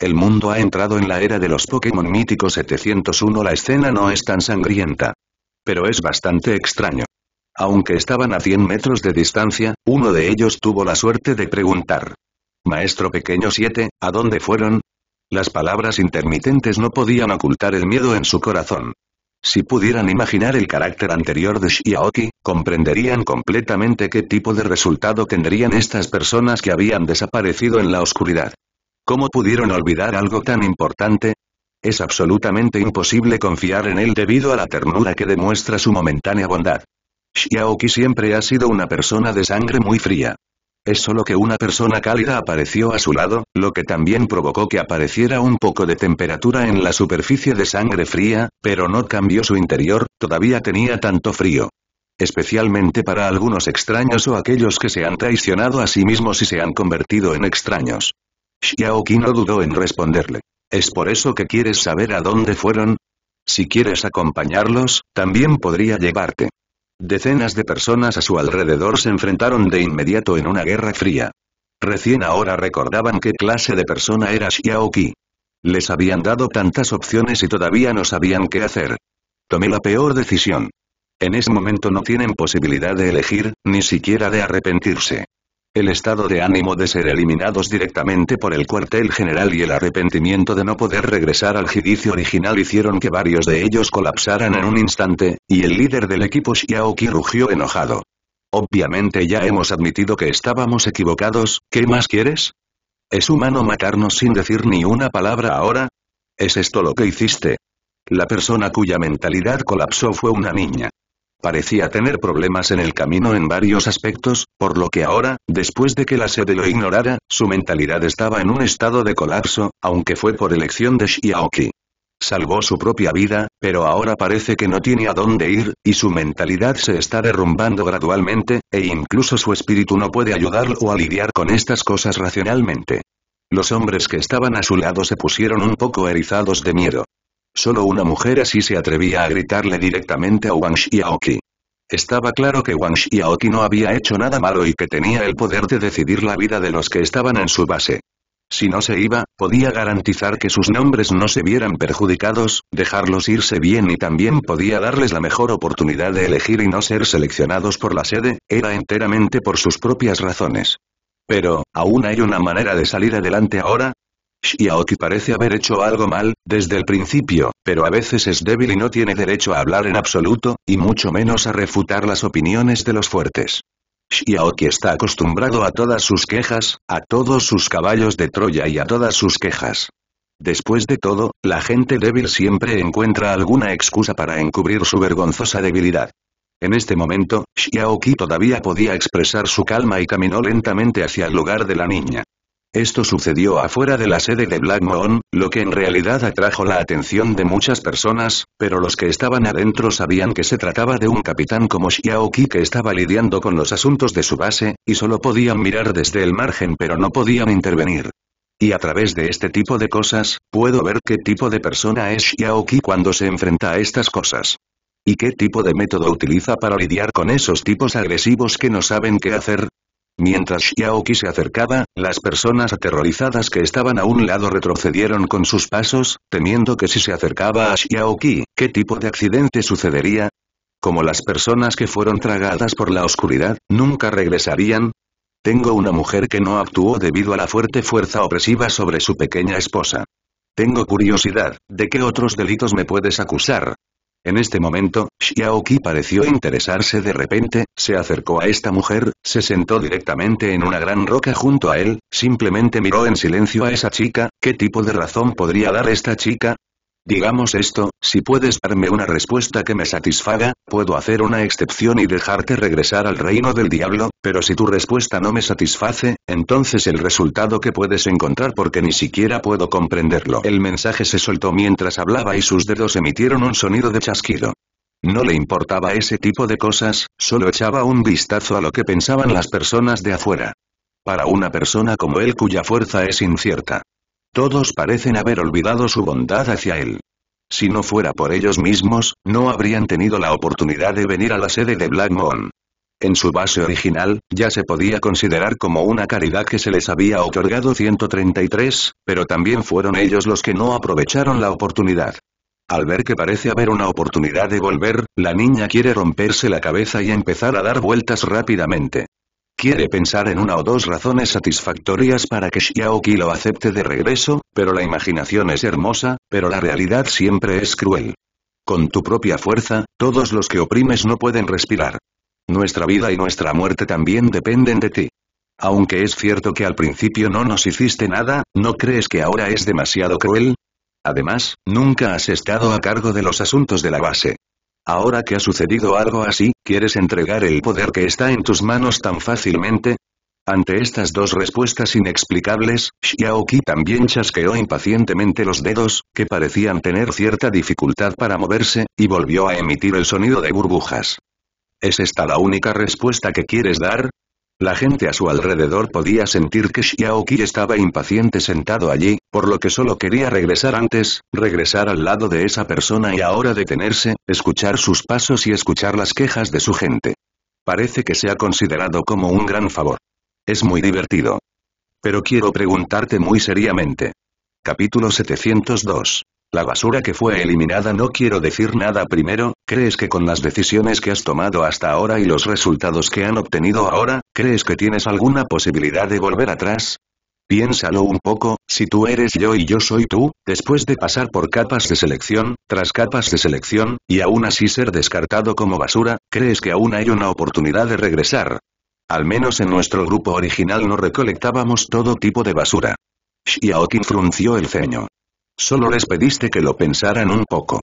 El mundo ha entrado en la era de los Pokémon míticos 701 la escena no es tan sangrienta. Pero es bastante extraño. Aunque estaban a 100 metros de distancia, uno de ellos tuvo la suerte de preguntar. Maestro pequeño 7, ¿a dónde fueron? Las palabras intermitentes no podían ocultar el miedo en su corazón. Si pudieran imaginar el carácter anterior de Shiaoki, comprenderían completamente qué tipo de resultado tendrían estas personas que habían desaparecido en la oscuridad. ¿Cómo pudieron olvidar algo tan importante? Es absolutamente imposible confiar en él debido a la ternura que demuestra su momentánea bondad. Xiaoqi siempre ha sido una persona de sangre muy fría. Es solo que una persona cálida apareció a su lado, lo que también provocó que apareciera un poco de temperatura en la superficie de sangre fría, pero no cambió su interior, todavía tenía tanto frío. Especialmente para algunos extraños o aquellos que se han traicionado a sí mismos y se han convertido en extraños. Xiaoqi no dudó en responderle. ¿Es por eso que quieres saber a dónde fueron? Si quieres acompañarlos, también podría llevarte. Decenas de personas a su alrededor se enfrentaron de inmediato en una guerra fría. Recién ahora recordaban qué clase de persona era Xiaoqi. Les habían dado tantas opciones y todavía no sabían qué hacer. Tomé la peor decisión. En ese momento no tienen posibilidad de elegir, ni siquiera de arrepentirse el estado de ánimo de ser eliminados directamente por el cuartel general y el arrepentimiento de no poder regresar al juicio original hicieron que varios de ellos colapsaran en un instante, y el líder del equipo Shiaoki rugió enojado. Obviamente ya hemos admitido que estábamos equivocados, ¿qué más quieres? ¿Es humano matarnos sin decir ni una palabra ahora? ¿Es esto lo que hiciste? La persona cuya mentalidad colapsó fue una niña. Parecía tener problemas en el camino en varios aspectos, por lo que ahora, después de que la sede lo ignorara, su mentalidad estaba en un estado de colapso, aunque fue por elección de Shiaoki. Salvó su propia vida, pero ahora parece que no tiene a dónde ir, y su mentalidad se está derrumbando gradualmente, e incluso su espíritu no puede ayudarlo a lidiar con estas cosas racionalmente. Los hombres que estaban a su lado se pusieron un poco erizados de miedo. Solo una mujer así se atrevía a gritarle directamente a Wang Xiaoki. Estaba claro que Wang Xiaoki no había hecho nada malo y que tenía el poder de decidir la vida de los que estaban en su base. Si no se iba, podía garantizar que sus nombres no se vieran perjudicados, dejarlos irse bien y también podía darles la mejor oportunidad de elegir y no ser seleccionados por la sede, era enteramente por sus propias razones. Pero, ¿aún hay una manera de salir adelante ahora? Shiaoki parece haber hecho algo mal, desde el principio, pero a veces es débil y no tiene derecho a hablar en absoluto, y mucho menos a refutar las opiniones de los fuertes. Shiaoki está acostumbrado a todas sus quejas, a todos sus caballos de Troya y a todas sus quejas. Después de todo, la gente débil siempre encuentra alguna excusa para encubrir su vergonzosa debilidad. En este momento, Xiaoki todavía podía expresar su calma y caminó lentamente hacia el lugar de la niña. Esto sucedió afuera de la sede de Black Moon, lo que en realidad atrajo la atención de muchas personas, pero los que estaban adentro sabían que se trataba de un capitán como Xiaoki que estaba lidiando con los asuntos de su base, y solo podían mirar desde el margen pero no podían intervenir. Y a través de este tipo de cosas, puedo ver qué tipo de persona es Xiaoqi cuando se enfrenta a estas cosas. ¿Y qué tipo de método utiliza para lidiar con esos tipos agresivos que no saben qué hacer? Mientras Xiaoqi se acercaba, las personas aterrorizadas que estaban a un lado retrocedieron con sus pasos, temiendo que si se acercaba a Xiaoqi, ¿qué tipo de accidente sucedería? Como las personas que fueron tragadas por la oscuridad, nunca regresarían, tengo una mujer que no actuó debido a la fuerte fuerza opresiva sobre su pequeña esposa. Tengo curiosidad, ¿de qué otros delitos me puedes acusar? En este momento, Xiaoqi pareció interesarse de repente, se acercó a esta mujer, se sentó directamente en una gran roca junto a él, simplemente miró en silencio a esa chica, ¿qué tipo de razón podría dar esta chica? Digamos esto, si puedes darme una respuesta que me satisfaga, puedo hacer una excepción y dejarte regresar al reino del diablo, pero si tu respuesta no me satisface, entonces el resultado que puedes encontrar porque ni siquiera puedo comprenderlo. El mensaje se soltó mientras hablaba y sus dedos emitieron un sonido de chasquido. No le importaba ese tipo de cosas, solo echaba un vistazo a lo que pensaban las personas de afuera. Para una persona como él cuya fuerza es incierta, todos parecen haber olvidado su bondad hacia él. Si no fuera por ellos mismos, no habrían tenido la oportunidad de venir a la sede de Black Moon. En su base original, ya se podía considerar como una caridad que se les había otorgado 133, pero también fueron ellos los que no aprovecharon la oportunidad. Al ver que parece haber una oportunidad de volver, la niña quiere romperse la cabeza y empezar a dar vueltas rápidamente. Quiere pensar en una o dos razones satisfactorias para que Xiaoqi lo acepte de regreso, pero la imaginación es hermosa, pero la realidad siempre es cruel. Con tu propia fuerza, todos los que oprimes no pueden respirar. Nuestra vida y nuestra muerte también dependen de ti. Aunque es cierto que al principio no nos hiciste nada, ¿no crees que ahora es demasiado cruel? Además, nunca has estado a cargo de los asuntos de la base. Ahora que ha sucedido algo así, ¿quieres entregar el poder que está en tus manos tan fácilmente? Ante estas dos respuestas inexplicables, Xiaoqi también chasqueó impacientemente los dedos, que parecían tener cierta dificultad para moverse, y volvió a emitir el sonido de burbujas. ¿Es esta la única respuesta que quieres dar? La gente a su alrededor podía sentir que Xiaoqi estaba impaciente sentado allí, por lo que solo quería regresar antes, regresar al lado de esa persona y ahora detenerse, escuchar sus pasos y escuchar las quejas de su gente. Parece que se ha considerado como un gran favor. Es muy divertido. Pero quiero preguntarte muy seriamente. Capítulo 702. La basura que fue eliminada no quiero decir nada primero, ¿crees que con las decisiones que has tomado hasta ahora y los resultados que han obtenido ahora, crees que tienes alguna posibilidad de volver atrás? Piénsalo un poco, si tú eres yo y yo soy tú, después de pasar por capas de selección, tras capas de selección, y aún así ser descartado como basura, ¿crees que aún hay una oportunidad de regresar? Al menos en nuestro grupo original no recolectábamos todo tipo de basura. Shiaokin frunció el ceño. Solo les pediste que lo pensaran un poco.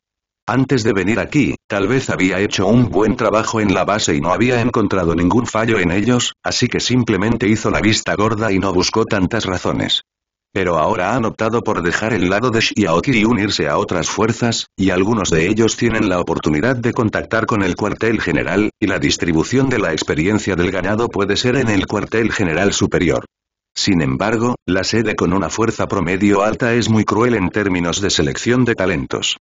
Antes de venir aquí, tal vez había hecho un buen trabajo en la base y no había encontrado ningún fallo en ellos, así que simplemente hizo la vista gorda y no buscó tantas razones. Pero ahora han optado por dejar el lado de Shiaoki y unirse a otras fuerzas, y algunos de ellos tienen la oportunidad de contactar con el cuartel general, y la distribución de la experiencia del ganado puede ser en el cuartel general superior. Sin embargo, la sede con una fuerza promedio alta es muy cruel en términos de selección de talentos.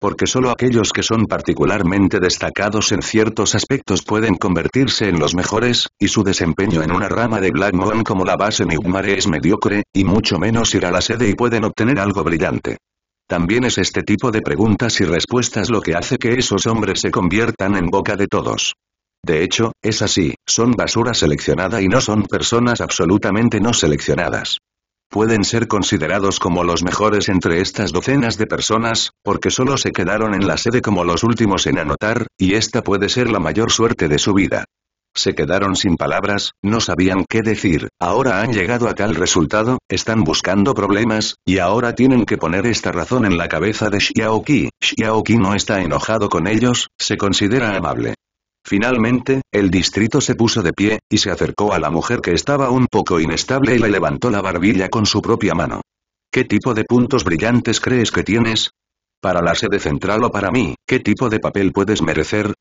Porque solo aquellos que son particularmente destacados en ciertos aspectos pueden convertirse en los mejores, y su desempeño en una rama de Moon como la base Newmare es mediocre, y mucho menos ir a la sede y pueden obtener algo brillante. También es este tipo de preguntas y respuestas lo que hace que esos hombres se conviertan en boca de todos. De hecho, es así, son basura seleccionada y no son personas absolutamente no seleccionadas. Pueden ser considerados como los mejores entre estas docenas de personas, porque solo se quedaron en la sede como los últimos en anotar, y esta puede ser la mayor suerte de su vida. Se quedaron sin palabras, no sabían qué decir, ahora han llegado a tal resultado, están buscando problemas, y ahora tienen que poner esta razón en la cabeza de Xiaoqi. Xiaoqi no está enojado con ellos, se considera amable. Finalmente, el distrito se puso de pie, y se acercó a la mujer que estaba un poco inestable y le levantó la barbilla con su propia mano. ¿Qué tipo de puntos brillantes crees que tienes? Para la sede central o para mí, ¿qué tipo de papel puedes merecer?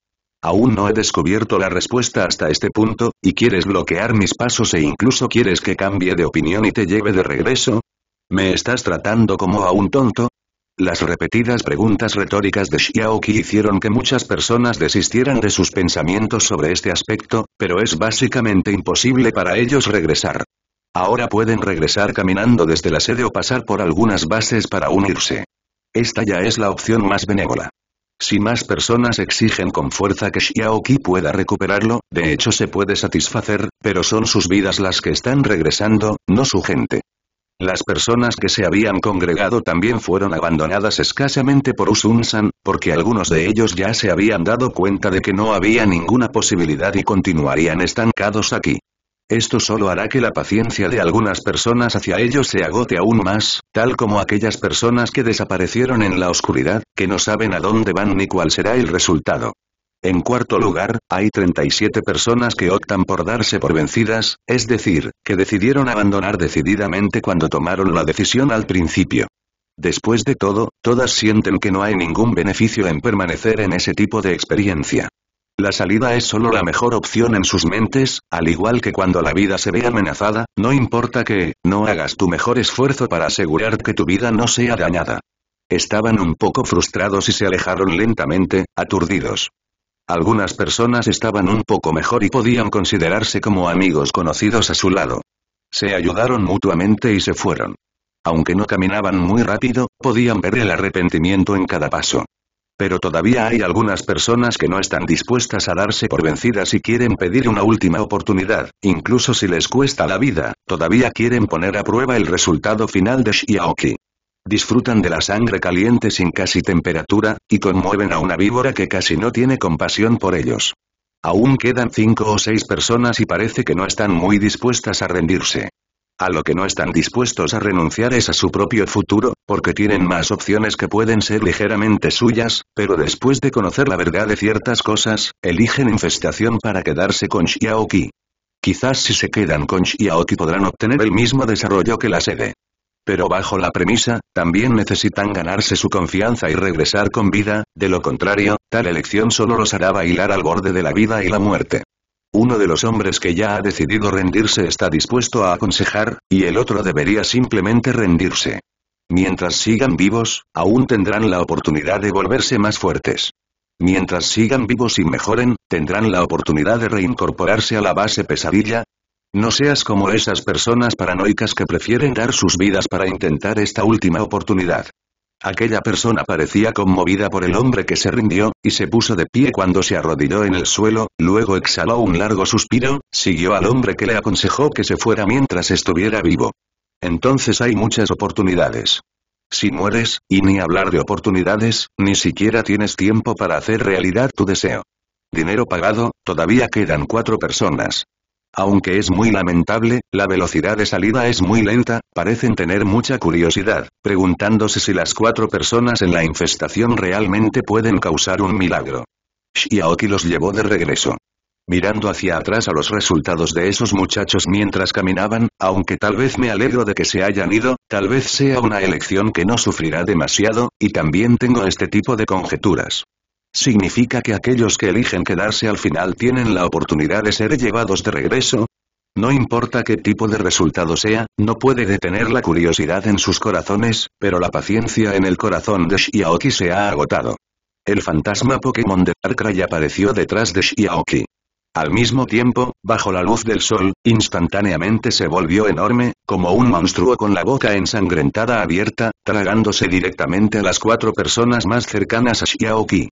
Aún no he descubierto la respuesta hasta este punto, y quieres bloquear mis pasos e incluso quieres que cambie de opinión y te lleve de regreso. ¿Me estás tratando como a un tonto? Las repetidas preguntas retóricas de Xiaoqi hicieron que muchas personas desistieran de sus pensamientos sobre este aspecto, pero es básicamente imposible para ellos regresar. Ahora pueden regresar caminando desde la sede o pasar por algunas bases para unirse. Esta ya es la opción más benévola. Si más personas exigen con fuerza que Xiaoqi pueda recuperarlo, de hecho se puede satisfacer, pero son sus vidas las que están regresando, no su gente. Las personas que se habían congregado también fueron abandonadas escasamente por Usunsan, porque algunos de ellos ya se habían dado cuenta de que no había ninguna posibilidad y continuarían estancados aquí. Esto solo hará que la paciencia de algunas personas hacia ellos se agote aún más, tal como aquellas personas que desaparecieron en la oscuridad, que no saben a dónde van ni cuál será el resultado. En cuarto lugar, hay 37 personas que optan por darse por vencidas, es decir, que decidieron abandonar decididamente cuando tomaron la decisión al principio. Después de todo, todas sienten que no hay ningún beneficio en permanecer en ese tipo de experiencia. La salida es solo la mejor opción en sus mentes, al igual que cuando la vida se ve amenazada, no importa que, no hagas tu mejor esfuerzo para asegurar que tu vida no sea dañada. Estaban un poco frustrados y se alejaron lentamente, aturdidos. Algunas personas estaban un poco mejor y podían considerarse como amigos conocidos a su lado. Se ayudaron mutuamente y se fueron. Aunque no caminaban muy rápido, podían ver el arrepentimiento en cada paso. Pero todavía hay algunas personas que no están dispuestas a darse por vencidas y quieren pedir una última oportunidad, incluso si les cuesta la vida, todavía quieren poner a prueba el resultado final de Shiaoki. Disfrutan de la sangre caliente sin casi temperatura, y conmueven a una víbora que casi no tiene compasión por ellos. Aún quedan cinco o seis personas y parece que no están muy dispuestas a rendirse. A lo que no están dispuestos a renunciar es a su propio futuro, porque tienen más opciones que pueden ser ligeramente suyas, pero después de conocer la verdad de ciertas cosas, eligen infestación para quedarse con Xiaoqi. Quizás si se quedan con Xiaoqi podrán obtener el mismo desarrollo que la sede pero bajo la premisa, también necesitan ganarse su confianza y regresar con vida, de lo contrario, tal elección solo los hará bailar al borde de la vida y la muerte. Uno de los hombres que ya ha decidido rendirse está dispuesto a aconsejar, y el otro debería simplemente rendirse. Mientras sigan vivos, aún tendrán la oportunidad de volverse más fuertes. Mientras sigan vivos y mejoren, tendrán la oportunidad de reincorporarse a la base pesadilla, no seas como esas personas paranoicas que prefieren dar sus vidas para intentar esta última oportunidad. Aquella persona parecía conmovida por el hombre que se rindió, y se puso de pie cuando se arrodilló en el suelo, luego exhaló un largo suspiro, siguió al hombre que le aconsejó que se fuera mientras estuviera vivo. Entonces hay muchas oportunidades. Si mueres, y ni hablar de oportunidades, ni siquiera tienes tiempo para hacer realidad tu deseo. Dinero pagado, todavía quedan cuatro personas. Aunque es muy lamentable, la velocidad de salida es muy lenta, parecen tener mucha curiosidad, preguntándose si las cuatro personas en la infestación realmente pueden causar un milagro. Shiaoki los llevó de regreso. Mirando hacia atrás a los resultados de esos muchachos mientras caminaban, aunque tal vez me alegro de que se hayan ido, tal vez sea una elección que no sufrirá demasiado, y también tengo este tipo de conjeturas. ¿Significa que aquellos que eligen quedarse al final tienen la oportunidad de ser llevados de regreso? No importa qué tipo de resultado sea, no puede detener la curiosidad en sus corazones, pero la paciencia en el corazón de Shiaoki se ha agotado. El fantasma Pokémon de Darkrai apareció detrás de Shiaoki. Al mismo tiempo, bajo la luz del sol, instantáneamente se volvió enorme, como un monstruo con la boca ensangrentada abierta, tragándose directamente a las cuatro personas más cercanas a Shiaoki.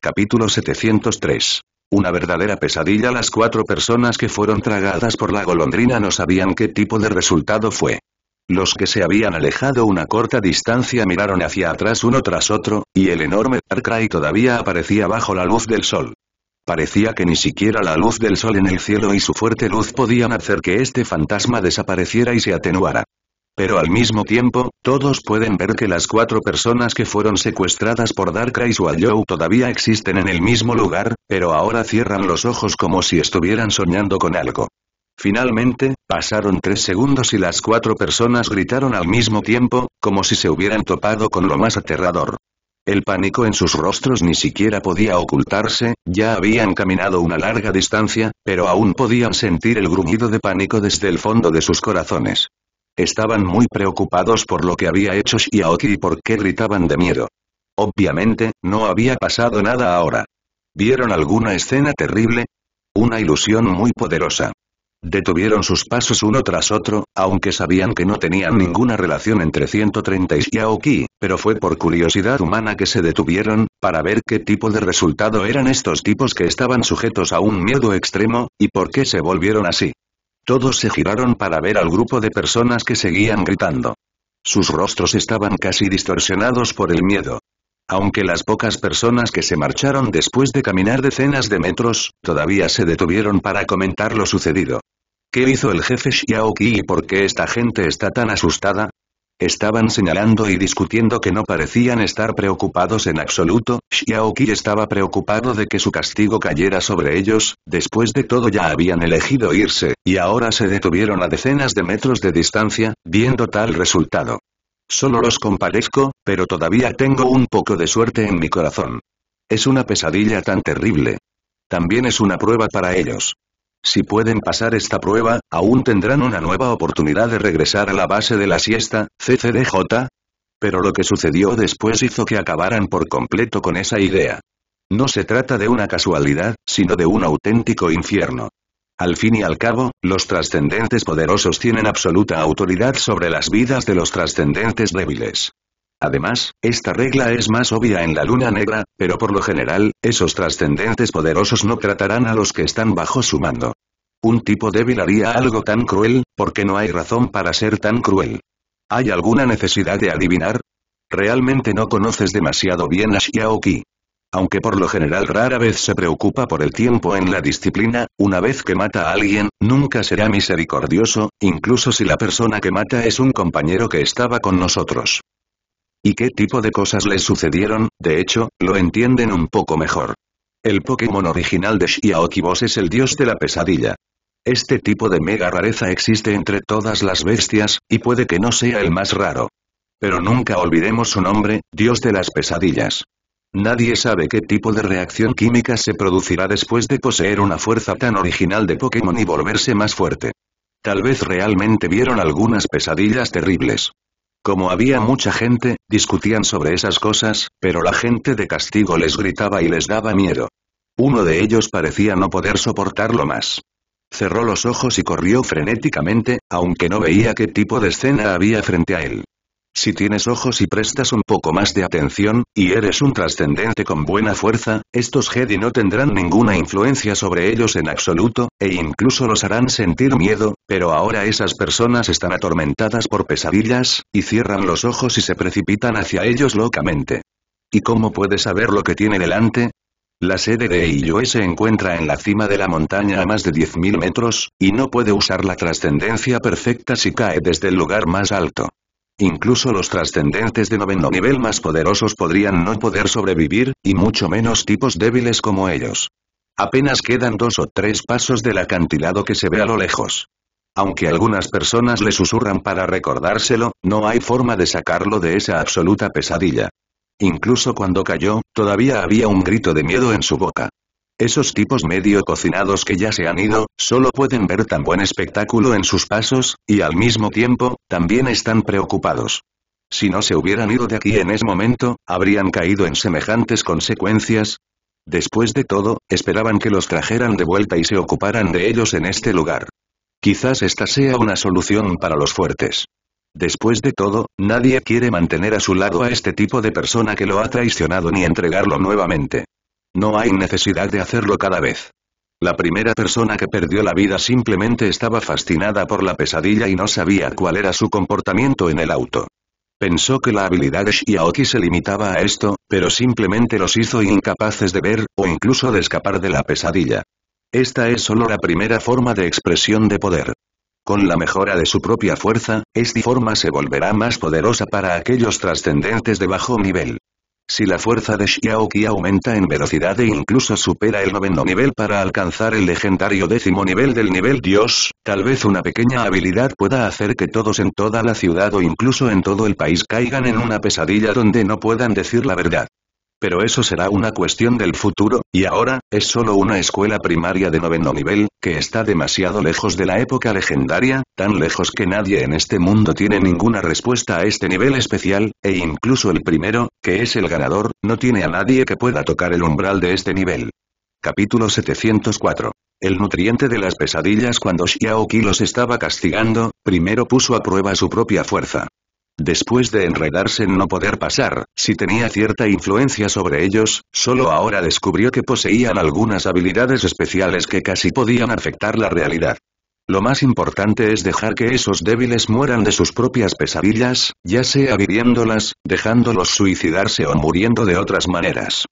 Capítulo 703. Una verdadera pesadilla Las cuatro personas que fueron tragadas por la golondrina no sabían qué tipo de resultado fue. Los que se habían alejado una corta distancia miraron hacia atrás uno tras otro, y el enorme Darkrai todavía aparecía bajo la luz del sol. Parecía que ni siquiera la luz del sol en el cielo y su fuerte luz podían hacer que este fantasma desapareciera y se atenuara. Pero al mismo tiempo, todos pueden ver que las cuatro personas que fueron secuestradas por Darkrai Joe todavía existen en el mismo lugar, pero ahora cierran los ojos como si estuvieran soñando con algo. Finalmente, pasaron tres segundos y las cuatro personas gritaron al mismo tiempo, como si se hubieran topado con lo más aterrador. El pánico en sus rostros ni siquiera podía ocultarse, ya habían caminado una larga distancia, pero aún podían sentir el gruñido de pánico desde el fondo de sus corazones. Estaban muy preocupados por lo que había hecho Shiaoki y por qué gritaban de miedo. Obviamente, no había pasado nada ahora. ¿Vieron alguna escena terrible? Una ilusión muy poderosa. Detuvieron sus pasos uno tras otro, aunque sabían que no tenían ninguna relación entre 130 y Xiaoqi, pero fue por curiosidad humana que se detuvieron, para ver qué tipo de resultado eran estos tipos que estaban sujetos a un miedo extremo, y por qué se volvieron así. Todos se giraron para ver al grupo de personas que seguían gritando. Sus rostros estaban casi distorsionados por el miedo. Aunque las pocas personas que se marcharon después de caminar decenas de metros, todavía se detuvieron para comentar lo sucedido. ¿Qué hizo el jefe Xiaoqi y por qué esta gente está tan asustada? Estaban señalando y discutiendo que no parecían estar preocupados en absoluto, Xiao estaba preocupado de que su castigo cayera sobre ellos, después de todo ya habían elegido irse, y ahora se detuvieron a decenas de metros de distancia, viendo tal resultado. Solo los compadezco, pero todavía tengo un poco de suerte en mi corazón. Es una pesadilla tan terrible. También es una prueba para ellos. Si pueden pasar esta prueba, aún tendrán una nueva oportunidad de regresar a la base de la siesta, CCDJ. Pero lo que sucedió después hizo que acabaran por completo con esa idea. No se trata de una casualidad, sino de un auténtico infierno. Al fin y al cabo, los trascendentes poderosos tienen absoluta autoridad sobre las vidas de los trascendentes débiles. Además, esta regla es más obvia en la luna negra, pero por lo general, esos trascendentes poderosos no tratarán a los que están bajo su mando. Un tipo débil haría algo tan cruel, porque no hay razón para ser tan cruel. ¿Hay alguna necesidad de adivinar? Realmente no conoces demasiado bien a Xiaoqi. Aunque por lo general rara vez se preocupa por el tiempo en la disciplina, una vez que mata a alguien, nunca será misericordioso, incluso si la persona que mata es un compañero que estaba con nosotros y qué tipo de cosas les sucedieron, de hecho, lo entienden un poco mejor. El Pokémon original de Shiaokibos es el dios de la pesadilla. Este tipo de mega rareza existe entre todas las bestias, y puede que no sea el más raro. Pero nunca olvidemos su nombre, dios de las pesadillas. Nadie sabe qué tipo de reacción química se producirá después de poseer una fuerza tan original de Pokémon y volverse más fuerte. Tal vez realmente vieron algunas pesadillas terribles. Como había mucha gente, discutían sobre esas cosas, pero la gente de castigo les gritaba y les daba miedo. Uno de ellos parecía no poder soportarlo más. Cerró los ojos y corrió frenéticamente, aunque no veía qué tipo de escena había frente a él. Si tienes ojos y prestas un poco más de atención, y eres un trascendente con buena fuerza, estos Jedi no tendrán ninguna influencia sobre ellos en absoluto, e incluso los harán sentir miedo, pero ahora esas personas están atormentadas por pesadillas, y cierran los ojos y se precipitan hacia ellos locamente. ¿Y cómo puede saber lo que tiene delante? La sede de Iyue se encuentra en la cima de la montaña a más de 10.000 metros, y no puede usar la trascendencia perfecta si cae desde el lugar más alto. Incluso los trascendentes de noveno nivel más poderosos podrían no poder sobrevivir, y mucho menos tipos débiles como ellos. Apenas quedan dos o tres pasos del acantilado que se ve a lo lejos. Aunque algunas personas le susurran para recordárselo, no hay forma de sacarlo de esa absoluta pesadilla. Incluso cuando cayó, todavía había un grito de miedo en su boca. Esos tipos medio cocinados que ya se han ido, solo pueden ver tan buen espectáculo en sus pasos, y al mismo tiempo, también están preocupados. Si no se hubieran ido de aquí en ese momento, habrían caído en semejantes consecuencias. Después de todo, esperaban que los trajeran de vuelta y se ocuparan de ellos en este lugar. Quizás esta sea una solución para los fuertes. Después de todo, nadie quiere mantener a su lado a este tipo de persona que lo ha traicionado ni entregarlo nuevamente. No hay necesidad de hacerlo cada vez. La primera persona que perdió la vida simplemente estaba fascinada por la pesadilla y no sabía cuál era su comportamiento en el auto. Pensó que la habilidad de Shiaoki se limitaba a esto, pero simplemente los hizo incapaces de ver, o incluso de escapar de la pesadilla. Esta es solo la primera forma de expresión de poder. Con la mejora de su propia fuerza, esta forma se volverá más poderosa para aquellos trascendentes de bajo nivel. Si la fuerza de Xiao aumenta en velocidad e incluso supera el noveno nivel para alcanzar el legendario décimo nivel del nivel Dios, tal vez una pequeña habilidad pueda hacer que todos en toda la ciudad o incluso en todo el país caigan en una pesadilla donde no puedan decir la verdad. Pero eso será una cuestión del futuro, y ahora, es solo una escuela primaria de noveno nivel, que está demasiado lejos de la época legendaria, tan lejos que nadie en este mundo tiene ninguna respuesta a este nivel especial, e incluso el primero, que es el ganador, no tiene a nadie que pueda tocar el umbral de este nivel. Capítulo 704 el nutriente de las pesadillas cuando Xiao los estaba castigando, primero puso a prueba su propia fuerza. Después de enredarse en no poder pasar, si tenía cierta influencia sobre ellos, solo ahora descubrió que poseían algunas habilidades especiales que casi podían afectar la realidad. Lo más importante es dejar que esos débiles mueran de sus propias pesadillas, ya sea viviéndolas, dejándolos suicidarse o muriendo de otras maneras.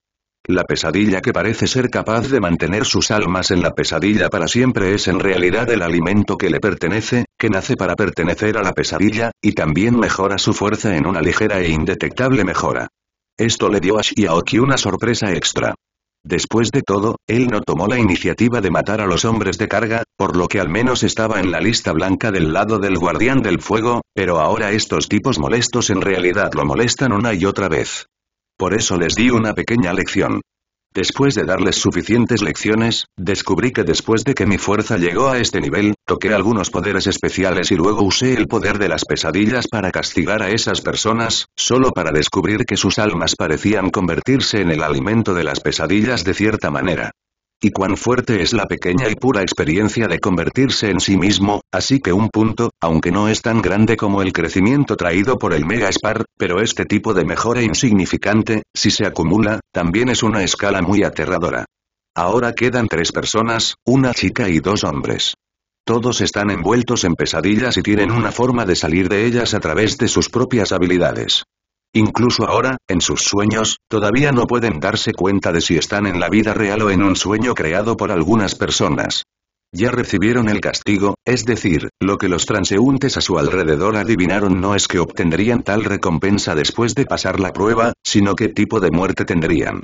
La pesadilla que parece ser capaz de mantener sus almas en la pesadilla para siempre es en realidad el alimento que le pertenece, que nace para pertenecer a la pesadilla, y también mejora su fuerza en una ligera e indetectable mejora. Esto le dio a Shiaoki una sorpresa extra. Después de todo, él no tomó la iniciativa de matar a los hombres de carga, por lo que al menos estaba en la lista blanca del lado del guardián del fuego, pero ahora estos tipos molestos en realidad lo molestan una y otra vez. Por eso les di una pequeña lección. Después de darles suficientes lecciones, descubrí que después de que mi fuerza llegó a este nivel, toqué algunos poderes especiales y luego usé el poder de las pesadillas para castigar a esas personas, solo para descubrir que sus almas parecían convertirse en el alimento de las pesadillas de cierta manera y cuán fuerte es la pequeña y pura experiencia de convertirse en sí mismo, así que un punto, aunque no es tan grande como el crecimiento traído por el Mega Spar, pero este tipo de mejora insignificante, si se acumula, también es una escala muy aterradora. Ahora quedan tres personas, una chica y dos hombres. Todos están envueltos en pesadillas y tienen una forma de salir de ellas a través de sus propias habilidades. Incluso ahora, en sus sueños, todavía no pueden darse cuenta de si están en la vida real o en un sueño creado por algunas personas. Ya recibieron el castigo, es decir, lo que los transeúntes a su alrededor adivinaron no es que obtendrían tal recompensa después de pasar la prueba, sino qué tipo de muerte tendrían.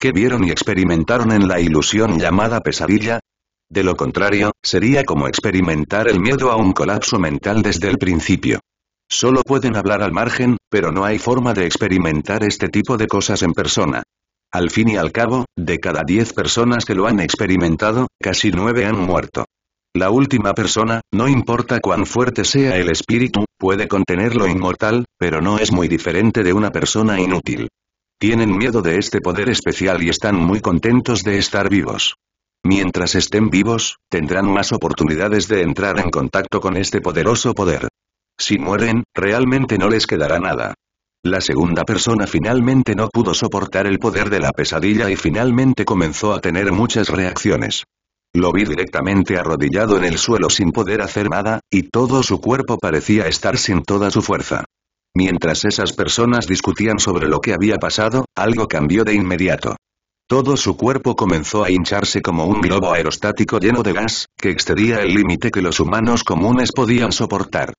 ¿Qué vieron y experimentaron en la ilusión llamada pesadilla? De lo contrario, sería como experimentar el miedo a un colapso mental desde el principio. Solo pueden hablar al margen, pero no hay forma de experimentar este tipo de cosas en persona. Al fin y al cabo, de cada 10 personas que lo han experimentado, casi 9 han muerto. La última persona, no importa cuán fuerte sea el espíritu, puede contener lo inmortal, pero no es muy diferente de una persona inútil. Tienen miedo de este poder especial y están muy contentos de estar vivos. Mientras estén vivos, tendrán más oportunidades de entrar en contacto con este poderoso poder. Si mueren, realmente no les quedará nada. La segunda persona finalmente no pudo soportar el poder de la pesadilla y finalmente comenzó a tener muchas reacciones. Lo vi directamente arrodillado en el suelo sin poder hacer nada, y todo su cuerpo parecía estar sin toda su fuerza. Mientras esas personas discutían sobre lo que había pasado, algo cambió de inmediato. Todo su cuerpo comenzó a hincharse como un globo aerostático lleno de gas, que excedía el límite que los humanos comunes podían soportar.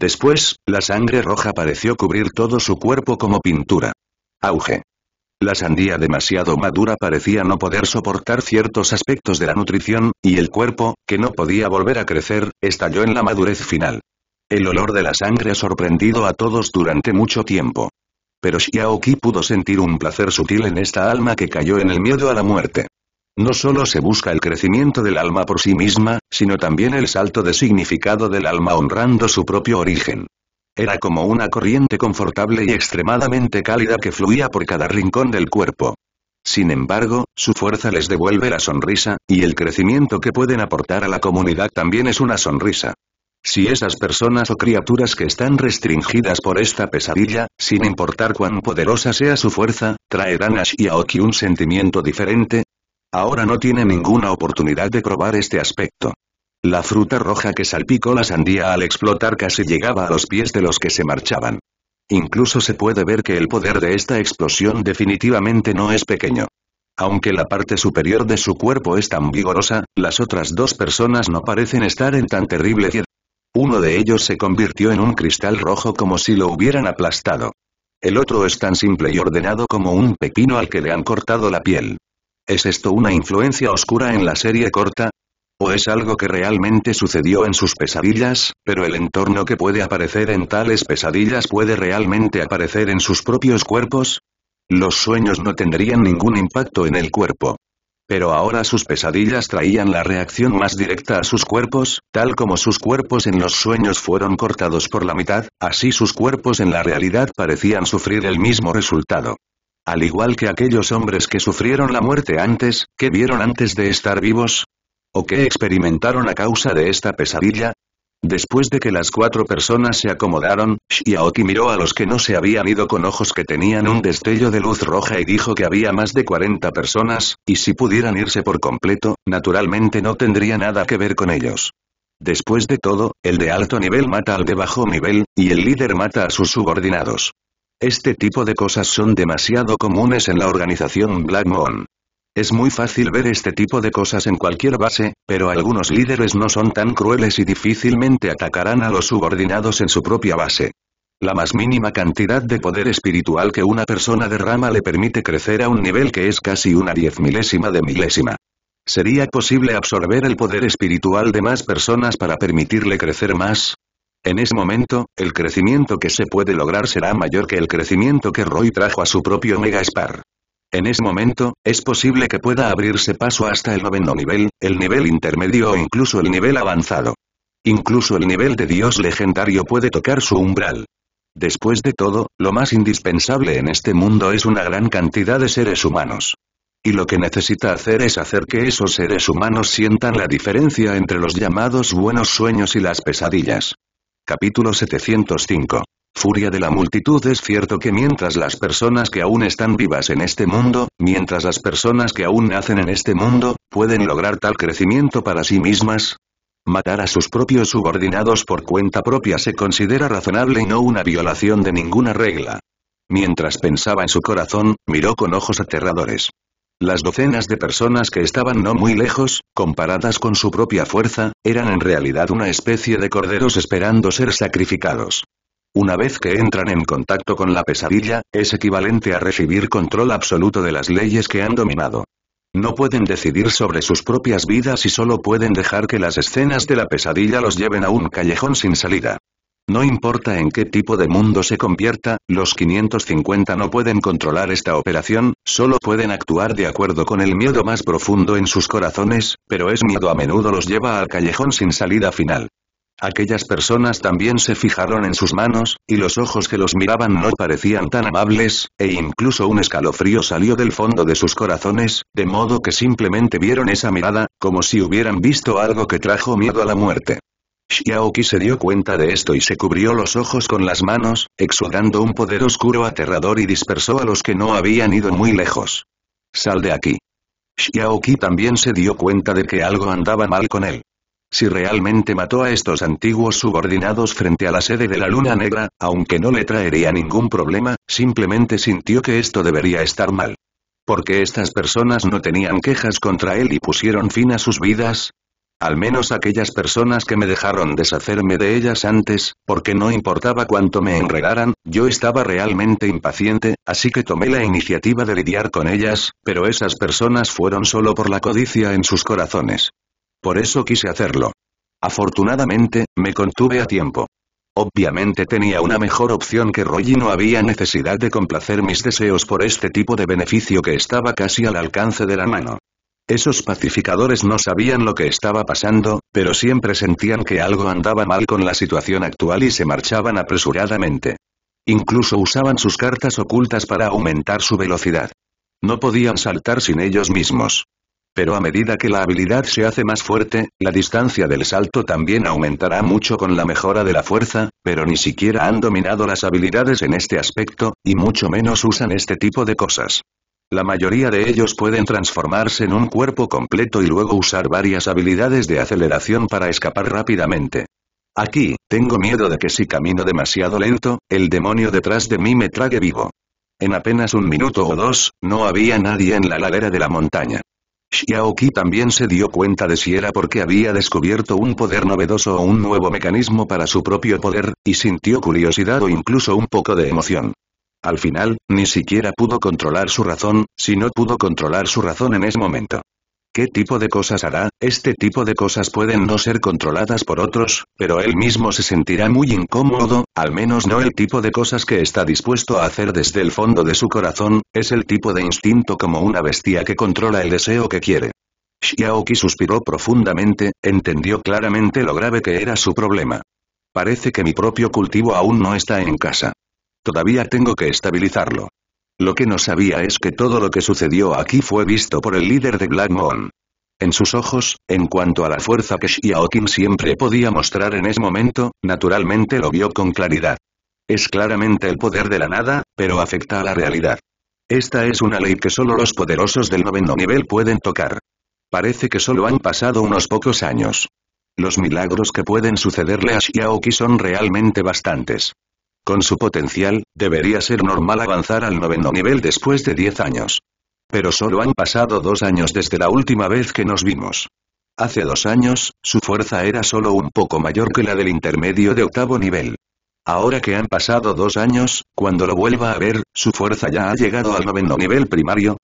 Después, la sangre roja pareció cubrir todo su cuerpo como pintura. Auge. La sandía demasiado madura parecía no poder soportar ciertos aspectos de la nutrición, y el cuerpo, que no podía volver a crecer, estalló en la madurez final. El olor de la sangre sorprendido a todos durante mucho tiempo. Pero Xiaoki pudo sentir un placer sutil en esta alma que cayó en el miedo a la muerte. No solo se busca el crecimiento del alma por sí misma, sino también el salto de significado del alma honrando su propio origen. Era como una corriente confortable y extremadamente cálida que fluía por cada rincón del cuerpo. Sin embargo, su fuerza les devuelve la sonrisa, y el crecimiento que pueden aportar a la comunidad también es una sonrisa. Si esas personas o criaturas que están restringidas por esta pesadilla, sin importar cuán poderosa sea su fuerza, traerán a Shiaoki un sentimiento diferente, Ahora no tiene ninguna oportunidad de probar este aspecto. La fruta roja que salpicó la sandía al explotar casi llegaba a los pies de los que se marchaban. Incluso se puede ver que el poder de esta explosión definitivamente no es pequeño. Aunque la parte superior de su cuerpo es tan vigorosa, las otras dos personas no parecen estar en tan terrible piedad. Uno de ellos se convirtió en un cristal rojo como si lo hubieran aplastado. El otro es tan simple y ordenado como un pepino al que le han cortado la piel. ¿Es esto una influencia oscura en la serie corta? ¿O es algo que realmente sucedió en sus pesadillas, pero el entorno que puede aparecer en tales pesadillas puede realmente aparecer en sus propios cuerpos? Los sueños no tendrían ningún impacto en el cuerpo. Pero ahora sus pesadillas traían la reacción más directa a sus cuerpos, tal como sus cuerpos en los sueños fueron cortados por la mitad, así sus cuerpos en la realidad parecían sufrir el mismo resultado. Al igual que aquellos hombres que sufrieron la muerte antes, que vieron antes de estar vivos? ¿O que experimentaron a causa de esta pesadilla? Después de que las cuatro personas se acomodaron, Shiaoki miró a los que no se habían ido con ojos que tenían un destello de luz roja y dijo que había más de 40 personas, y si pudieran irse por completo, naturalmente no tendría nada que ver con ellos. Después de todo, el de alto nivel mata al de bajo nivel, y el líder mata a sus subordinados. Este tipo de cosas son demasiado comunes en la organización Black Moon. Es muy fácil ver este tipo de cosas en cualquier base, pero algunos líderes no son tan crueles y difícilmente atacarán a los subordinados en su propia base. La más mínima cantidad de poder espiritual que una persona derrama le permite crecer a un nivel que es casi una diez milésima de milésima. ¿Sería posible absorber el poder espiritual de más personas para permitirle crecer más? En ese momento, el crecimiento que se puede lograr será mayor que el crecimiento que Roy trajo a su propio Mega Spar. En ese momento, es posible que pueda abrirse paso hasta el noveno nivel, el nivel intermedio o incluso el nivel avanzado. Incluso el nivel de Dios legendario puede tocar su umbral. Después de todo, lo más indispensable en este mundo es una gran cantidad de seres humanos. Y lo que necesita hacer es hacer que esos seres humanos sientan la diferencia entre los llamados buenos sueños y las pesadillas. Capítulo 705. Furia de la multitud Es cierto que mientras las personas que aún están vivas en este mundo, mientras las personas que aún nacen en este mundo, pueden lograr tal crecimiento para sí mismas, Matar a sus propios subordinados por cuenta propia se considera razonable y no una violación de ninguna regla. Mientras pensaba en su corazón, miró con ojos aterradores. Las docenas de personas que estaban no muy lejos, comparadas con su propia fuerza, eran en realidad una especie de corderos esperando ser sacrificados. Una vez que entran en contacto con la pesadilla, es equivalente a recibir control absoluto de las leyes que han dominado. No pueden decidir sobre sus propias vidas y solo pueden dejar que las escenas de la pesadilla los lleven a un callejón sin salida. No importa en qué tipo de mundo se convierta, los 550 no pueden controlar esta operación, solo pueden actuar de acuerdo con el miedo más profundo en sus corazones, pero ese miedo a menudo los lleva al callejón sin salida final. Aquellas personas también se fijaron en sus manos, y los ojos que los miraban no parecían tan amables, e incluso un escalofrío salió del fondo de sus corazones, de modo que simplemente vieron esa mirada, como si hubieran visto algo que trajo miedo a la muerte. Xiaoqi se dio cuenta de esto y se cubrió los ojos con las manos, exudando un poder oscuro aterrador y dispersó a los que no habían ido muy lejos. Sal de aquí. Xiaoqi también se dio cuenta de que algo andaba mal con él. Si realmente mató a estos antiguos subordinados frente a la sede de la Luna Negra, aunque no le traería ningún problema, simplemente sintió que esto debería estar mal. Porque estas personas no tenían quejas contra él y pusieron fin a sus vidas, al menos aquellas personas que me dejaron deshacerme de ellas antes, porque no importaba cuánto me enredaran, yo estaba realmente impaciente, así que tomé la iniciativa de lidiar con ellas, pero esas personas fueron solo por la codicia en sus corazones. Por eso quise hacerlo. Afortunadamente, me contuve a tiempo. Obviamente tenía una mejor opción que Roy y no había necesidad de complacer mis deseos por este tipo de beneficio que estaba casi al alcance de la mano. Esos pacificadores no sabían lo que estaba pasando, pero siempre sentían que algo andaba mal con la situación actual y se marchaban apresuradamente. Incluso usaban sus cartas ocultas para aumentar su velocidad. No podían saltar sin ellos mismos. Pero a medida que la habilidad se hace más fuerte, la distancia del salto también aumentará mucho con la mejora de la fuerza, pero ni siquiera han dominado las habilidades en este aspecto, y mucho menos usan este tipo de cosas. La mayoría de ellos pueden transformarse en un cuerpo completo y luego usar varias habilidades de aceleración para escapar rápidamente. Aquí, tengo miedo de que si camino demasiado lento, el demonio detrás de mí me trague vivo. En apenas un minuto o dos, no había nadie en la ladera de la montaña. Xiaoqi también se dio cuenta de si era porque había descubierto un poder novedoso o un nuevo mecanismo para su propio poder, y sintió curiosidad o incluso un poco de emoción. Al final, ni siquiera pudo controlar su razón, si no pudo controlar su razón en ese momento. ¿Qué tipo de cosas hará? Este tipo de cosas pueden no ser controladas por otros, pero él mismo se sentirá muy incómodo, al menos no el tipo de cosas que está dispuesto a hacer desde el fondo de su corazón, es el tipo de instinto como una bestia que controla el deseo que quiere. Xiaoqi suspiró profundamente, entendió claramente lo grave que era su problema. Parece que mi propio cultivo aún no está en casa. Todavía tengo que estabilizarlo. Lo que no sabía es que todo lo que sucedió aquí fue visto por el líder de Black Moon. En sus ojos, en cuanto a la fuerza que Shiaokin siempre podía mostrar en ese momento, naturalmente lo vio con claridad. Es claramente el poder de la nada, pero afecta a la realidad. Esta es una ley que solo los poderosos del noveno nivel pueden tocar. Parece que solo han pasado unos pocos años. Los milagros que pueden sucederle a Xiaoqi son realmente bastantes. Con su potencial, debería ser normal avanzar al noveno nivel después de 10 años. Pero solo han pasado dos años desde la última vez que nos vimos. Hace dos años, su fuerza era solo un poco mayor que la del intermedio de octavo nivel. Ahora que han pasado dos años, cuando lo vuelva a ver, su fuerza ya ha llegado al noveno nivel primario.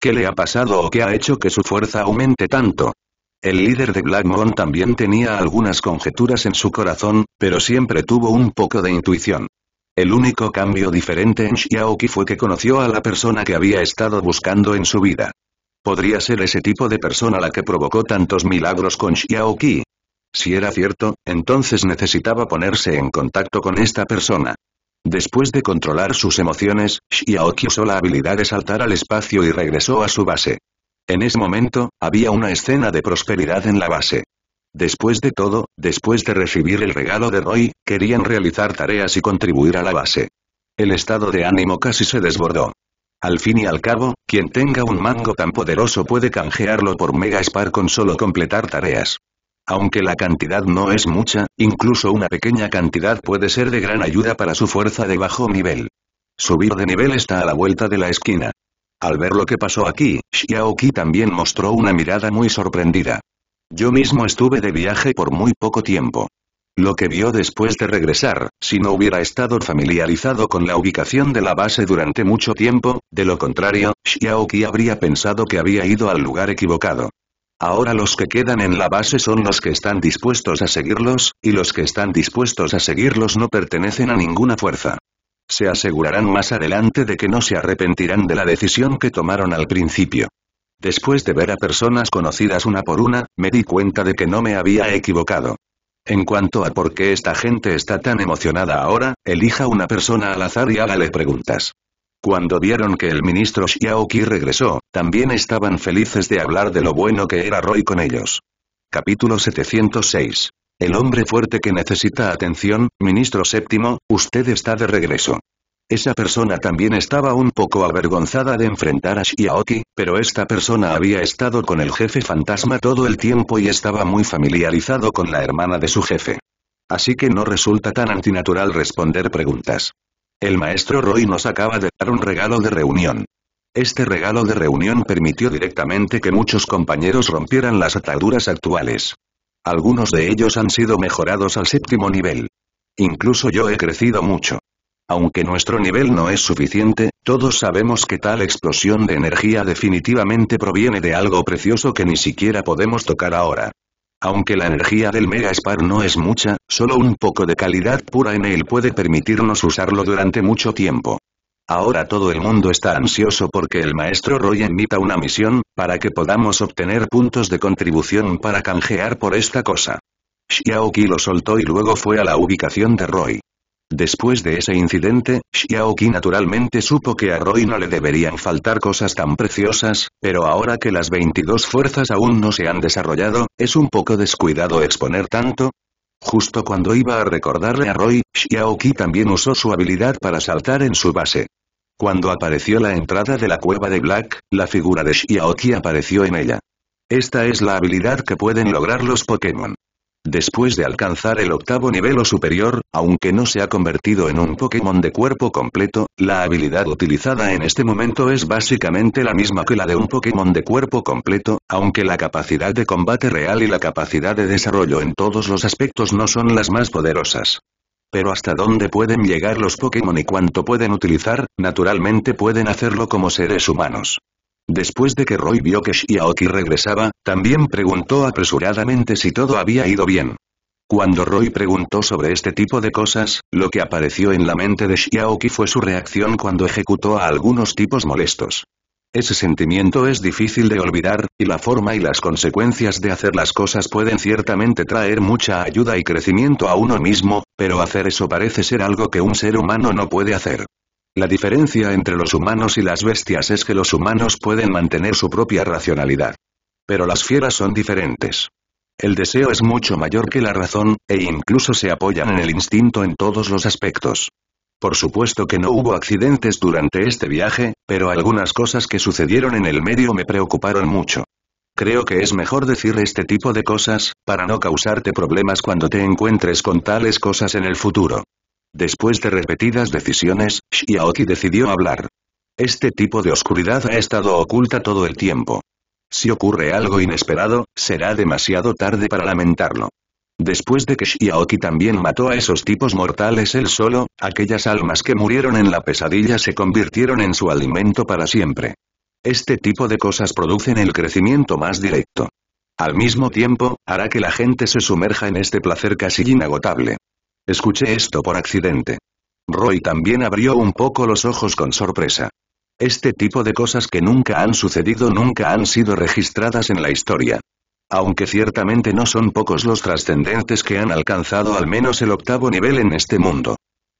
¿Qué le ha pasado o qué ha hecho que su fuerza aumente tanto? El líder de Moon también tenía algunas conjeturas en su corazón, pero siempre tuvo un poco de intuición. El único cambio diferente en Xiaoqi fue que conoció a la persona que había estado buscando en su vida. ¿Podría ser ese tipo de persona la que provocó tantos milagros con Xiaoqi? Si era cierto, entonces necesitaba ponerse en contacto con esta persona. Después de controlar sus emociones, Xiaoqi usó la habilidad de saltar al espacio y regresó a su base. En ese momento, había una escena de prosperidad en la base. Después de todo, después de recibir el regalo de Roy, querían realizar tareas y contribuir a la base. El estado de ánimo casi se desbordó. Al fin y al cabo, quien tenga un mango tan poderoso puede canjearlo por Mega Spar con solo completar tareas. Aunque la cantidad no es mucha, incluso una pequeña cantidad puede ser de gran ayuda para su fuerza de bajo nivel. Subir de nivel está a la vuelta de la esquina. Al ver lo que pasó aquí, Xiaoqi también mostró una mirada muy sorprendida. Yo mismo estuve de viaje por muy poco tiempo. Lo que vio después de regresar, si no hubiera estado familiarizado con la ubicación de la base durante mucho tiempo, de lo contrario, Xiaoqi habría pensado que había ido al lugar equivocado. Ahora los que quedan en la base son los que están dispuestos a seguirlos, y los que están dispuestos a seguirlos no pertenecen a ninguna fuerza. Se asegurarán más adelante de que no se arrepentirán de la decisión que tomaron al principio. Después de ver a personas conocidas una por una, me di cuenta de que no me había equivocado. En cuanto a por qué esta gente está tan emocionada ahora, elija una persona al azar y hágale preguntas. Cuando vieron que el ministro Xiaoqi regresó, también estaban felices de hablar de lo bueno que era Roy con ellos. Capítulo 706. El hombre fuerte que necesita atención, ministro séptimo, usted está de regreso. Esa persona también estaba un poco avergonzada de enfrentar a Shiaoki, pero esta persona había estado con el jefe fantasma todo el tiempo y estaba muy familiarizado con la hermana de su jefe. Así que no resulta tan antinatural responder preguntas. El maestro Roy nos acaba de dar un regalo de reunión. Este regalo de reunión permitió directamente que muchos compañeros rompieran las ataduras actuales. Algunos de ellos han sido mejorados al séptimo nivel. Incluso yo he crecido mucho. Aunque nuestro nivel no es suficiente, todos sabemos que tal explosión de energía definitivamente proviene de algo precioso que ni siquiera podemos tocar ahora. Aunque la energía del Mega Spar no es mucha, solo un poco de calidad pura en él puede permitirnos usarlo durante mucho tiempo. Ahora todo el mundo está ansioso porque el maestro Roy emita una misión, para que podamos obtener puntos de contribución para canjear por esta cosa. Xiaoqi lo soltó y luego fue a la ubicación de Roy. Después de ese incidente, Xiaoqi naturalmente supo que a Roy no le deberían faltar cosas tan preciosas, pero ahora que las 22 fuerzas aún no se han desarrollado, es un poco descuidado exponer tanto, Justo cuando iba a recordarle a Roy, Xiaoqi también usó su habilidad para saltar en su base. Cuando apareció la entrada de la cueva de Black, la figura de Xiaoqi apareció en ella. Esta es la habilidad que pueden lograr los Pokémon. Después de alcanzar el octavo nivel o superior, aunque no se ha convertido en un Pokémon de cuerpo completo, la habilidad utilizada en este momento es básicamente la misma que la de un Pokémon de cuerpo completo, aunque la capacidad de combate real y la capacidad de desarrollo en todos los aspectos no son las más poderosas. Pero hasta dónde pueden llegar los Pokémon y cuánto pueden utilizar, naturalmente pueden hacerlo como seres humanos. Después de que Roy vio que Shiaoki regresaba, también preguntó apresuradamente si todo había ido bien. Cuando Roy preguntó sobre este tipo de cosas, lo que apareció en la mente de Shiaoki fue su reacción cuando ejecutó a algunos tipos molestos. Ese sentimiento es difícil de olvidar, y la forma y las consecuencias de hacer las cosas pueden ciertamente traer mucha ayuda y crecimiento a uno mismo, pero hacer eso parece ser algo que un ser humano no puede hacer. La diferencia entre los humanos y las bestias es que los humanos pueden mantener su propia racionalidad. Pero las fieras son diferentes. El deseo es mucho mayor que la razón, e incluso se apoyan en el instinto en todos los aspectos. Por supuesto que no hubo accidentes durante este viaje, pero algunas cosas que sucedieron en el medio me preocuparon mucho. Creo que es mejor decir este tipo de cosas, para no causarte problemas cuando te encuentres con tales cosas en el futuro. Después de repetidas decisiones, Shiaoki decidió hablar. Este tipo de oscuridad ha estado oculta todo el tiempo. Si ocurre algo inesperado, será demasiado tarde para lamentarlo. Después de que Shiaoki también mató a esos tipos mortales él solo, aquellas almas que murieron en la pesadilla se convirtieron en su alimento para siempre. Este tipo de cosas producen el crecimiento más directo. Al mismo tiempo, hará que la gente se sumerja en este placer casi inagotable. Escuché esto por accidente. Roy también abrió un poco los ojos con sorpresa. Este tipo de cosas que nunca han sucedido nunca han sido registradas en la historia. Aunque ciertamente no son pocos los trascendentes que han alcanzado al menos el octavo nivel en este mundo.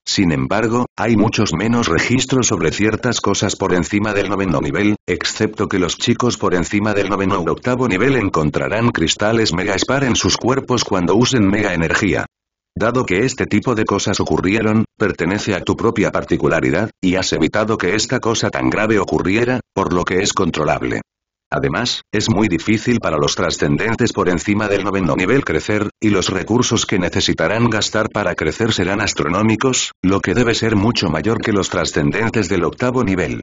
Sin embargo, hay muchos menos registros sobre ciertas cosas por encima del noveno nivel, excepto que los chicos por encima del noveno u octavo nivel encontrarán cristales mega spar en sus cuerpos cuando usen mega energía. Dado que este tipo de cosas ocurrieron, pertenece a tu propia particularidad, y has evitado que esta cosa tan grave ocurriera, por lo que es controlable. Además, es muy difícil para los trascendentes por encima del noveno nivel crecer, y los recursos que necesitarán gastar para crecer serán astronómicos, lo que debe ser mucho mayor que los trascendentes del octavo nivel.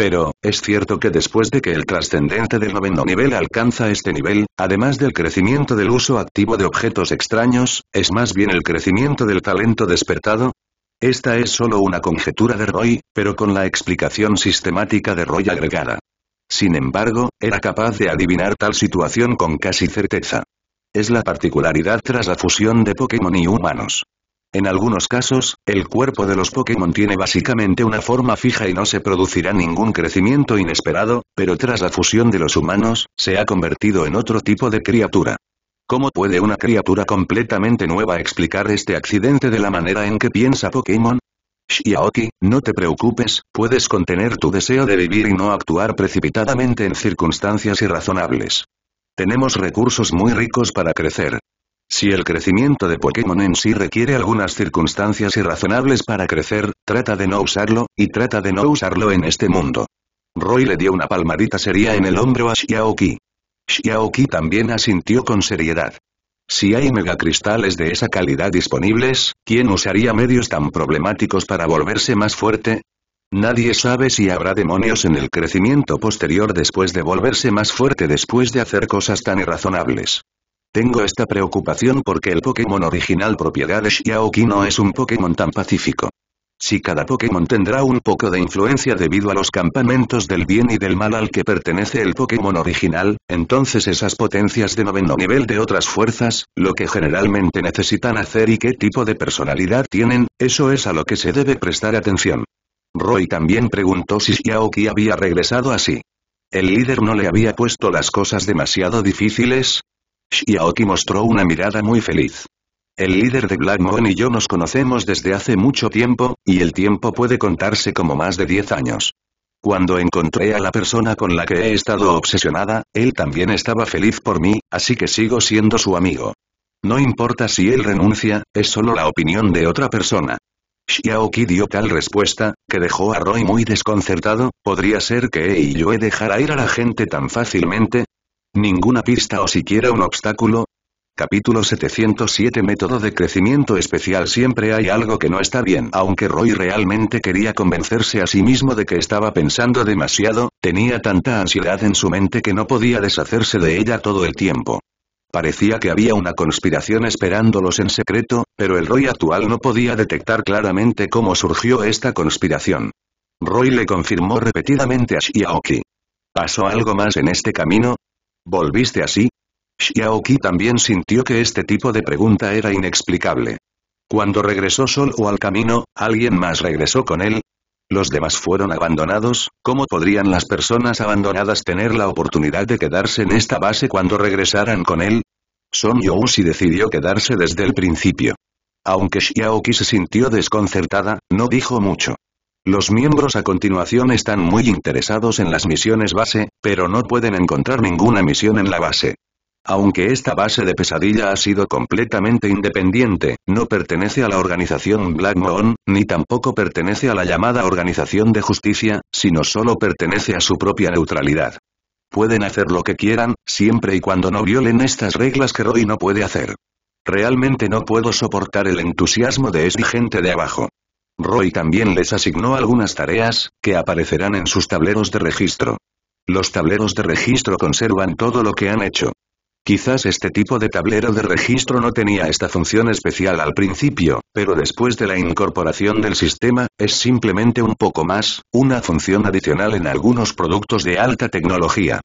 Pero, es cierto que después de que el trascendente del noveno nivel alcanza este nivel, además del crecimiento del uso activo de objetos extraños, es más bien el crecimiento del talento despertado, esta es solo una conjetura de Roy, pero con la explicación sistemática de Roy agregada. Sin embargo, era capaz de adivinar tal situación con casi certeza. Es la particularidad tras la fusión de Pokémon y humanos. En algunos casos, el cuerpo de los Pokémon tiene básicamente una forma fija y no se producirá ningún crecimiento inesperado, pero tras la fusión de los humanos, se ha convertido en otro tipo de criatura. ¿Cómo puede una criatura completamente nueva explicar este accidente de la manera en que piensa Pokémon? Shiaoki, no te preocupes, puedes contener tu deseo de vivir y no actuar precipitadamente en circunstancias irrazonables. Tenemos recursos muy ricos para crecer. Si el crecimiento de Pokémon en sí requiere algunas circunstancias irrazonables para crecer, trata de no usarlo, y trata de no usarlo en este mundo. Roy le dio una palmadita seria en el hombro a Xiaoqi. Xiaoki también asintió con seriedad. Si hay megacristales de esa calidad disponibles, ¿quién usaría medios tan problemáticos para volverse más fuerte? Nadie sabe si habrá demonios en el crecimiento posterior después de volverse más fuerte después de hacer cosas tan irrazonables. Tengo esta preocupación porque el Pokémon original propiedad de no es un Pokémon tan pacífico. Si cada Pokémon tendrá un poco de influencia debido a los campamentos del bien y del mal al que pertenece el Pokémon original, entonces esas potencias de noveno nivel de otras fuerzas, lo que generalmente necesitan hacer y qué tipo de personalidad tienen, eso es a lo que se debe prestar atención. Roy también preguntó si Xiaoki había regresado así. El líder no le había puesto las cosas demasiado difíciles, Xiaoki mostró una mirada muy feliz. El líder de Black Moon y yo nos conocemos desde hace mucho tiempo, y el tiempo puede contarse como más de 10 años. Cuando encontré a la persona con la que he estado obsesionada, él también estaba feliz por mí, así que sigo siendo su amigo. No importa si él renuncia, es solo la opinión de otra persona. Xiaoki dio tal respuesta, que dejó a Roy muy desconcertado, ¿podría ser que él y yo he dejara ir a la gente tan fácilmente? Ninguna pista o siquiera un obstáculo. Capítulo 707 Método de crecimiento especial Siempre hay algo que no está bien. Aunque Roy realmente quería convencerse a sí mismo de que estaba pensando demasiado, tenía tanta ansiedad en su mente que no podía deshacerse de ella todo el tiempo. Parecía que había una conspiración esperándolos en secreto, pero el Roy actual no podía detectar claramente cómo surgió esta conspiración. Roy le confirmó repetidamente a Shiaoki. ¿Pasó algo más en este camino? ¿Volviste así? Xiaoqi también sintió que este tipo de pregunta era inexplicable. Cuando regresó solo al camino, ¿alguien más regresó con él? ¿Los demás fueron abandonados? ¿Cómo podrían las personas abandonadas tener la oportunidad de quedarse en esta base cuando regresaran con él? Son Yousi decidió quedarse desde el principio. Aunque Xiaoqi se sintió desconcertada, no dijo mucho. Los miembros a continuación están muy interesados en las misiones base, pero no pueden encontrar ninguna misión en la base. Aunque esta base de pesadilla ha sido completamente independiente, no pertenece a la organización Black Moon, ni tampoco pertenece a la llamada Organización de Justicia, sino solo pertenece a su propia neutralidad. Pueden hacer lo que quieran, siempre y cuando no violen estas reglas que Roy no puede hacer. Realmente no puedo soportar el entusiasmo de esa gente de abajo. Roy también les asignó algunas tareas, que aparecerán en sus tableros de registro. Los tableros de registro conservan todo lo que han hecho. Quizás este tipo de tablero de registro no tenía esta función especial al principio, pero después de la incorporación del sistema, es simplemente un poco más, una función adicional en algunos productos de alta tecnología.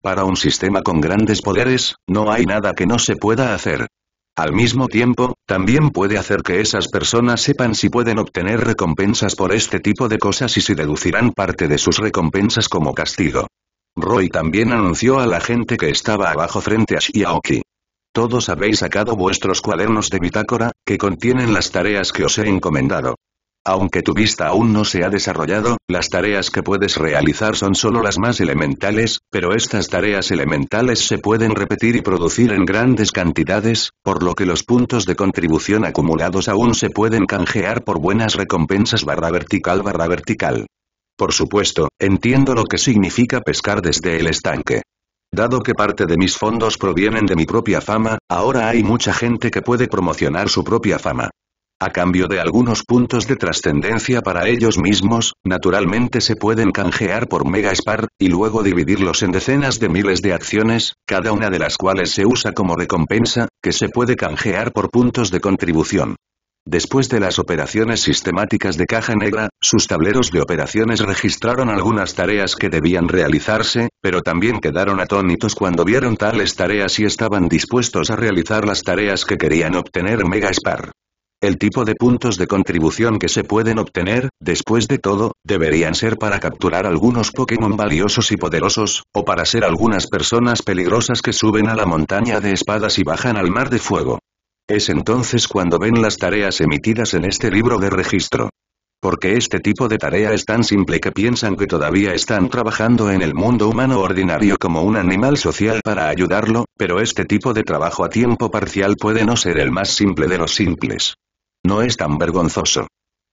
Para un sistema con grandes poderes, no hay nada que no se pueda hacer. Al mismo tiempo, también puede hacer que esas personas sepan si pueden obtener recompensas por este tipo de cosas y si deducirán parte de sus recompensas como castigo. Roy también anunció a la gente que estaba abajo frente a Shiaoki. Todos habéis sacado vuestros cuadernos de bitácora, que contienen las tareas que os he encomendado. Aunque tu vista aún no se ha desarrollado, las tareas que puedes realizar son solo las más elementales, pero estas tareas elementales se pueden repetir y producir en grandes cantidades, por lo que los puntos de contribución acumulados aún se pueden canjear por buenas recompensas barra vertical barra vertical. Por supuesto, entiendo lo que significa pescar desde el estanque. Dado que parte de mis fondos provienen de mi propia fama, ahora hay mucha gente que puede promocionar su propia fama. A cambio de algunos puntos de trascendencia para ellos mismos, naturalmente se pueden canjear por Mega Spar, y luego dividirlos en decenas de miles de acciones, cada una de las cuales se usa como recompensa, que se puede canjear por puntos de contribución. Después de las operaciones sistemáticas de caja negra, sus tableros de operaciones registraron algunas tareas que debían realizarse, pero también quedaron atónitos cuando vieron tales tareas y estaban dispuestos a realizar las tareas que querían obtener Mega Spar. El tipo de puntos de contribución que se pueden obtener, después de todo, deberían ser para capturar algunos Pokémon valiosos y poderosos, o para ser algunas personas peligrosas que suben a la montaña de espadas y bajan al mar de fuego. Es entonces cuando ven las tareas emitidas en este libro de registro. Porque este tipo de tarea es tan simple que piensan que todavía están trabajando en el mundo humano ordinario como un animal social para ayudarlo, pero este tipo de trabajo a tiempo parcial puede no ser el más simple de los simples. No es tan vergonzoso.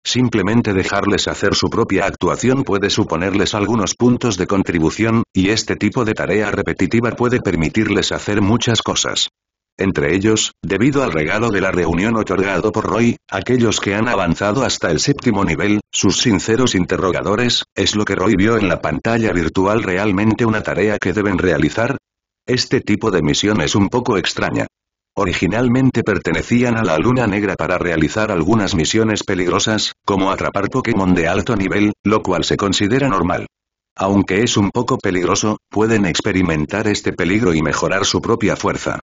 Simplemente dejarles hacer su propia actuación puede suponerles algunos puntos de contribución, y este tipo de tarea repetitiva puede permitirles hacer muchas cosas. Entre ellos, debido al regalo de la reunión otorgado por Roy, aquellos que han avanzado hasta el séptimo nivel, sus sinceros interrogadores, ¿es lo que Roy vio en la pantalla virtual realmente una tarea que deben realizar? Este tipo de misión es un poco extraña. Originalmente pertenecían a la Luna Negra para realizar algunas misiones peligrosas, como atrapar Pokémon de alto nivel, lo cual se considera normal. Aunque es un poco peligroso, pueden experimentar este peligro y mejorar su propia fuerza.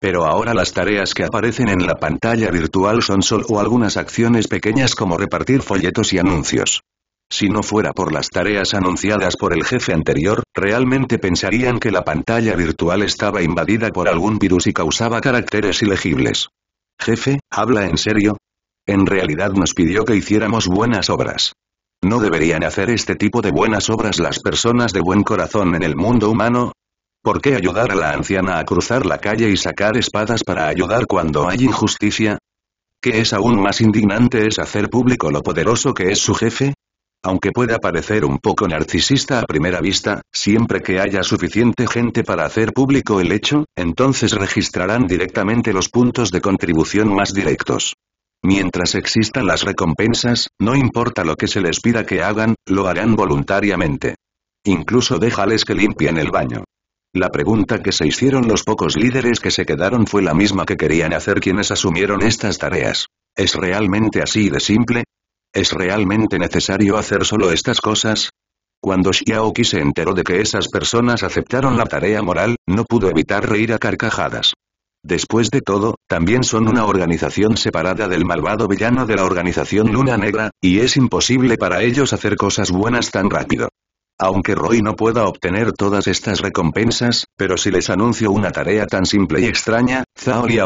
Pero ahora las tareas que aparecen en la pantalla virtual son solo algunas acciones pequeñas como repartir folletos y anuncios. Si no fuera por las tareas anunciadas por el jefe anterior, realmente pensarían que la pantalla virtual estaba invadida por algún virus y causaba caracteres ilegibles. Jefe, ¿habla en serio? En realidad nos pidió que hiciéramos buenas obras. ¿No deberían hacer este tipo de buenas obras las personas de buen corazón en el mundo humano? ¿Por qué ayudar a la anciana a cruzar la calle y sacar espadas para ayudar cuando hay injusticia? ¿Qué es aún más indignante es hacer público lo poderoso que es su jefe, aunque pueda parecer un poco narcisista a primera vista, siempre que haya suficiente gente para hacer público el hecho, entonces registrarán directamente los puntos de contribución más directos. Mientras existan las recompensas, no importa lo que se les pida que hagan, lo harán voluntariamente. Incluso déjales que limpien el baño. La pregunta que se hicieron los pocos líderes que se quedaron fue la misma que querían hacer quienes asumieron estas tareas. ¿Es realmente así de simple? ¿Es realmente necesario hacer solo estas cosas? Cuando Xiaoqi se enteró de que esas personas aceptaron la tarea moral, no pudo evitar reír a carcajadas. Después de todo, también son una organización separada del malvado villano de la organización Luna Negra, y es imposible para ellos hacer cosas buenas tan rápido. Aunque Roy no pueda obtener todas estas recompensas, pero si les anuncio una tarea tan simple y extraña, Zao y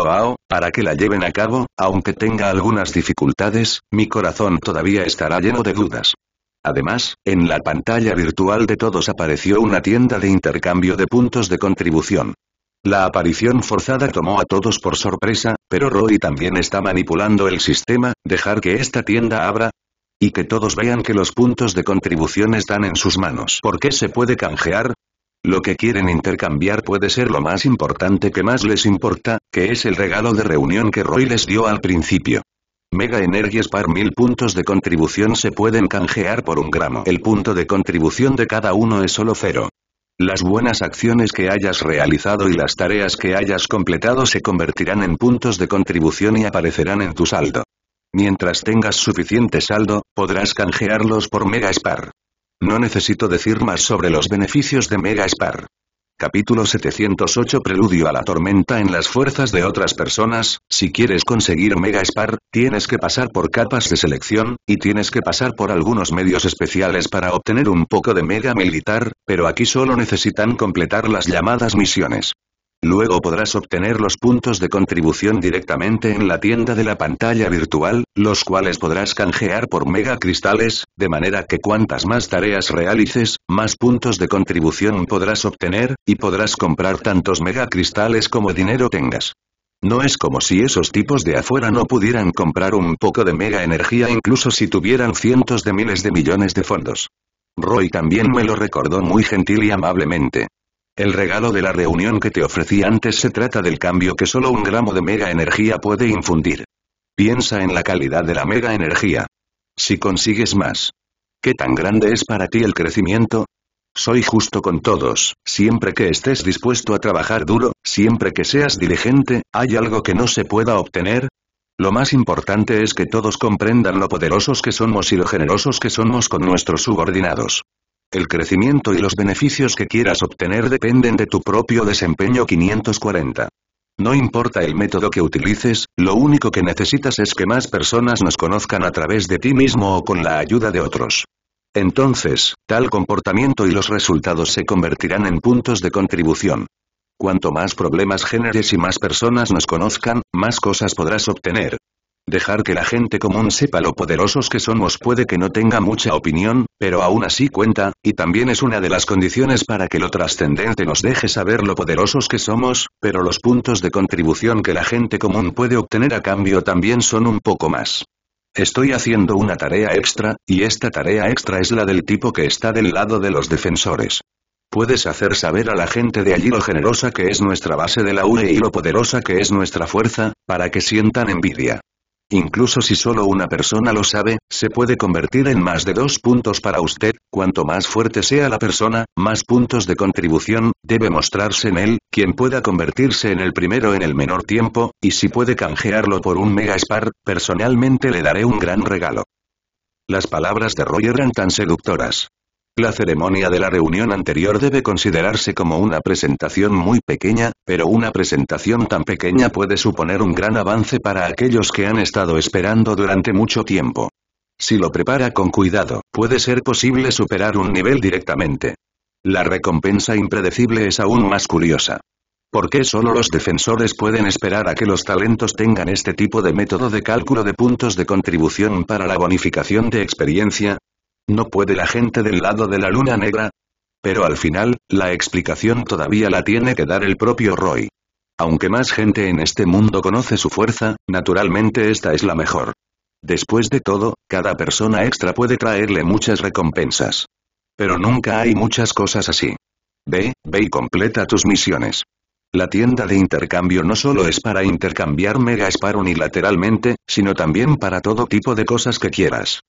para que la lleven a cabo, aunque tenga algunas dificultades, mi corazón todavía estará lleno de dudas. Además, en la pantalla virtual de todos apareció una tienda de intercambio de puntos de contribución. La aparición forzada tomó a todos por sorpresa, pero Roy también está manipulando el sistema, dejar que esta tienda abra, y que todos vean que los puntos de contribución están en sus manos. ¿Por qué se puede canjear? Lo que quieren intercambiar puede ser lo más importante que más les importa, que es el regalo de reunión que Roy les dio al principio. Mega Energies par mil puntos de contribución se pueden canjear por un gramo. El punto de contribución de cada uno es solo cero. Las buenas acciones que hayas realizado y las tareas que hayas completado se convertirán en puntos de contribución y aparecerán en tu saldo. Mientras tengas suficiente saldo, podrás canjearlos por Mega Spar. No necesito decir más sobre los beneficios de Mega Spar. Capítulo 708 Preludio a la tormenta en las fuerzas de otras personas, si quieres conseguir Mega Spar, tienes que pasar por capas de selección, y tienes que pasar por algunos medios especiales para obtener un poco de Mega Militar, pero aquí solo necesitan completar las llamadas misiones. Luego podrás obtener los puntos de contribución directamente en la tienda de la pantalla virtual, los cuales podrás canjear por mega cristales, de manera que cuantas más tareas realices, más puntos de contribución podrás obtener, y podrás comprar tantos mega cristales como dinero tengas. No es como si esos tipos de afuera no pudieran comprar un poco de mega energía incluso si tuvieran cientos de miles de millones de fondos. Roy también me lo recordó muy gentil y amablemente. El regalo de la reunión que te ofrecí antes se trata del cambio que solo un gramo de mega energía puede infundir. Piensa en la calidad de la mega energía. Si consigues más. ¿Qué tan grande es para ti el crecimiento? Soy justo con todos, siempre que estés dispuesto a trabajar duro, siempre que seas diligente, ¿hay algo que no se pueda obtener? Lo más importante es que todos comprendan lo poderosos que somos y lo generosos que somos con nuestros subordinados. El crecimiento y los beneficios que quieras obtener dependen de tu propio desempeño 540. No importa el método que utilices, lo único que necesitas es que más personas nos conozcan a través de ti mismo o con la ayuda de otros. Entonces, tal comportamiento y los resultados se convertirán en puntos de contribución. Cuanto más problemas generes y más personas nos conozcan, más cosas podrás obtener, Dejar que la gente común sepa lo poderosos que somos puede que no tenga mucha opinión, pero aún así cuenta, y también es una de las condiciones para que lo trascendente nos deje saber lo poderosos que somos, pero los puntos de contribución que la gente común puede obtener a cambio también son un poco más. Estoy haciendo una tarea extra, y esta tarea extra es la del tipo que está del lado de los defensores. Puedes hacer saber a la gente de allí lo generosa que es nuestra base de la UE y lo poderosa que es nuestra fuerza, para que sientan envidia. Incluso si solo una persona lo sabe, se puede convertir en más de dos puntos para usted, cuanto más fuerte sea la persona, más puntos de contribución, debe mostrarse en él, quien pueda convertirse en el primero en el menor tiempo, y si puede canjearlo por un Mega Spar, personalmente le daré un gran regalo. Las palabras de Roy eran tan seductoras. La ceremonia de la reunión anterior debe considerarse como una presentación muy pequeña, pero una presentación tan pequeña puede suponer un gran avance para aquellos que han estado esperando durante mucho tiempo. Si lo prepara con cuidado, puede ser posible superar un nivel directamente. La recompensa impredecible es aún más curiosa. ¿Por qué solo los defensores pueden esperar a que los talentos tengan este tipo de método de cálculo de puntos de contribución para la bonificación de experiencia? ¿No puede la gente del lado de la luna negra? Pero al final, la explicación todavía la tiene que dar el propio Roy. Aunque más gente en este mundo conoce su fuerza, naturalmente esta es la mejor. Después de todo, cada persona extra puede traerle muchas recompensas. Pero nunca hay muchas cosas así. Ve, ve y completa tus misiones. La tienda de intercambio no solo es para intercambiar mega unilateralmente, sino también para todo tipo de cosas que quieras.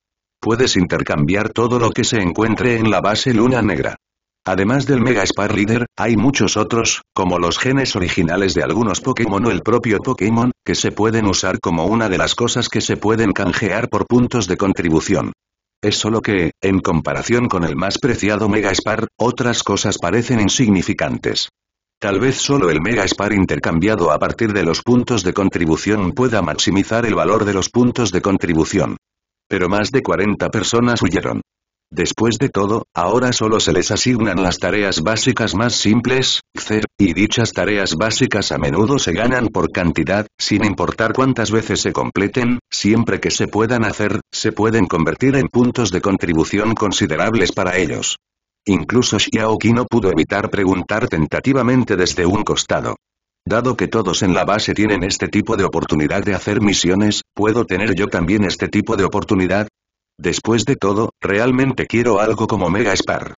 Puedes intercambiar todo lo que se encuentre en la base Luna Negra. Además del Mega Spar Leader, hay muchos otros, como los genes originales de algunos Pokémon o el propio Pokémon, que se pueden usar como una de las cosas que se pueden canjear por puntos de contribución. Es solo que, en comparación con el más preciado Mega Spar, otras cosas parecen insignificantes. Tal vez solo el Mega Spar intercambiado a partir de los puntos de contribución pueda maximizar el valor de los puntos de contribución. Pero más de 40 personas huyeron. Después de todo, ahora solo se les asignan las tareas básicas más simples, y dichas tareas básicas a menudo se ganan por cantidad, sin importar cuántas veces se completen, siempre que se puedan hacer, se pueden convertir en puntos de contribución considerables para ellos. Incluso Xiaoqi no pudo evitar preguntar tentativamente desde un costado. Dado que todos en la base tienen este tipo de oportunidad de hacer misiones, ¿puedo tener yo también este tipo de oportunidad? Después de todo, realmente quiero algo como Mega Spar.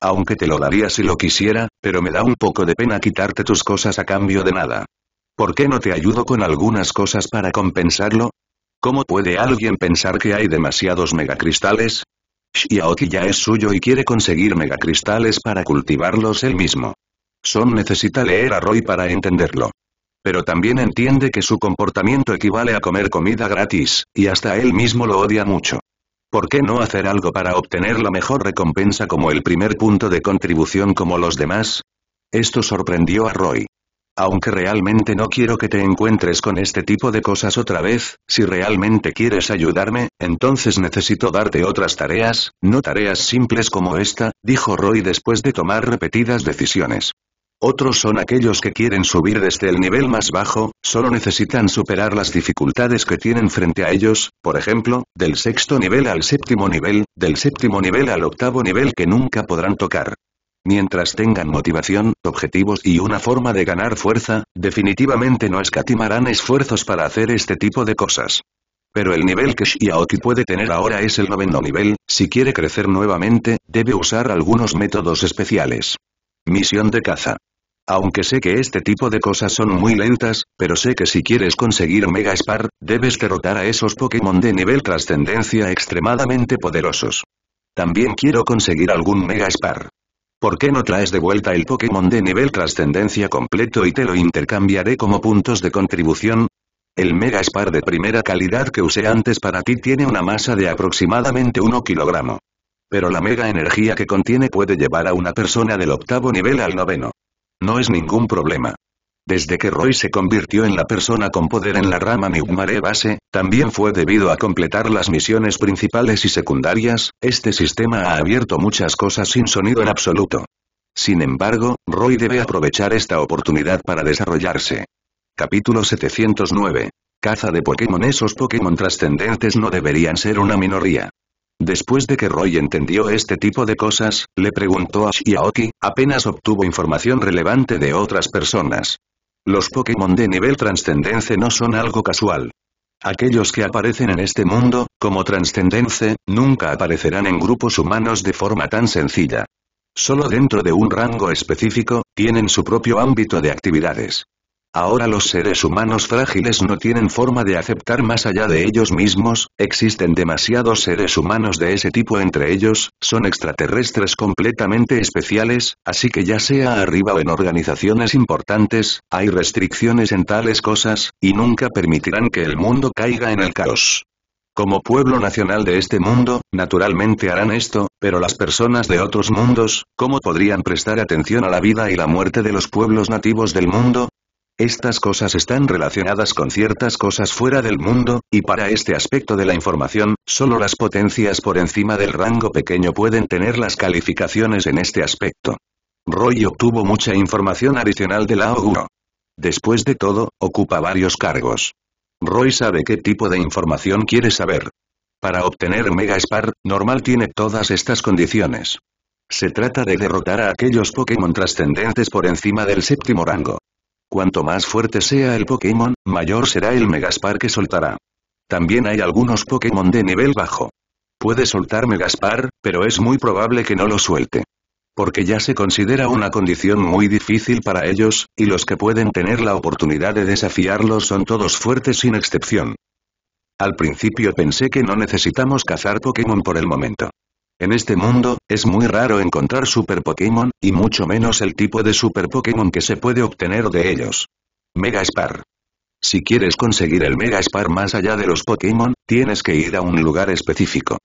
Aunque te lo daría si lo quisiera, pero me da un poco de pena quitarte tus cosas a cambio de nada. ¿Por qué no te ayudo con algunas cosas para compensarlo? ¿Cómo puede alguien pensar que hay demasiados megacristales? Shiaoki ya es suyo y quiere conseguir megacristales para cultivarlos él mismo. Son necesita leer a Roy para entenderlo. Pero también entiende que su comportamiento equivale a comer comida gratis, y hasta él mismo lo odia mucho. ¿Por qué no hacer algo para obtener la mejor recompensa como el primer punto de contribución como los demás? Esto sorprendió a Roy. Aunque realmente no quiero que te encuentres con este tipo de cosas otra vez, si realmente quieres ayudarme, entonces necesito darte otras tareas, no tareas simples como esta, dijo Roy después de tomar repetidas decisiones. Otros son aquellos que quieren subir desde el nivel más bajo, solo necesitan superar las dificultades que tienen frente a ellos, por ejemplo, del sexto nivel al séptimo nivel, del séptimo nivel al octavo nivel que nunca podrán tocar. Mientras tengan motivación, objetivos y una forma de ganar fuerza, definitivamente no escatimarán esfuerzos para hacer este tipo de cosas. Pero el nivel que Shiaoki puede tener ahora es el noveno nivel, si quiere crecer nuevamente, debe usar algunos métodos especiales. Misión de caza. Aunque sé que este tipo de cosas son muy lentas, pero sé que si quieres conseguir Mega Spar, debes derrotar a esos Pokémon de nivel trascendencia extremadamente poderosos. También quiero conseguir algún Mega Spar. ¿Por qué no traes de vuelta el Pokémon de nivel trascendencia completo y te lo intercambiaré como puntos de contribución? El Mega Spar de primera calidad que usé antes para ti tiene una masa de aproximadamente 1 kilogramo. Pero la mega energía que contiene puede llevar a una persona del octavo nivel al noveno. No es ningún problema. Desde que Roy se convirtió en la persona con poder en la rama Neumare base, también fue debido a completar las misiones principales y secundarias, este sistema ha abierto muchas cosas sin sonido en absoluto. Sin embargo, Roy debe aprovechar esta oportunidad para desarrollarse. Capítulo 709. Caza de Pokémon Esos Pokémon trascendentes no deberían ser una minoría. Después de que Roy entendió este tipo de cosas, le preguntó a Shiaoki, apenas obtuvo información relevante de otras personas. Los Pokémon de nivel trascendente no son algo casual. Aquellos que aparecen en este mundo, como trascendence, nunca aparecerán en grupos humanos de forma tan sencilla. Solo dentro de un rango específico, tienen su propio ámbito de actividades. Ahora los seres humanos frágiles no tienen forma de aceptar más allá de ellos mismos, existen demasiados seres humanos de ese tipo entre ellos, son extraterrestres completamente especiales, así que ya sea arriba o en organizaciones importantes, hay restricciones en tales cosas, y nunca permitirán que el mundo caiga en el caos. Como pueblo nacional de este mundo, naturalmente harán esto, pero las personas de otros mundos, ¿cómo podrían prestar atención a la vida y la muerte de los pueblos nativos del mundo? Estas cosas están relacionadas con ciertas cosas fuera del mundo, y para este aspecto de la información, solo las potencias por encima del rango pequeño pueden tener las calificaciones en este aspecto. Roy obtuvo mucha información adicional de la Después de todo, ocupa varios cargos. Roy sabe qué tipo de información quiere saber. Para obtener Mega Spar, Normal tiene todas estas condiciones. Se trata de derrotar a aquellos Pokémon trascendentes por encima del séptimo rango. Cuanto más fuerte sea el Pokémon, mayor será el Megaspar que soltará. También hay algunos Pokémon de nivel bajo. Puede soltar Megaspar, pero es muy probable que no lo suelte. Porque ya se considera una condición muy difícil para ellos, y los que pueden tener la oportunidad de desafiarlos son todos fuertes sin excepción. Al principio pensé que no necesitamos cazar Pokémon por el momento. En este mundo, es muy raro encontrar Super Pokémon, y mucho menos el tipo de Super Pokémon que se puede obtener de ellos. Mega Spar. Si quieres conseguir el Mega Spar más allá de los Pokémon, tienes que ir a un lugar específico.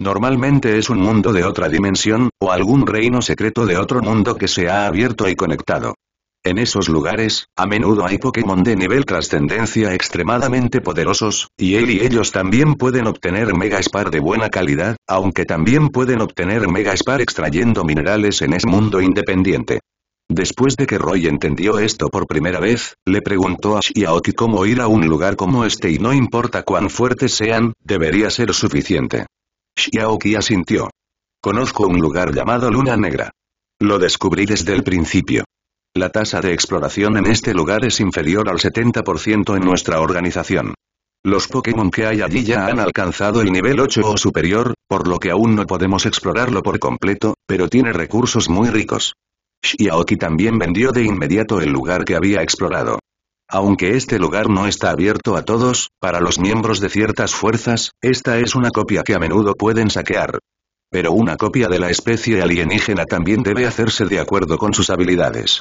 Normalmente es un mundo de otra dimensión, o algún reino secreto de otro mundo que se ha abierto y conectado. En esos lugares, a menudo hay Pokémon de nivel trascendencia extremadamente poderosos, y él y ellos también pueden obtener Mega Spar de buena calidad, aunque también pueden obtener Mega Spar extrayendo minerales en ese mundo independiente. Después de que Roy entendió esto por primera vez, le preguntó a Shiaoki cómo ir a un lugar como este y no importa cuán fuertes sean, debería ser suficiente. Shiaoki asintió. Conozco un lugar llamado Luna Negra. Lo descubrí desde el principio. La tasa de exploración en este lugar es inferior al 70% en nuestra organización. Los Pokémon que hay allí ya han alcanzado el nivel 8 o superior, por lo que aún no podemos explorarlo por completo, pero tiene recursos muy ricos. Shiaoki también vendió de inmediato el lugar que había explorado. Aunque este lugar no está abierto a todos, para los miembros de ciertas fuerzas, esta es una copia que a menudo pueden saquear. Pero una copia de la especie alienígena también debe hacerse de acuerdo con sus habilidades.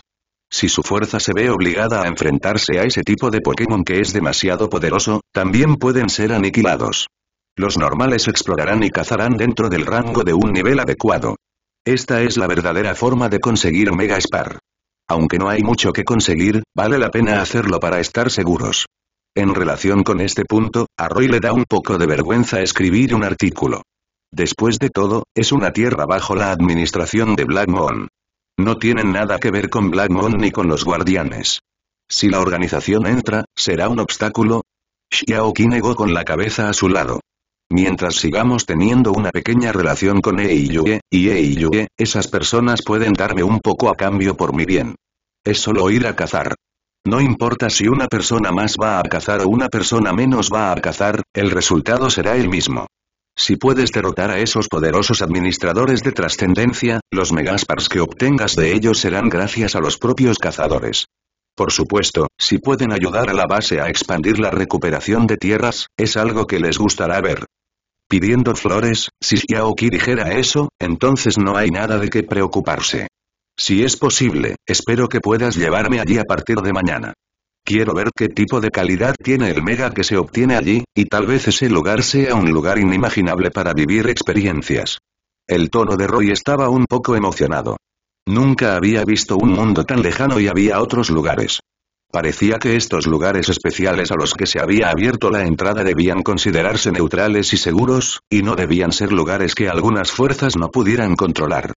Si su fuerza se ve obligada a enfrentarse a ese tipo de Pokémon que es demasiado poderoso, también pueden ser aniquilados. Los normales explorarán y cazarán dentro del rango de un nivel adecuado. Esta es la verdadera forma de conseguir Mega Spar. Aunque no hay mucho que conseguir, vale la pena hacerlo para estar seguros. En relación con este punto, a Roy le da un poco de vergüenza escribir un artículo. Después de todo, es una tierra bajo la administración de Black Moon. No tienen nada que ver con Black Moon ni con los guardianes. Si la organización entra, ¿será un obstáculo? Xiaoqi negó con la cabeza a su lado. Mientras sigamos teniendo una pequeña relación con Yue y Yue, esas personas pueden darme un poco a cambio por mi bien. Es solo ir a cazar. No importa si una persona más va a cazar o una persona menos va a cazar, el resultado será el mismo. Si puedes derrotar a esos poderosos administradores de trascendencia, los megaspars que obtengas de ellos serán gracias a los propios cazadores. Por supuesto, si pueden ayudar a la base a expandir la recuperación de tierras, es algo que les gustará ver. Pidiendo flores, si Xiaoqi dijera eso, entonces no hay nada de qué preocuparse. Si es posible, espero que puedas llevarme allí a partir de mañana. Quiero ver qué tipo de calidad tiene el mega que se obtiene allí, y tal vez ese lugar sea un lugar inimaginable para vivir experiencias. El tono de Roy estaba un poco emocionado. Nunca había visto un mundo tan lejano y había otros lugares. Parecía que estos lugares especiales a los que se había abierto la entrada debían considerarse neutrales y seguros, y no debían ser lugares que algunas fuerzas no pudieran controlar.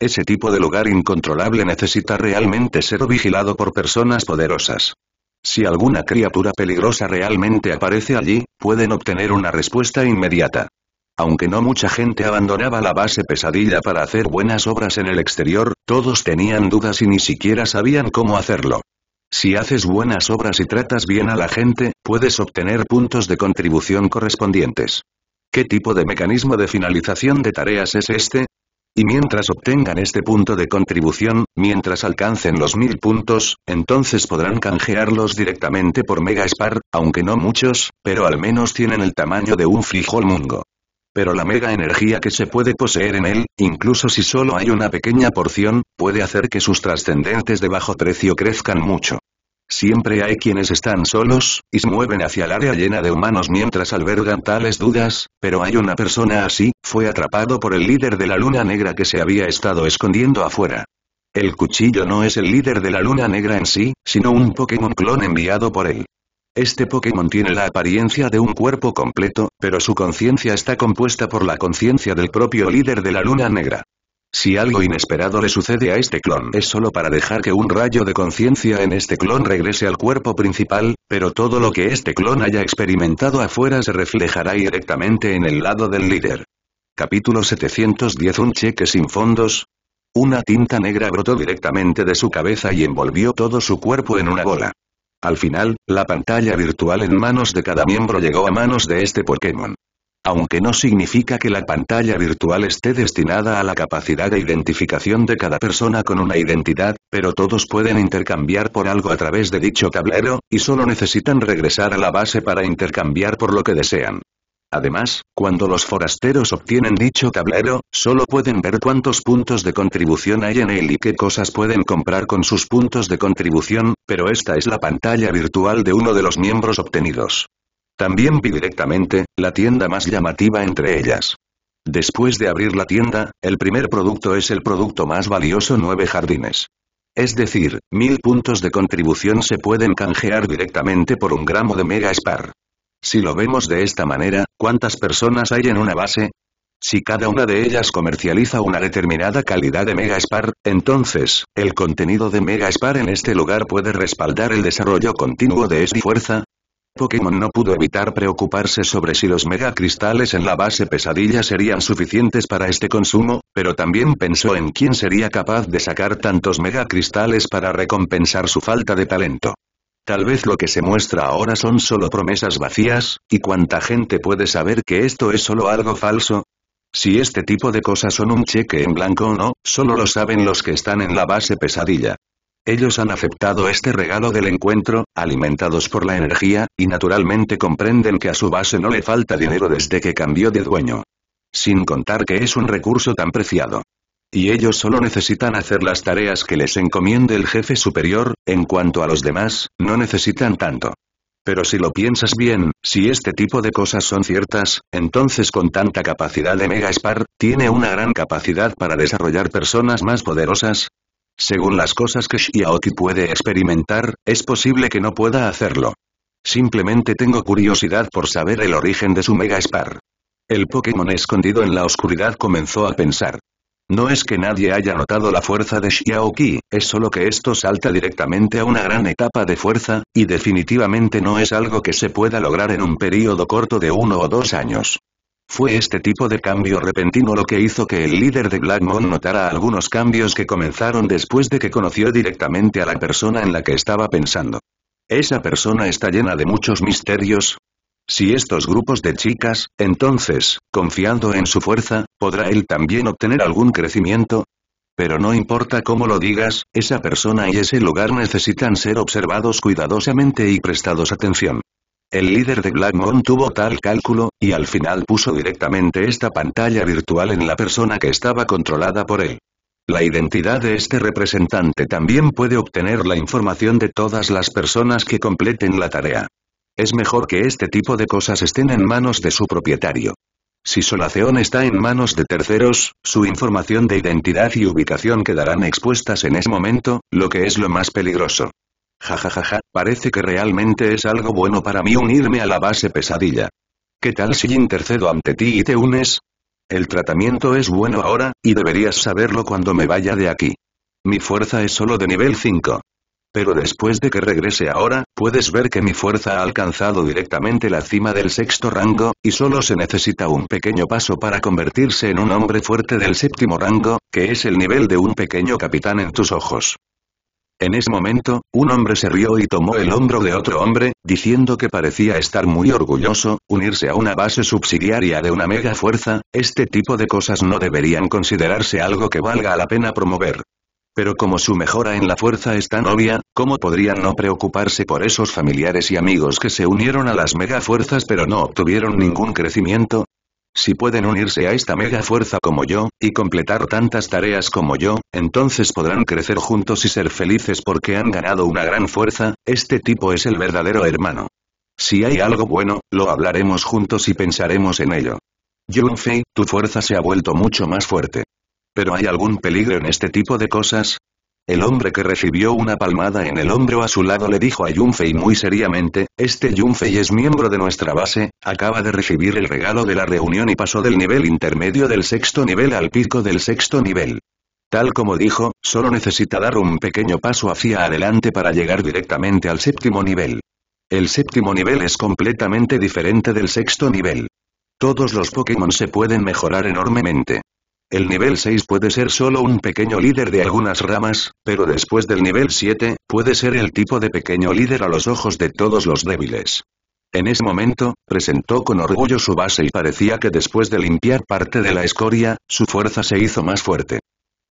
Ese tipo de lugar incontrolable necesita realmente ser vigilado por personas poderosas. Si alguna criatura peligrosa realmente aparece allí, pueden obtener una respuesta inmediata. Aunque no mucha gente abandonaba la base pesadilla para hacer buenas obras en el exterior, todos tenían dudas y ni siquiera sabían cómo hacerlo. Si haces buenas obras y tratas bien a la gente, puedes obtener puntos de contribución correspondientes. ¿Qué tipo de mecanismo de finalización de tareas es este? Y mientras obtengan este punto de contribución, mientras alcancen los mil puntos, entonces podrán canjearlos directamente por Mega Spar, aunque no muchos, pero al menos tienen el tamaño de un frijol mungo. Pero la mega energía que se puede poseer en él, incluso si solo hay una pequeña porción, puede hacer que sus trascendentes de bajo precio crezcan mucho. Siempre hay quienes están solos, y se mueven hacia el área llena de humanos mientras albergan tales dudas, pero hay una persona así, fue atrapado por el líder de la luna negra que se había estado escondiendo afuera. El cuchillo no es el líder de la luna negra en sí, sino un Pokémon clon enviado por él. Este Pokémon tiene la apariencia de un cuerpo completo, pero su conciencia está compuesta por la conciencia del propio líder de la luna negra. Si algo inesperado le sucede a este clon es solo para dejar que un rayo de conciencia en este clon regrese al cuerpo principal, pero todo lo que este clon haya experimentado afuera se reflejará directamente en el lado del líder. Capítulo 710 Un cheque sin fondos. Una tinta negra brotó directamente de su cabeza y envolvió todo su cuerpo en una bola. Al final, la pantalla virtual en manos de cada miembro llegó a manos de este Pokémon aunque no significa que la pantalla virtual esté destinada a la capacidad de identificación de cada persona con una identidad, pero todos pueden intercambiar por algo a través de dicho tablero, y solo necesitan regresar a la base para intercambiar por lo que desean. Además, cuando los forasteros obtienen dicho tablero, solo pueden ver cuántos puntos de contribución hay en él y qué cosas pueden comprar con sus puntos de contribución, pero esta es la pantalla virtual de uno de los miembros obtenidos. También vi directamente, la tienda más llamativa entre ellas. Después de abrir la tienda, el primer producto es el producto más valioso nueve jardines. Es decir, mil puntos de contribución se pueden canjear directamente por un gramo de Mega Spar. Si lo vemos de esta manera, ¿cuántas personas hay en una base? Si cada una de ellas comercializa una determinada calidad de Mega Spar, entonces, el contenido de Mega Spar en este lugar puede respaldar el desarrollo continuo de esta fuerza, Pokémon no pudo evitar preocuparse sobre si los megacristales en la base pesadilla serían suficientes para este consumo, pero también pensó en quién sería capaz de sacar tantos megacristales para recompensar su falta de talento. Tal vez lo que se muestra ahora son solo promesas vacías, y cuánta gente puede saber que esto es solo algo falso. Si este tipo de cosas son un cheque en blanco o no, solo lo saben los que están en la base pesadilla. Ellos han aceptado este regalo del encuentro, alimentados por la energía, y naturalmente comprenden que a su base no le falta dinero desde que cambió de dueño. Sin contar que es un recurso tan preciado. Y ellos solo necesitan hacer las tareas que les encomiende el jefe superior, en cuanto a los demás, no necesitan tanto. Pero si lo piensas bien, si este tipo de cosas son ciertas, entonces con tanta capacidad de Mega Spar, tiene una gran capacidad para desarrollar personas más poderosas, según las cosas que Shiaoki puede experimentar, es posible que no pueda hacerlo. Simplemente tengo curiosidad por saber el origen de su Mega Spar. El Pokémon escondido en la oscuridad comenzó a pensar. No es que nadie haya notado la fuerza de Xiaoki, es solo que esto salta directamente a una gran etapa de fuerza, y definitivamente no es algo que se pueda lograr en un período corto de uno o dos años. Fue este tipo de cambio repentino lo que hizo que el líder de Blackmon notara algunos cambios que comenzaron después de que conoció directamente a la persona en la que estaba pensando. Esa persona está llena de muchos misterios. Si estos grupos de chicas, entonces, confiando en su fuerza, ¿podrá él también obtener algún crecimiento? Pero no importa cómo lo digas, esa persona y ese lugar necesitan ser observados cuidadosamente y prestados atención. El líder de Blackmon tuvo tal cálculo, y al final puso directamente esta pantalla virtual en la persona que estaba controlada por él. La identidad de este representante también puede obtener la información de todas las personas que completen la tarea. Es mejor que este tipo de cosas estén en manos de su propietario. Si Solaceón está en manos de terceros, su información de identidad y ubicación quedarán expuestas en ese momento, lo que es lo más peligroso. Jajajaja, parece que realmente es algo bueno para mí unirme a la base pesadilla. ¿Qué tal si intercedo ante ti y te unes? El tratamiento es bueno ahora, y deberías saberlo cuando me vaya de aquí. Mi fuerza es solo de nivel 5. Pero después de que regrese ahora, puedes ver que mi fuerza ha alcanzado directamente la cima del sexto rango, y solo se necesita un pequeño paso para convertirse en un hombre fuerte del séptimo rango, que es el nivel de un pequeño capitán en tus ojos. En ese momento, un hombre se rió y tomó el hombro de otro hombre, diciendo que parecía estar muy orgulloso, unirse a una base subsidiaria de una mega fuerza, este tipo de cosas no deberían considerarse algo que valga la pena promover. Pero como su mejora en la fuerza es tan obvia, ¿cómo podrían no preocuparse por esos familiares y amigos que se unieron a las megafuerzas pero no obtuvieron ningún crecimiento? Si pueden unirse a esta mega fuerza como yo, y completar tantas tareas como yo, entonces podrán crecer juntos y ser felices porque han ganado una gran fuerza, este tipo es el verdadero hermano. Si hay algo bueno, lo hablaremos juntos y pensaremos en ello. Yunfei, tu fuerza se ha vuelto mucho más fuerte. ¿Pero hay algún peligro en este tipo de cosas? El hombre que recibió una palmada en el hombro a su lado le dijo a Yunfei muy seriamente, este Yunfei es miembro de nuestra base, acaba de recibir el regalo de la reunión y pasó del nivel intermedio del sexto nivel al pico del sexto nivel. Tal como dijo, solo necesita dar un pequeño paso hacia adelante para llegar directamente al séptimo nivel. El séptimo nivel es completamente diferente del sexto nivel. Todos los Pokémon se pueden mejorar enormemente. El nivel 6 puede ser solo un pequeño líder de algunas ramas, pero después del nivel 7, puede ser el tipo de pequeño líder a los ojos de todos los débiles. En ese momento, presentó con orgullo su base y parecía que después de limpiar parte de la escoria, su fuerza se hizo más fuerte.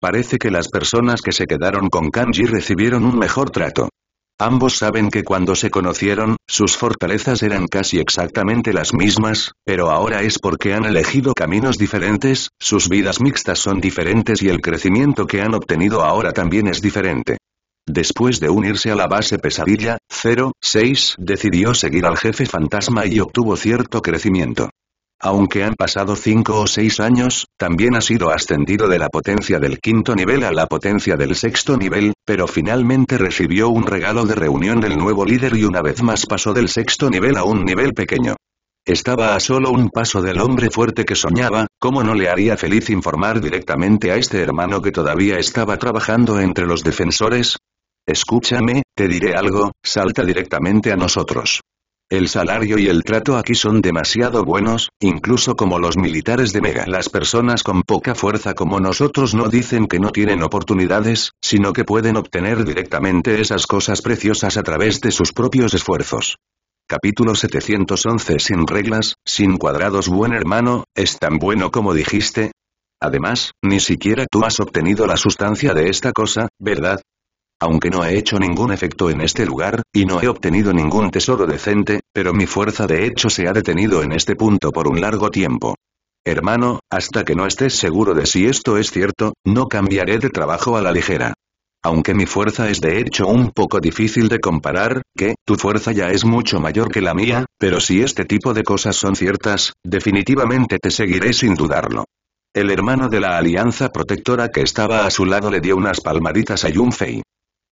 Parece que las personas que se quedaron con Kanji recibieron un mejor trato. Ambos saben que cuando se conocieron, sus fortalezas eran casi exactamente las mismas, pero ahora es porque han elegido caminos diferentes, sus vidas mixtas son diferentes y el crecimiento que han obtenido ahora también es diferente. Después de unirse a la base pesadilla, 06 decidió seguir al jefe fantasma y obtuvo cierto crecimiento. Aunque han pasado cinco o seis años, también ha sido ascendido de la potencia del quinto nivel a la potencia del sexto nivel, pero finalmente recibió un regalo de reunión del nuevo líder y una vez más pasó del sexto nivel a un nivel pequeño. Estaba a solo un paso del hombre fuerte que soñaba, ¿cómo no le haría feliz informar directamente a este hermano que todavía estaba trabajando entre los defensores? Escúchame, te diré algo, salta directamente a nosotros. El salario y el trato aquí son demasiado buenos, incluso como los militares de Mega. Las personas con poca fuerza como nosotros no dicen que no tienen oportunidades, sino que pueden obtener directamente esas cosas preciosas a través de sus propios esfuerzos. Capítulo 711 Sin reglas, sin cuadrados Buen hermano, es tan bueno como dijiste. Además, ni siquiera tú has obtenido la sustancia de esta cosa, ¿verdad? Aunque no he hecho ningún efecto en este lugar, y no he obtenido ningún tesoro decente, pero mi fuerza de hecho se ha detenido en este punto por un largo tiempo. Hermano, hasta que no estés seguro de si esto es cierto, no cambiaré de trabajo a la ligera. Aunque mi fuerza es de hecho un poco difícil de comparar, que, tu fuerza ya es mucho mayor que la mía, pero si este tipo de cosas son ciertas, definitivamente te seguiré sin dudarlo. El hermano de la Alianza Protectora que estaba a su lado le dio unas palmaditas a Yunfei.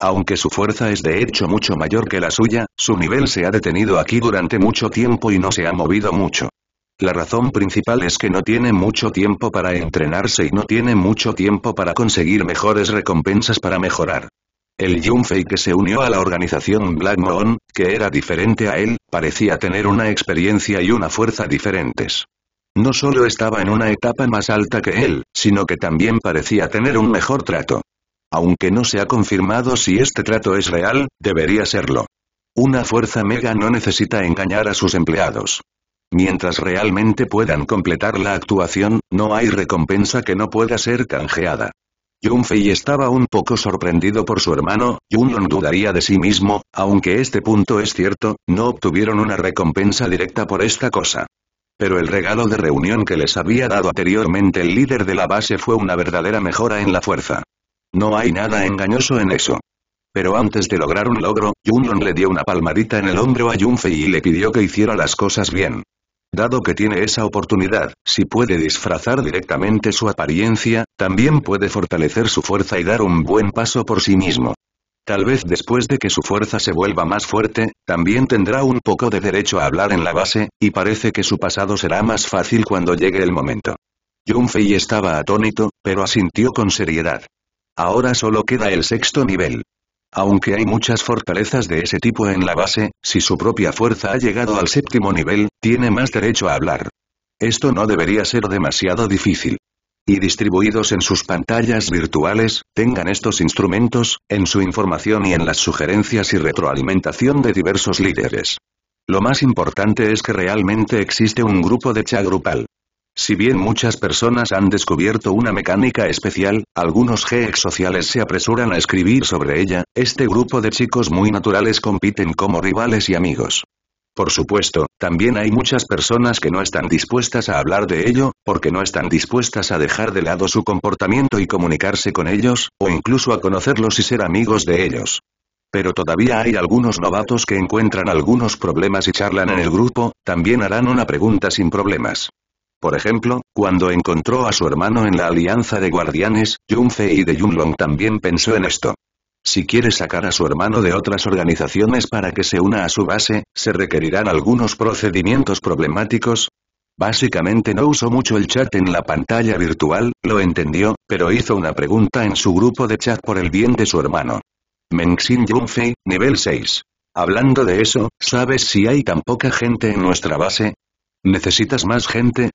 Aunque su fuerza es de hecho mucho mayor que la suya, su nivel se ha detenido aquí durante mucho tiempo y no se ha movido mucho. La razón principal es que no tiene mucho tiempo para entrenarse y no tiene mucho tiempo para conseguir mejores recompensas para mejorar. El Yunfei que se unió a la organización Black Moon, que era diferente a él, parecía tener una experiencia y una fuerza diferentes. No solo estaba en una etapa más alta que él, sino que también parecía tener un mejor trato. Aunque no se ha confirmado si este trato es real, debería serlo. Una fuerza mega no necesita engañar a sus empleados. Mientras realmente puedan completar la actuación, no hay recompensa que no pueda ser canjeada. Yunfei estaba un poco sorprendido por su hermano, Yunlong dudaría de sí mismo, aunque este punto es cierto, no obtuvieron una recompensa directa por esta cosa. Pero el regalo de reunión que les había dado anteriormente el líder de la base fue una verdadera mejora en la fuerza. No hay nada engañoso en eso. Pero antes de lograr un logro, Yunlong le dio una palmadita en el hombro a Junfei y le pidió que hiciera las cosas bien. Dado que tiene esa oportunidad, si puede disfrazar directamente su apariencia, también puede fortalecer su fuerza y dar un buen paso por sí mismo. Tal vez después de que su fuerza se vuelva más fuerte, también tendrá un poco de derecho a hablar en la base, y parece que su pasado será más fácil cuando llegue el momento. Junfei estaba atónito, pero asintió con seriedad. Ahora solo queda el sexto nivel. Aunque hay muchas fortalezas de ese tipo en la base, si su propia fuerza ha llegado al séptimo nivel, tiene más derecho a hablar. Esto no debería ser demasiado difícil. Y distribuidos en sus pantallas virtuales, tengan estos instrumentos, en su información y en las sugerencias y retroalimentación de diversos líderes. Lo más importante es que realmente existe un grupo de Chagrupal. Si bien muchas personas han descubierto una mecánica especial, algunos GX sociales se apresuran a escribir sobre ella, este grupo de chicos muy naturales compiten como rivales y amigos. Por supuesto, también hay muchas personas que no están dispuestas a hablar de ello, porque no están dispuestas a dejar de lado su comportamiento y comunicarse con ellos, o incluso a conocerlos y ser amigos de ellos pero todavía hay algunos novatos que encuentran algunos problemas y charlan en el grupo, también harán una pregunta sin problemas. Por ejemplo, cuando encontró a su hermano en la Alianza de Guardianes, Yunfei y de Yunlong también pensó en esto. Si quiere sacar a su hermano de otras organizaciones para que se una a su base, se requerirán algunos procedimientos problemáticos, Básicamente no usó mucho el chat en la pantalla virtual, lo entendió, pero hizo una pregunta en su grupo de chat por el bien de su hermano. Mengxin Yunfei, nivel 6. Hablando de eso, ¿sabes si hay tan poca gente en nuestra base? ¿Necesitas más gente?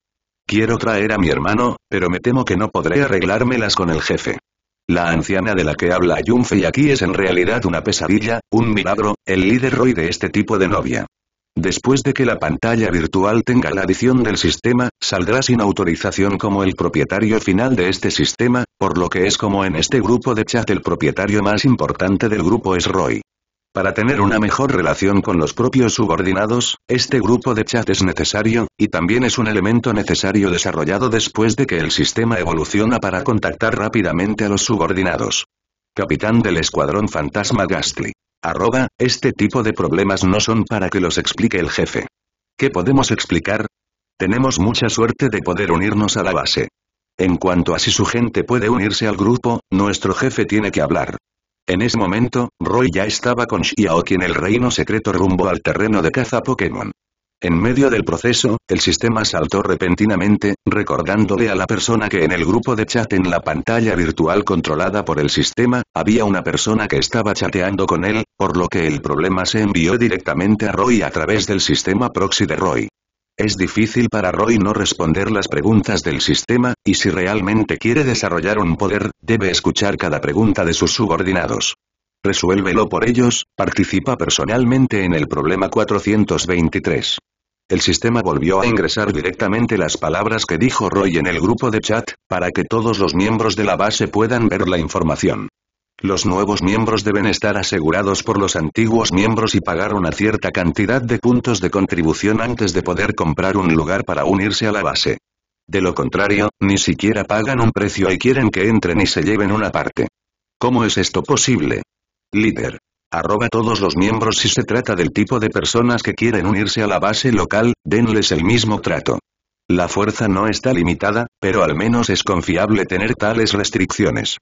Quiero traer a mi hermano, pero me temo que no podré arreglármelas con el jefe. La anciana de la que habla Yunfei aquí es en realidad una pesadilla, un milagro, el líder Roy de este tipo de novia. Después de que la pantalla virtual tenga la adición del sistema, saldrá sin autorización como el propietario final de este sistema, por lo que es como en este grupo de chat el propietario más importante del grupo es Roy. Para tener una mejor relación con los propios subordinados, este grupo de chat es necesario, y también es un elemento necesario desarrollado después de que el sistema evoluciona para contactar rápidamente a los subordinados. Capitán del Escuadrón Fantasma Gastly. Arroba, este tipo de problemas no son para que los explique el jefe. ¿Qué podemos explicar? Tenemos mucha suerte de poder unirnos a la base. En cuanto a si su gente puede unirse al grupo, nuestro jefe tiene que hablar. En ese momento, Roy ya estaba con Shiaoki en el reino secreto rumbo al terreno de caza Pokémon. En medio del proceso, el sistema saltó repentinamente, recordándole a la persona que en el grupo de chat en la pantalla virtual controlada por el sistema, había una persona que estaba chateando con él, por lo que el problema se envió directamente a Roy a través del sistema proxy de Roy. Es difícil para Roy no responder las preguntas del sistema, y si realmente quiere desarrollar un poder, debe escuchar cada pregunta de sus subordinados. Resuélvelo por ellos, participa personalmente en el problema 423. El sistema volvió a ingresar directamente las palabras que dijo Roy en el grupo de chat, para que todos los miembros de la base puedan ver la información. Los nuevos miembros deben estar asegurados por los antiguos miembros y pagar una cierta cantidad de puntos de contribución antes de poder comprar un lugar para unirse a la base. De lo contrario, ni siquiera pagan un precio y quieren que entren y se lleven una parte. ¿Cómo es esto posible? Líder. Arroba todos los miembros si se trata del tipo de personas que quieren unirse a la base local, denles el mismo trato. La fuerza no está limitada, pero al menos es confiable tener tales restricciones.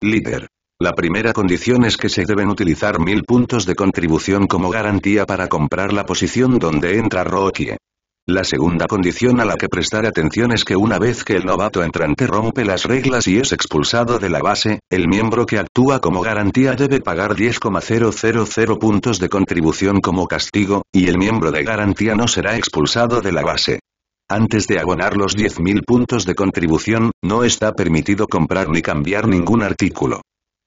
Líder. La primera condición es que se deben utilizar mil puntos de contribución como garantía para comprar la posición donde entra Rookie. La segunda condición a la que prestar atención es que una vez que el novato entrante rompe las reglas y es expulsado de la base, el miembro que actúa como garantía debe pagar 10,000 puntos de contribución como castigo, y el miembro de garantía no será expulsado de la base. Antes de abonar los 10.000 puntos de contribución, no está permitido comprar ni cambiar ningún artículo.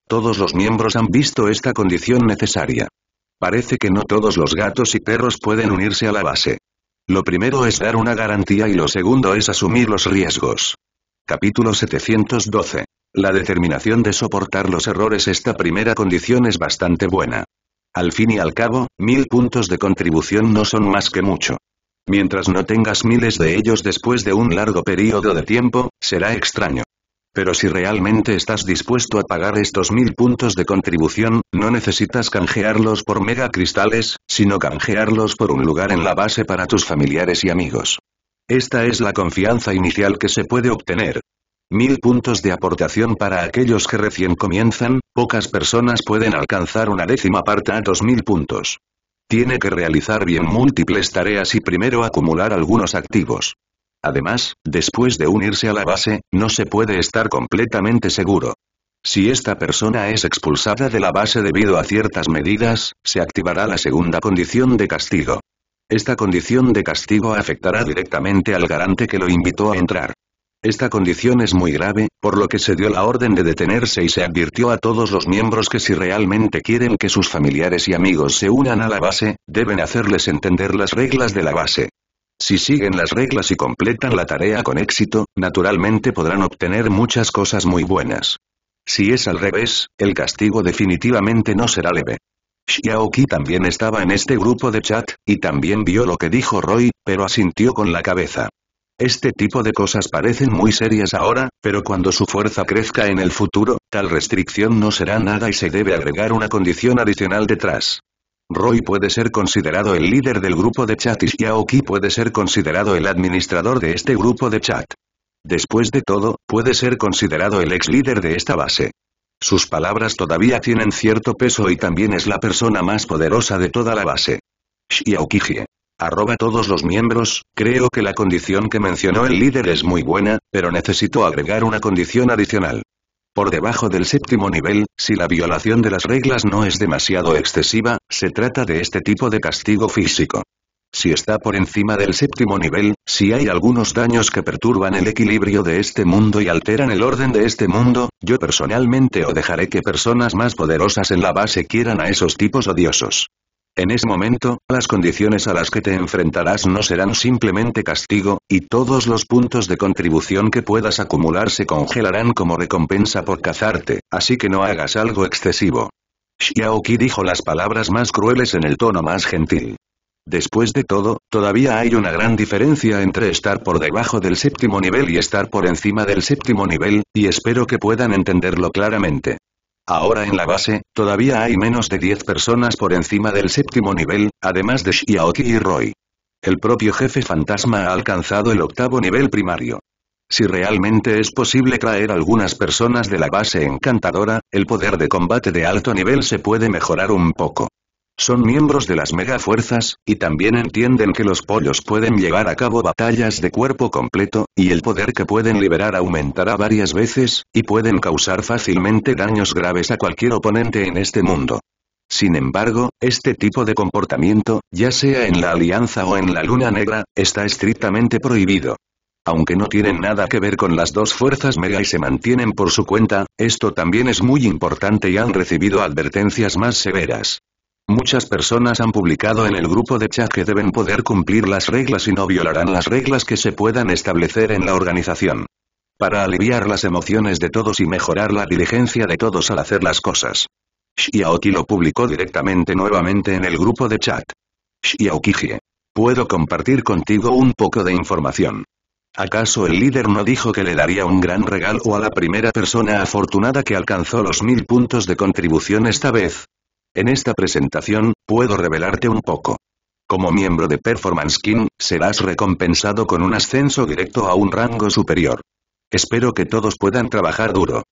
Todos los miembros han visto esta condición necesaria. Parece que no todos los gatos y perros pueden unirse a la base. Lo primero es dar una garantía y lo segundo es asumir los riesgos. Capítulo 712. La determinación de soportar los errores Esta primera condición es bastante buena. Al fin y al cabo, mil puntos de contribución no son más que mucho. Mientras no tengas miles de ellos después de un largo periodo de tiempo, será extraño. Pero si realmente estás dispuesto a pagar estos mil puntos de contribución, no necesitas canjearlos por megacristales, sino canjearlos por un lugar en la base para tus familiares y amigos. Esta es la confianza inicial que se puede obtener. Mil puntos de aportación para aquellos que recién comienzan, pocas personas pueden alcanzar una décima parte a dos mil puntos. Tiene que realizar bien múltiples tareas y primero acumular algunos activos. Además, después de unirse a la base, no se puede estar completamente seguro. Si esta persona es expulsada de la base debido a ciertas medidas, se activará la segunda condición de castigo. Esta condición de castigo afectará directamente al garante que lo invitó a entrar. Esta condición es muy grave, por lo que se dio la orden de detenerse y se advirtió a todos los miembros que si realmente quieren que sus familiares y amigos se unan a la base, deben hacerles entender las reglas de la base. Si siguen las reglas y completan la tarea con éxito, naturalmente podrán obtener muchas cosas muy buenas. Si es al revés, el castigo definitivamente no será leve. Xiaoqi también estaba en este grupo de chat, y también vio lo que dijo Roy, pero asintió con la cabeza. Este tipo de cosas parecen muy serias ahora, pero cuando su fuerza crezca en el futuro, tal restricción no será nada y se debe agregar una condición adicional detrás. Roy puede ser considerado el líder del grupo de chat y Xiaoqi puede ser considerado el administrador de este grupo de chat. Después de todo, puede ser considerado el ex líder de esta base. Sus palabras todavía tienen cierto peso y también es la persona más poderosa de toda la base. Xiaoqijie. Arroba todos los miembros, creo que la condición que mencionó el líder es muy buena, pero necesito agregar una condición adicional. Por debajo del séptimo nivel, si la violación de las reglas no es demasiado excesiva, se trata de este tipo de castigo físico. Si está por encima del séptimo nivel, si hay algunos daños que perturban el equilibrio de este mundo y alteran el orden de este mundo, yo personalmente o dejaré que personas más poderosas en la base quieran a esos tipos odiosos. En ese momento, las condiciones a las que te enfrentarás no serán simplemente castigo, y todos los puntos de contribución que puedas acumular se congelarán como recompensa por cazarte, así que no hagas algo excesivo. Xiaoqi dijo las palabras más crueles en el tono más gentil. Después de todo, todavía hay una gran diferencia entre estar por debajo del séptimo nivel y estar por encima del séptimo nivel, y espero que puedan entenderlo claramente. Ahora en la base, todavía hay menos de 10 personas por encima del séptimo nivel, además de Xiaoqi y Roy. El propio jefe fantasma ha alcanzado el octavo nivel primario. Si realmente es posible traer algunas personas de la base encantadora, el poder de combate de alto nivel se puede mejorar un poco. Son miembros de las mega fuerzas y también entienden que los pollos pueden llevar a cabo batallas de cuerpo completo, y el poder que pueden liberar aumentará varias veces, y pueden causar fácilmente daños graves a cualquier oponente en este mundo. Sin embargo, este tipo de comportamiento, ya sea en la Alianza o en la Luna Negra, está estrictamente prohibido. Aunque no tienen nada que ver con las dos fuerzas mega y se mantienen por su cuenta, esto también es muy importante y han recibido advertencias más severas. Muchas personas han publicado en el grupo de chat que deben poder cumplir las reglas y no violarán las reglas que se puedan establecer en la organización. Para aliviar las emociones de todos y mejorar la diligencia de todos al hacer las cosas. Shiaoki lo publicó directamente nuevamente en el grupo de chat. Shiaokije. Puedo compartir contigo un poco de información. ¿Acaso el líder no dijo que le daría un gran regalo a la primera persona afortunada que alcanzó los mil puntos de contribución esta vez? En esta presentación, puedo revelarte un poco. Como miembro de Performance King, serás recompensado con un ascenso directo a un rango superior. Espero que todos puedan trabajar duro.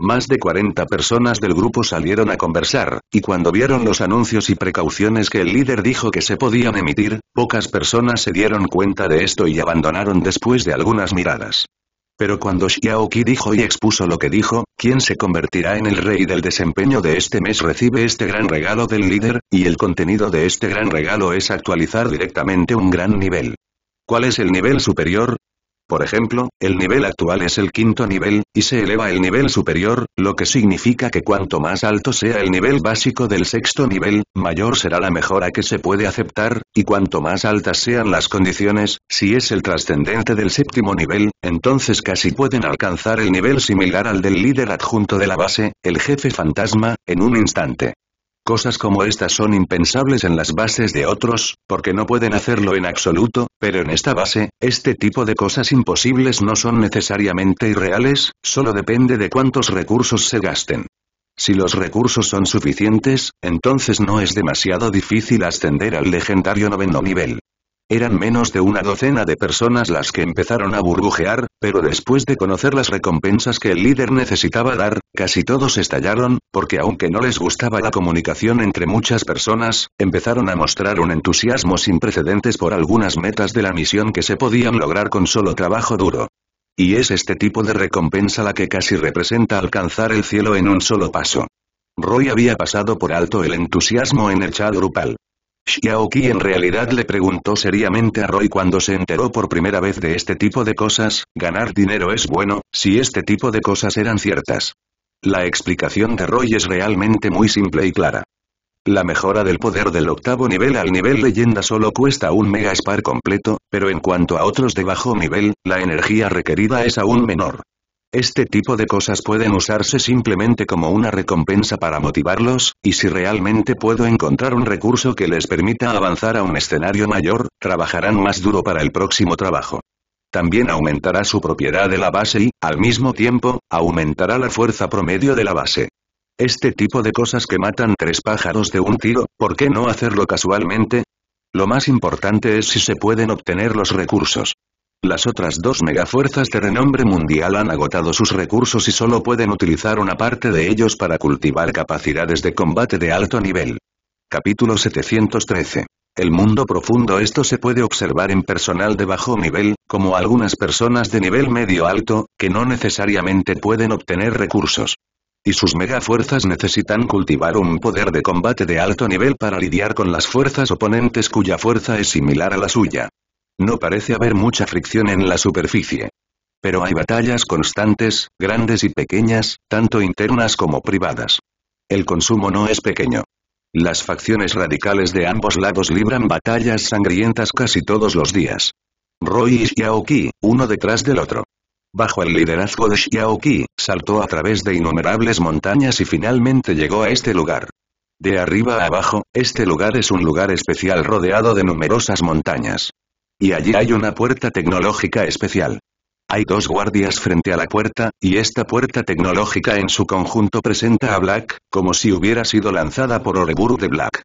Más de 40 personas del grupo salieron a conversar, y cuando vieron los anuncios y precauciones que el líder dijo que se podían emitir, pocas personas se dieron cuenta de esto y abandonaron después de algunas miradas. Pero cuando Xiao dijo y expuso lo que dijo, ¿quién se convertirá en el rey del desempeño de este mes recibe este gran regalo del líder, y el contenido de este gran regalo es actualizar directamente un gran nivel. ¿Cuál es el nivel superior? Por ejemplo, el nivel actual es el quinto nivel, y se eleva el nivel superior, lo que significa que cuanto más alto sea el nivel básico del sexto nivel, mayor será la mejora que se puede aceptar, y cuanto más altas sean las condiciones, si es el trascendente del séptimo nivel, entonces casi pueden alcanzar el nivel similar al del líder adjunto de la base, el jefe fantasma, en un instante. Cosas como estas son impensables en las bases de otros, porque no pueden hacerlo en absoluto, pero en esta base, este tipo de cosas imposibles no son necesariamente irreales, solo depende de cuántos recursos se gasten. Si los recursos son suficientes, entonces no es demasiado difícil ascender al legendario noveno nivel. Eran menos de una docena de personas las que empezaron a burbujear, pero después de conocer las recompensas que el líder necesitaba dar, casi todos estallaron, porque aunque no les gustaba la comunicación entre muchas personas, empezaron a mostrar un entusiasmo sin precedentes por algunas metas de la misión que se podían lograr con solo trabajo duro. Y es este tipo de recompensa la que casi representa alcanzar el cielo en un solo paso. Roy había pasado por alto el entusiasmo en el chat grupal. Xiao en realidad le preguntó seriamente a Roy cuando se enteró por primera vez de este tipo de cosas, ganar dinero es bueno, si este tipo de cosas eran ciertas. La explicación de Roy es realmente muy simple y clara. La mejora del poder del octavo nivel al nivel leyenda solo cuesta un mega spar completo, pero en cuanto a otros de bajo nivel, la energía requerida es aún menor. Este tipo de cosas pueden usarse simplemente como una recompensa para motivarlos, y si realmente puedo encontrar un recurso que les permita avanzar a un escenario mayor, trabajarán más duro para el próximo trabajo. También aumentará su propiedad de la base y, al mismo tiempo, aumentará la fuerza promedio de la base. Este tipo de cosas que matan tres pájaros de un tiro, ¿por qué no hacerlo casualmente? Lo más importante es si se pueden obtener los recursos. Las otras dos megafuerzas de renombre mundial han agotado sus recursos y solo pueden utilizar una parte de ellos para cultivar capacidades de combate de alto nivel. Capítulo 713. El mundo profundo Esto se puede observar en personal de bajo nivel, como algunas personas de nivel medio-alto, que no necesariamente pueden obtener recursos. Y sus megafuerzas necesitan cultivar un poder de combate de alto nivel para lidiar con las fuerzas oponentes cuya fuerza es similar a la suya. No parece haber mucha fricción en la superficie. Pero hay batallas constantes, grandes y pequeñas, tanto internas como privadas. El consumo no es pequeño. Las facciones radicales de ambos lados libran batallas sangrientas casi todos los días. Roy y Xiaoqi, uno detrás del otro. Bajo el liderazgo de Xiaoqi, saltó a través de innumerables montañas y finalmente llegó a este lugar. De arriba a abajo, este lugar es un lugar especial rodeado de numerosas montañas. Y allí hay una puerta tecnológica especial. Hay dos guardias frente a la puerta, y esta puerta tecnológica en su conjunto presenta a Black, como si hubiera sido lanzada por Oreburu de Black.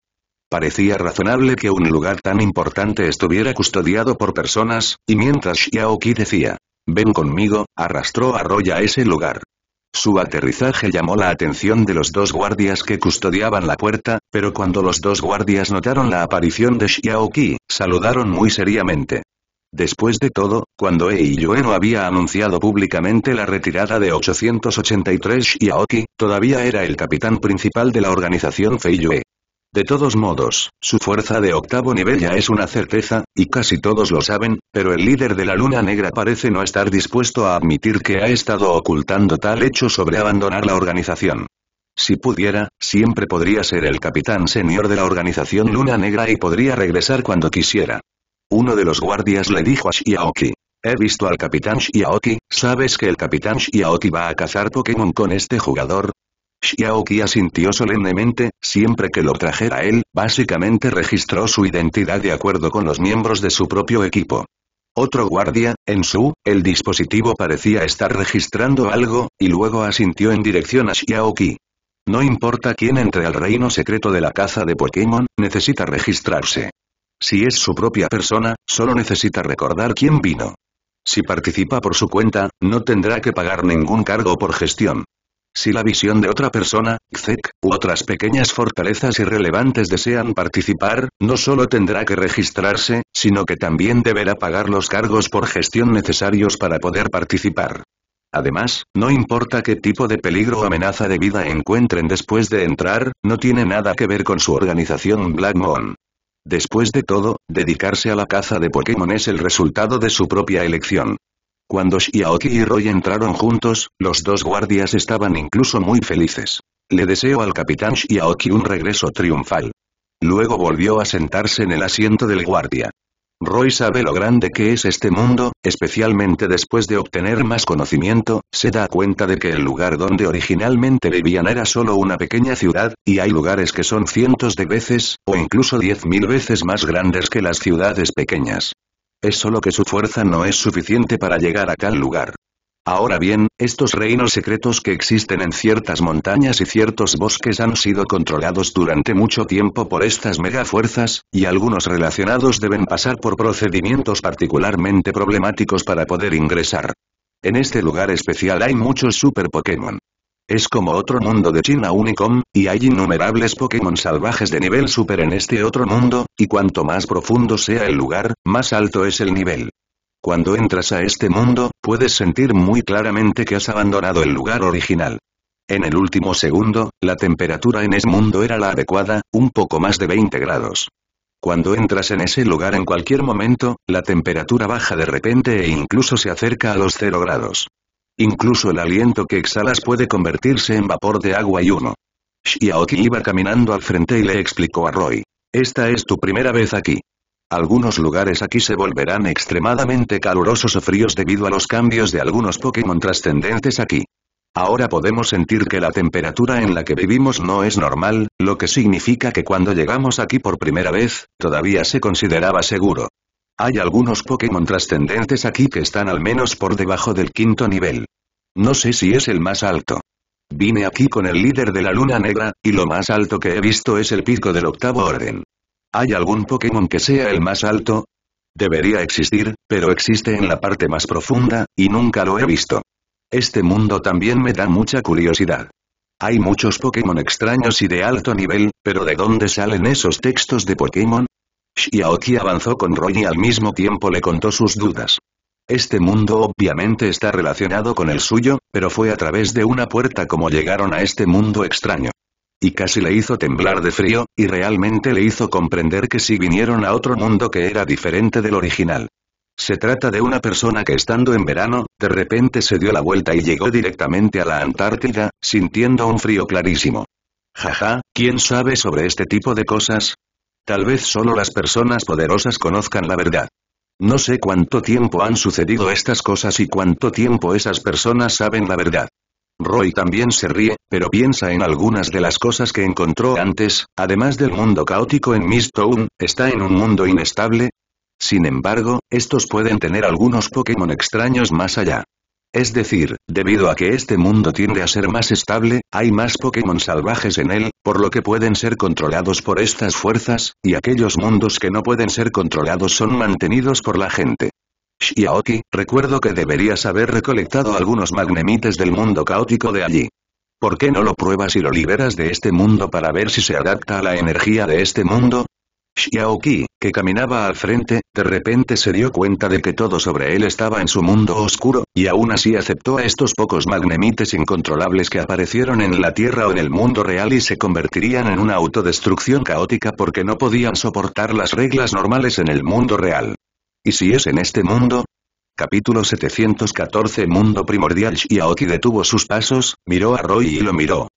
Parecía razonable que un lugar tan importante estuviera custodiado por personas, y mientras Xiaoqi decía, ven conmigo, arrastró a Roy a ese lugar. Su aterrizaje llamó la atención de los dos guardias que custodiaban la puerta, pero cuando los dos guardias notaron la aparición de Shiaoki, saludaron muy seriamente. Después de todo, cuando Ei no había anunciado públicamente la retirada de 883 Shiaoki, todavía era el capitán principal de la organización Feiyue. De todos modos, su fuerza de octavo nivel ya es una certeza, y casi todos lo saben, pero el líder de la Luna Negra parece no estar dispuesto a admitir que ha estado ocultando tal hecho sobre abandonar la organización. Si pudiera, siempre podría ser el capitán senior de la organización Luna Negra y podría regresar cuando quisiera. Uno de los guardias le dijo a Shiaoki. He visto al capitán Shiaoki, ¿sabes que el capitán Shiaoki va a cazar Pokémon con este jugador? Shiaoki asintió solemnemente, siempre que lo trajera él, básicamente registró su identidad de acuerdo con los miembros de su propio equipo. Otro guardia, en su, el dispositivo parecía estar registrando algo, y luego asintió en dirección a Shiaoki. No importa quién entre al reino secreto de la caza de Pokémon, necesita registrarse. Si es su propia persona, solo necesita recordar quién vino. Si participa por su cuenta, no tendrá que pagar ningún cargo por gestión. Si la visión de otra persona, CEC, u otras pequeñas fortalezas irrelevantes desean participar, no solo tendrá que registrarse, sino que también deberá pagar los cargos por gestión necesarios para poder participar. Además, no importa qué tipo de peligro o amenaza de vida encuentren después de entrar, no tiene nada que ver con su organización Black Moon. Después de todo, dedicarse a la caza de Pokémon es el resultado de su propia elección. Cuando Shiaoki y Roy entraron juntos, los dos guardias estaban incluso muy felices. Le deseo al capitán Shiaoki un regreso triunfal. Luego volvió a sentarse en el asiento del guardia. Roy sabe lo grande que es este mundo, especialmente después de obtener más conocimiento, se da cuenta de que el lugar donde originalmente vivían era solo una pequeña ciudad, y hay lugares que son cientos de veces, o incluso diez mil veces más grandes que las ciudades pequeñas es solo que su fuerza no es suficiente para llegar a tal lugar. Ahora bien, estos reinos secretos que existen en ciertas montañas y ciertos bosques han sido controlados durante mucho tiempo por estas megafuerzas, y algunos relacionados deben pasar por procedimientos particularmente problemáticos para poder ingresar. En este lugar especial hay muchos super Pokémon. Es como otro mundo de China Unicom, y hay innumerables Pokémon salvajes de nivel super en este otro mundo, y cuanto más profundo sea el lugar, más alto es el nivel. Cuando entras a este mundo, puedes sentir muy claramente que has abandonado el lugar original. En el último segundo, la temperatura en ese mundo era la adecuada, un poco más de 20 grados. Cuando entras en ese lugar en cualquier momento, la temperatura baja de repente e incluso se acerca a los 0 grados. Incluso el aliento que exhalas puede convertirse en vapor de agua y humo. Xiaoqi iba caminando al frente y le explicó a Roy. Esta es tu primera vez aquí. Algunos lugares aquí se volverán extremadamente calurosos o fríos debido a los cambios de algunos Pokémon trascendentes aquí. Ahora podemos sentir que la temperatura en la que vivimos no es normal, lo que significa que cuando llegamos aquí por primera vez, todavía se consideraba seguro. Hay algunos Pokémon trascendentes aquí que están al menos por debajo del quinto nivel. No sé si es el más alto. Vine aquí con el líder de la luna negra, y lo más alto que he visto es el pico del octavo orden. ¿Hay algún Pokémon que sea el más alto? Debería existir, pero existe en la parte más profunda, y nunca lo he visto. Este mundo también me da mucha curiosidad. Hay muchos Pokémon extraños y de alto nivel, pero ¿de dónde salen esos textos de Pokémon? Xiaoqi avanzó con Roy y al mismo tiempo le contó sus dudas. Este mundo obviamente está relacionado con el suyo, pero fue a través de una puerta como llegaron a este mundo extraño. Y casi le hizo temblar de frío, y realmente le hizo comprender que si vinieron a otro mundo que era diferente del original. Se trata de una persona que estando en verano, de repente se dio la vuelta y llegó directamente a la Antártida, sintiendo un frío clarísimo. Jaja, ¿quién sabe sobre este tipo de cosas? Tal vez solo las personas poderosas conozcan la verdad. No sé cuánto tiempo han sucedido estas cosas y cuánto tiempo esas personas saben la verdad. Roy también se ríe, pero piensa en algunas de las cosas que encontró antes, además del mundo caótico en Mistown, está en un mundo inestable. Sin embargo, estos pueden tener algunos Pokémon extraños más allá. Es decir, debido a que este mundo tiende a ser más estable, hay más Pokémon salvajes en él, por lo que pueden ser controlados por estas fuerzas, y aquellos mundos que no pueden ser controlados son mantenidos por la gente. Shiaoki, recuerdo que deberías haber recolectado algunos magnemites del mundo caótico de allí. ¿Por qué no lo pruebas y lo liberas de este mundo para ver si se adapta a la energía de este mundo? Xiaoqi, que caminaba al frente, de repente se dio cuenta de que todo sobre él estaba en su mundo oscuro, y aún así aceptó a estos pocos magnemites incontrolables que aparecieron en la Tierra o en el mundo real y se convertirían en una autodestrucción caótica porque no podían soportar las reglas normales en el mundo real. ¿Y si es en este mundo? Capítulo 714 Mundo Primordial Xiaoqi detuvo sus pasos, miró a Roy y lo miró.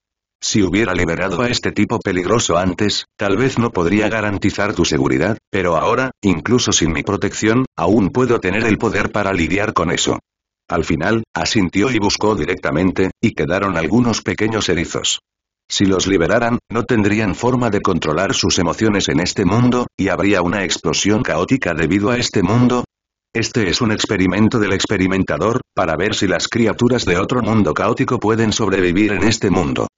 Si hubiera liberado a este tipo peligroso antes, tal vez no podría garantizar tu seguridad, pero ahora, incluso sin mi protección, aún puedo tener el poder para lidiar con eso. Al final, asintió y buscó directamente, y quedaron algunos pequeños erizos. Si los liberaran, no tendrían forma de controlar sus emociones en este mundo, y habría una explosión caótica debido a este mundo. Este es un experimento del experimentador, para ver si las criaturas de otro mundo caótico pueden sobrevivir en este mundo.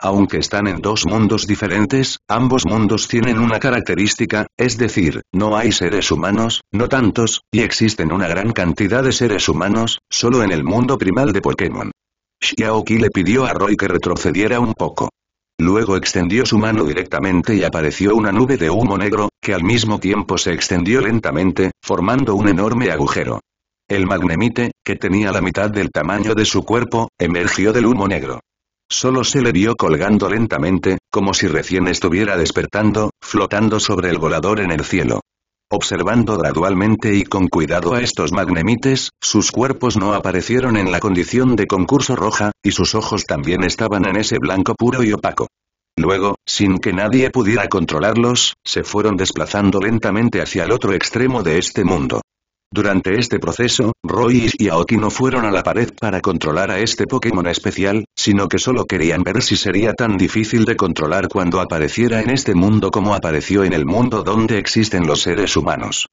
Aunque están en dos mundos diferentes, ambos mundos tienen una característica, es decir, no hay seres humanos, no tantos, y existen una gran cantidad de seres humanos, solo en el mundo primal de Pokémon. Xiaoqi le pidió a Roy que retrocediera un poco. Luego extendió su mano directamente y apareció una nube de humo negro, que al mismo tiempo se extendió lentamente, formando un enorme agujero. El magnemite, que tenía la mitad del tamaño de su cuerpo, emergió del humo negro. Solo se le vio colgando lentamente, como si recién estuviera despertando, flotando sobre el volador en el cielo. Observando gradualmente y con cuidado a estos magnemites, sus cuerpos no aparecieron en la condición de concurso roja, y sus ojos también estaban en ese blanco puro y opaco. Luego, sin que nadie pudiera controlarlos, se fueron desplazando lentamente hacia el otro extremo de este mundo. Durante este proceso, Roy y Aoki no fueron a la pared para controlar a este Pokémon especial, sino que solo querían ver si sería tan difícil de controlar cuando apareciera en este mundo como apareció en el mundo donde existen los seres humanos.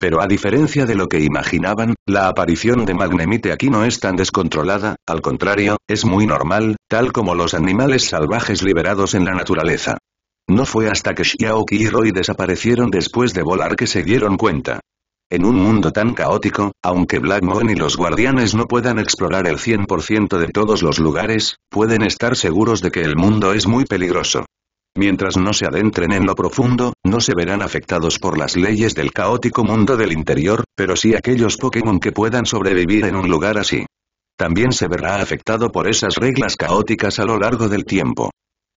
Pero a diferencia de lo que imaginaban, la aparición de Magnemite aquí no es tan descontrolada, al contrario, es muy normal, tal como los animales salvajes liberados en la naturaleza. No fue hasta que Xiaoki y Roy desaparecieron después de volar que se dieron cuenta. En un mundo tan caótico, aunque Black Moon y los guardianes no puedan explorar el 100% de todos los lugares, pueden estar seguros de que el mundo es muy peligroso. Mientras no se adentren en lo profundo, no se verán afectados por las leyes del caótico mundo del interior, pero sí aquellos Pokémon que puedan sobrevivir en un lugar así. También se verá afectado por esas reglas caóticas a lo largo del tiempo.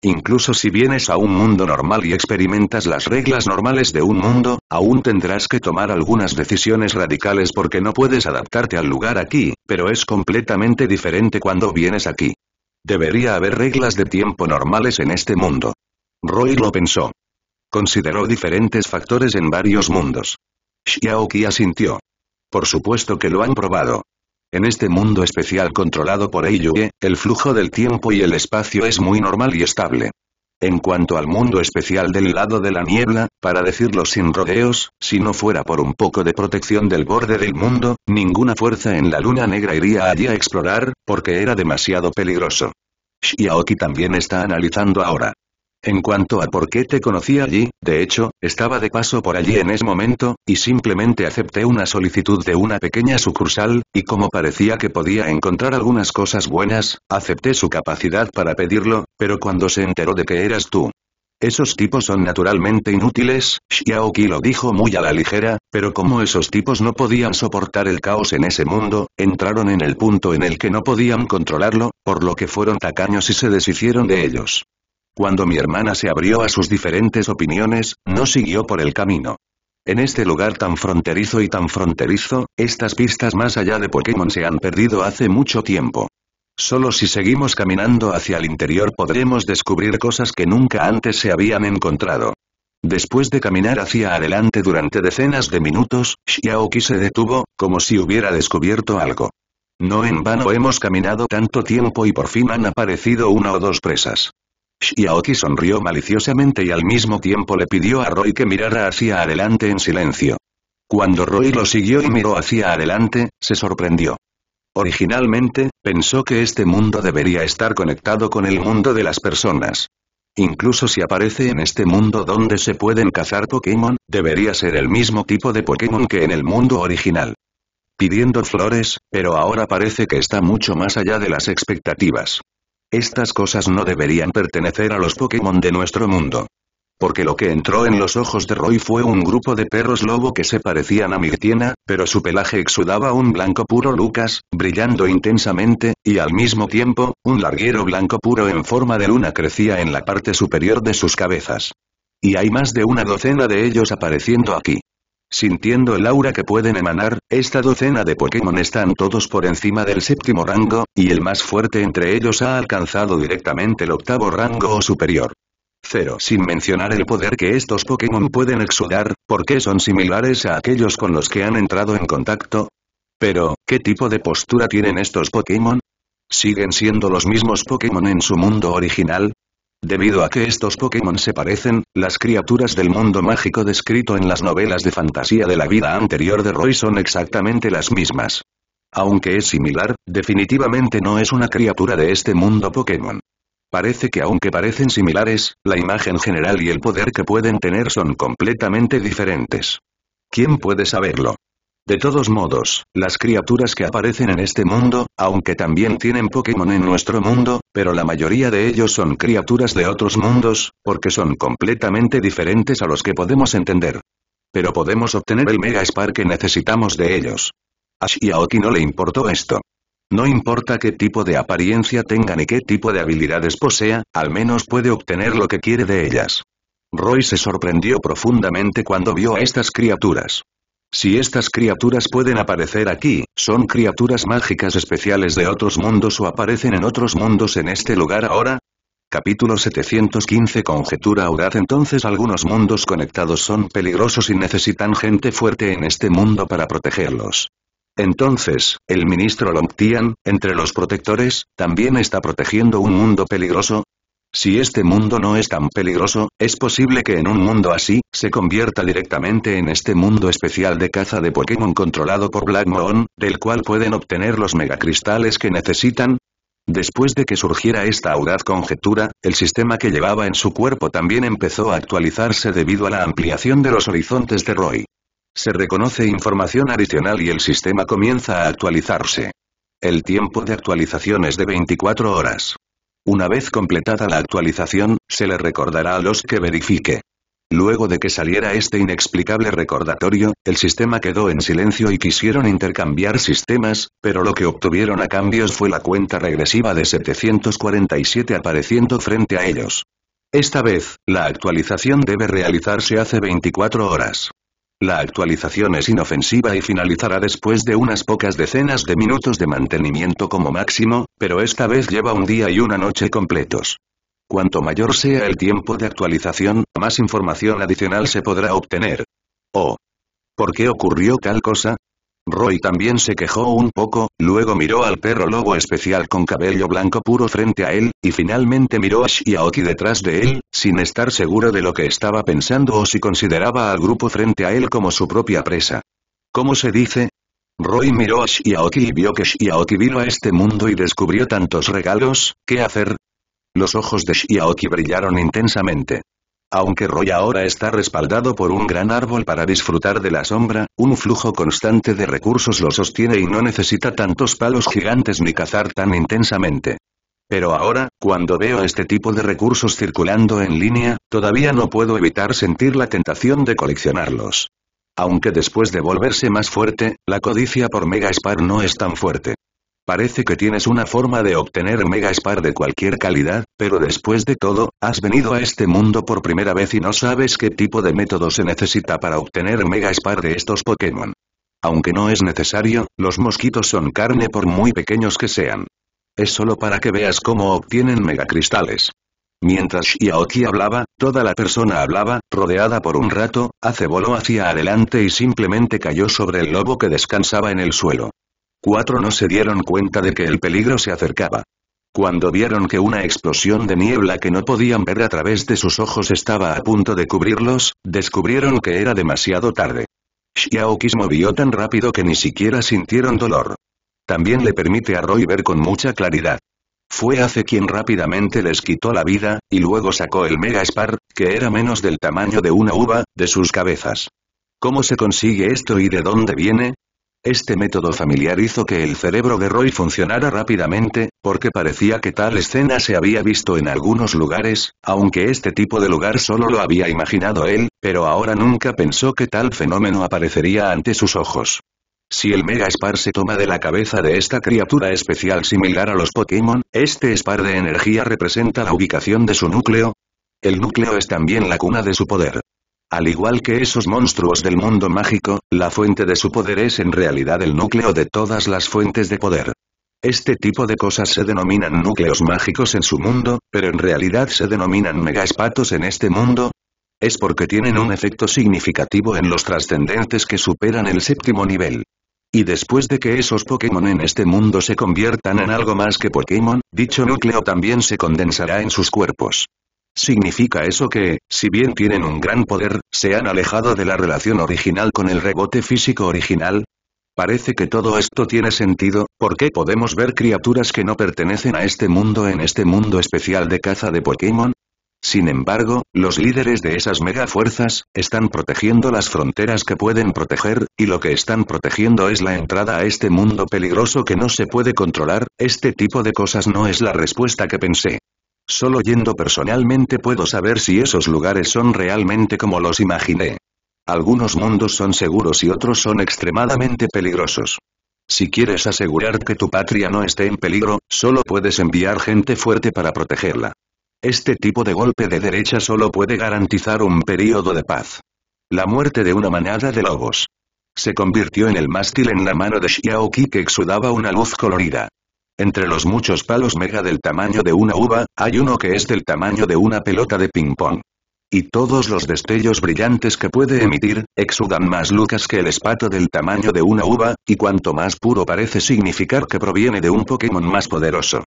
Incluso si vienes a un mundo normal y experimentas las reglas normales de un mundo, aún tendrás que tomar algunas decisiones radicales porque no puedes adaptarte al lugar aquí, pero es completamente diferente cuando vienes aquí. Debería haber reglas de tiempo normales en este mundo. Roy lo pensó. Consideró diferentes factores en varios mundos. Xiaoqi asintió. Por supuesto que lo han probado. En este mundo especial controlado por Eiyue, el flujo del tiempo y el espacio es muy normal y estable. En cuanto al mundo especial del lado de la niebla, para decirlo sin rodeos, si no fuera por un poco de protección del borde del mundo, ninguna fuerza en la luna negra iría allí a explorar, porque era demasiado peligroso. Xiaoqi también está analizando ahora. En cuanto a por qué te conocí allí, de hecho, estaba de paso por allí en ese momento, y simplemente acepté una solicitud de una pequeña sucursal, y como parecía que podía encontrar algunas cosas buenas, acepté su capacidad para pedirlo, pero cuando se enteró de que eras tú. Esos tipos son naturalmente inútiles, Xiaoqi lo dijo muy a la ligera, pero como esos tipos no podían soportar el caos en ese mundo, entraron en el punto en el que no podían controlarlo, por lo que fueron tacaños y se deshicieron de ellos. Cuando mi hermana se abrió a sus diferentes opiniones, no siguió por el camino. En este lugar tan fronterizo y tan fronterizo, estas pistas más allá de Pokémon se han perdido hace mucho tiempo. Solo si seguimos caminando hacia el interior podremos descubrir cosas que nunca antes se habían encontrado. Después de caminar hacia adelante durante decenas de minutos, Xiaoki se detuvo, como si hubiera descubierto algo. No en vano hemos caminado tanto tiempo y por fin han aparecido una o dos presas. Aoki sonrió maliciosamente y al mismo tiempo le pidió a Roy que mirara hacia adelante en silencio. Cuando Roy lo siguió y miró hacia adelante, se sorprendió. Originalmente, pensó que este mundo debería estar conectado con el mundo de las personas. Incluso si aparece en este mundo donde se pueden cazar Pokémon, debería ser el mismo tipo de Pokémon que en el mundo original. Pidiendo flores, pero ahora parece que está mucho más allá de las expectativas. Estas cosas no deberían pertenecer a los Pokémon de nuestro mundo. Porque lo que entró en los ojos de Roy fue un grupo de perros lobo que se parecían a Mirtiena, pero su pelaje exudaba un blanco puro Lucas, brillando intensamente, y al mismo tiempo, un larguero blanco puro en forma de luna crecía en la parte superior de sus cabezas. Y hay más de una docena de ellos apareciendo aquí sintiendo el aura que pueden emanar, esta docena de Pokémon están todos por encima del séptimo rango, y el más fuerte entre ellos ha alcanzado directamente el octavo rango o superior. Cero. Sin mencionar el poder que estos Pokémon pueden exudar, porque son similares a aquellos con los que han entrado en contacto. Pero, ¿qué tipo de postura tienen estos Pokémon? ¿Siguen siendo los mismos Pokémon en su mundo original? Debido a que estos Pokémon se parecen, las criaturas del mundo mágico descrito en las novelas de fantasía de la vida anterior de Roy son exactamente las mismas. Aunque es similar, definitivamente no es una criatura de este mundo Pokémon. Parece que aunque parecen similares, la imagen general y el poder que pueden tener son completamente diferentes. ¿Quién puede saberlo? De todos modos, las criaturas que aparecen en este mundo, aunque también tienen Pokémon en nuestro mundo, pero la mayoría de ellos son criaturas de otros mundos, porque son completamente diferentes a los que podemos entender. Pero podemos obtener el Mega Spar que necesitamos de ellos. A y no le importó esto. No importa qué tipo de apariencia tengan ni qué tipo de habilidades posea, al menos puede obtener lo que quiere de ellas. Roy se sorprendió profundamente cuando vio a estas criaturas. Si estas criaturas pueden aparecer aquí, ¿son criaturas mágicas especiales de otros mundos o aparecen en otros mundos en este lugar ahora? Capítulo 715 Conjetura audaz Entonces algunos mundos conectados son peligrosos y necesitan gente fuerte en este mundo para protegerlos. Entonces, el ministro Longtian, entre los protectores, también está protegiendo un mundo peligroso, si este mundo no es tan peligroso, es posible que en un mundo así, se convierta directamente en este mundo especial de caza de Pokémon controlado por Black Moon, del cual pueden obtener los megacristales que necesitan. Después de que surgiera esta audaz conjetura, el sistema que llevaba en su cuerpo también empezó a actualizarse debido a la ampliación de los horizontes de Roy. Se reconoce información adicional y el sistema comienza a actualizarse. El tiempo de actualización es de 24 horas. Una vez completada la actualización, se le recordará a los que verifique. Luego de que saliera este inexplicable recordatorio, el sistema quedó en silencio y quisieron intercambiar sistemas, pero lo que obtuvieron a cambios fue la cuenta regresiva de 747 apareciendo frente a ellos. Esta vez, la actualización debe realizarse hace 24 horas. La actualización es inofensiva y finalizará después de unas pocas decenas de minutos de mantenimiento como máximo, pero esta vez lleva un día y una noche completos. Cuanto mayor sea el tiempo de actualización, más información adicional se podrá obtener. Oh. ¿Por qué ocurrió tal cosa? Roy también se quejó un poco, luego miró al perro lobo especial con cabello blanco puro frente a él, y finalmente miró a Shiaoki detrás de él, sin estar seguro de lo que estaba pensando o si consideraba al grupo frente a él como su propia presa. ¿Cómo se dice? Roy miró a Shiaoki y vio que Shiaoki vino a este mundo y descubrió tantos regalos, ¿qué hacer? Los ojos de Shiaoki brillaron intensamente. Aunque Roy ahora está respaldado por un gran árbol para disfrutar de la sombra, un flujo constante de recursos lo sostiene y no necesita tantos palos gigantes ni cazar tan intensamente. Pero ahora, cuando veo este tipo de recursos circulando en línea, todavía no puedo evitar sentir la tentación de coleccionarlos. Aunque después de volverse más fuerte, la codicia por Mega Spar no es tan fuerte parece que tienes una forma de obtener Mega Spar de cualquier calidad, pero después de todo, has venido a este mundo por primera vez y no sabes qué tipo de método se necesita para obtener Mega Spar de estos Pokémon. Aunque no es necesario, los mosquitos son carne por muy pequeños que sean. Es solo para que veas cómo obtienen megacristales. Mientras Shiaoki hablaba, toda la persona hablaba, rodeada por un rato, Ace voló hacia adelante y simplemente cayó sobre el lobo que descansaba en el suelo cuatro no se dieron cuenta de que el peligro se acercaba. Cuando vieron que una explosión de niebla que no podían ver a través de sus ojos estaba a punto de cubrirlos, descubrieron que era demasiado tarde. Xiao movió tan rápido que ni siquiera sintieron dolor. También le permite a Roy ver con mucha claridad. Fue hace quien rápidamente les quitó la vida, y luego sacó el Mega Spar, que era menos del tamaño de una uva, de sus cabezas. ¿Cómo se consigue esto y de dónde viene? Este método familiar hizo que el cerebro de Roy funcionara rápidamente, porque parecía que tal escena se había visto en algunos lugares, aunque este tipo de lugar solo lo había imaginado él, pero ahora nunca pensó que tal fenómeno aparecería ante sus ojos. Si el Mega Spar se toma de la cabeza de esta criatura especial similar a los Pokémon, este Spar de energía representa la ubicación de su núcleo. El núcleo es también la cuna de su poder. Al igual que esos monstruos del mundo mágico, la fuente de su poder es en realidad el núcleo de todas las fuentes de poder. Este tipo de cosas se denominan núcleos mágicos en su mundo, pero en realidad se denominan espatos en este mundo. Es porque tienen un efecto significativo en los trascendentes que superan el séptimo nivel. Y después de que esos Pokémon en este mundo se conviertan en algo más que Pokémon, dicho núcleo también se condensará en sus cuerpos. Significa eso que, si bien tienen un gran poder, se han alejado de la relación original con el rebote físico original. Parece que todo esto tiene sentido, ¿por qué podemos ver criaturas que no pertenecen a este mundo en este mundo especial de caza de Pokémon. Sin embargo, los líderes de esas mega fuerzas están protegiendo las fronteras que pueden proteger, y lo que están protegiendo es la entrada a este mundo peligroso que no se puede controlar, este tipo de cosas no es la respuesta que pensé. Solo yendo personalmente puedo saber si esos lugares son realmente como los imaginé. Algunos mundos son seguros y otros son extremadamente peligrosos. Si quieres asegurar que tu patria no esté en peligro, solo puedes enviar gente fuerte para protegerla. Este tipo de golpe de derecha solo puede garantizar un período de paz. La muerte de una manada de lobos. Se convirtió en el mástil en la mano de Qi que exudaba una luz colorida. Entre los muchos palos mega del tamaño de una uva, hay uno que es del tamaño de una pelota de ping-pong. Y todos los destellos brillantes que puede emitir, exudan más lucas que el espato del tamaño de una uva, y cuanto más puro parece significar que proviene de un Pokémon más poderoso.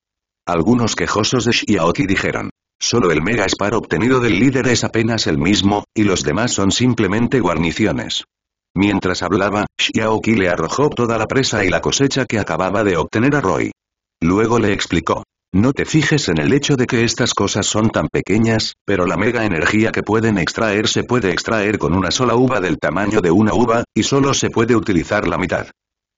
Algunos quejosos de Shiaoki dijeron. Solo el Mega Spar obtenido del líder es apenas el mismo, y los demás son simplemente guarniciones. Mientras hablaba, Xiaoqi le arrojó toda la presa y la cosecha que acababa de obtener a Roy. Luego le explicó. No te fijes en el hecho de que estas cosas son tan pequeñas, pero la mega energía que pueden extraer se puede extraer con una sola uva del tamaño de una uva, y solo se puede utilizar la mitad.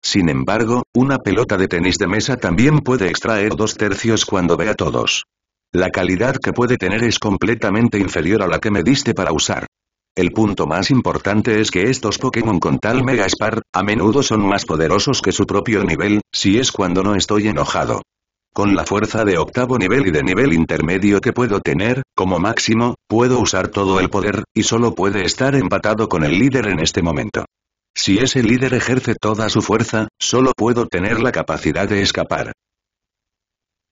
Sin embargo, una pelota de tenis de mesa también puede extraer dos tercios cuando ve a todos. La calidad que puede tener es completamente inferior a la que me diste para usar. El punto más importante es que estos Pokémon con tal Mega Spar, a menudo son más poderosos que su propio nivel, si es cuando no estoy enojado. Con la fuerza de octavo nivel y de nivel intermedio que puedo tener, como máximo, puedo usar todo el poder, y solo puede estar empatado con el líder en este momento. Si ese líder ejerce toda su fuerza, solo puedo tener la capacidad de escapar.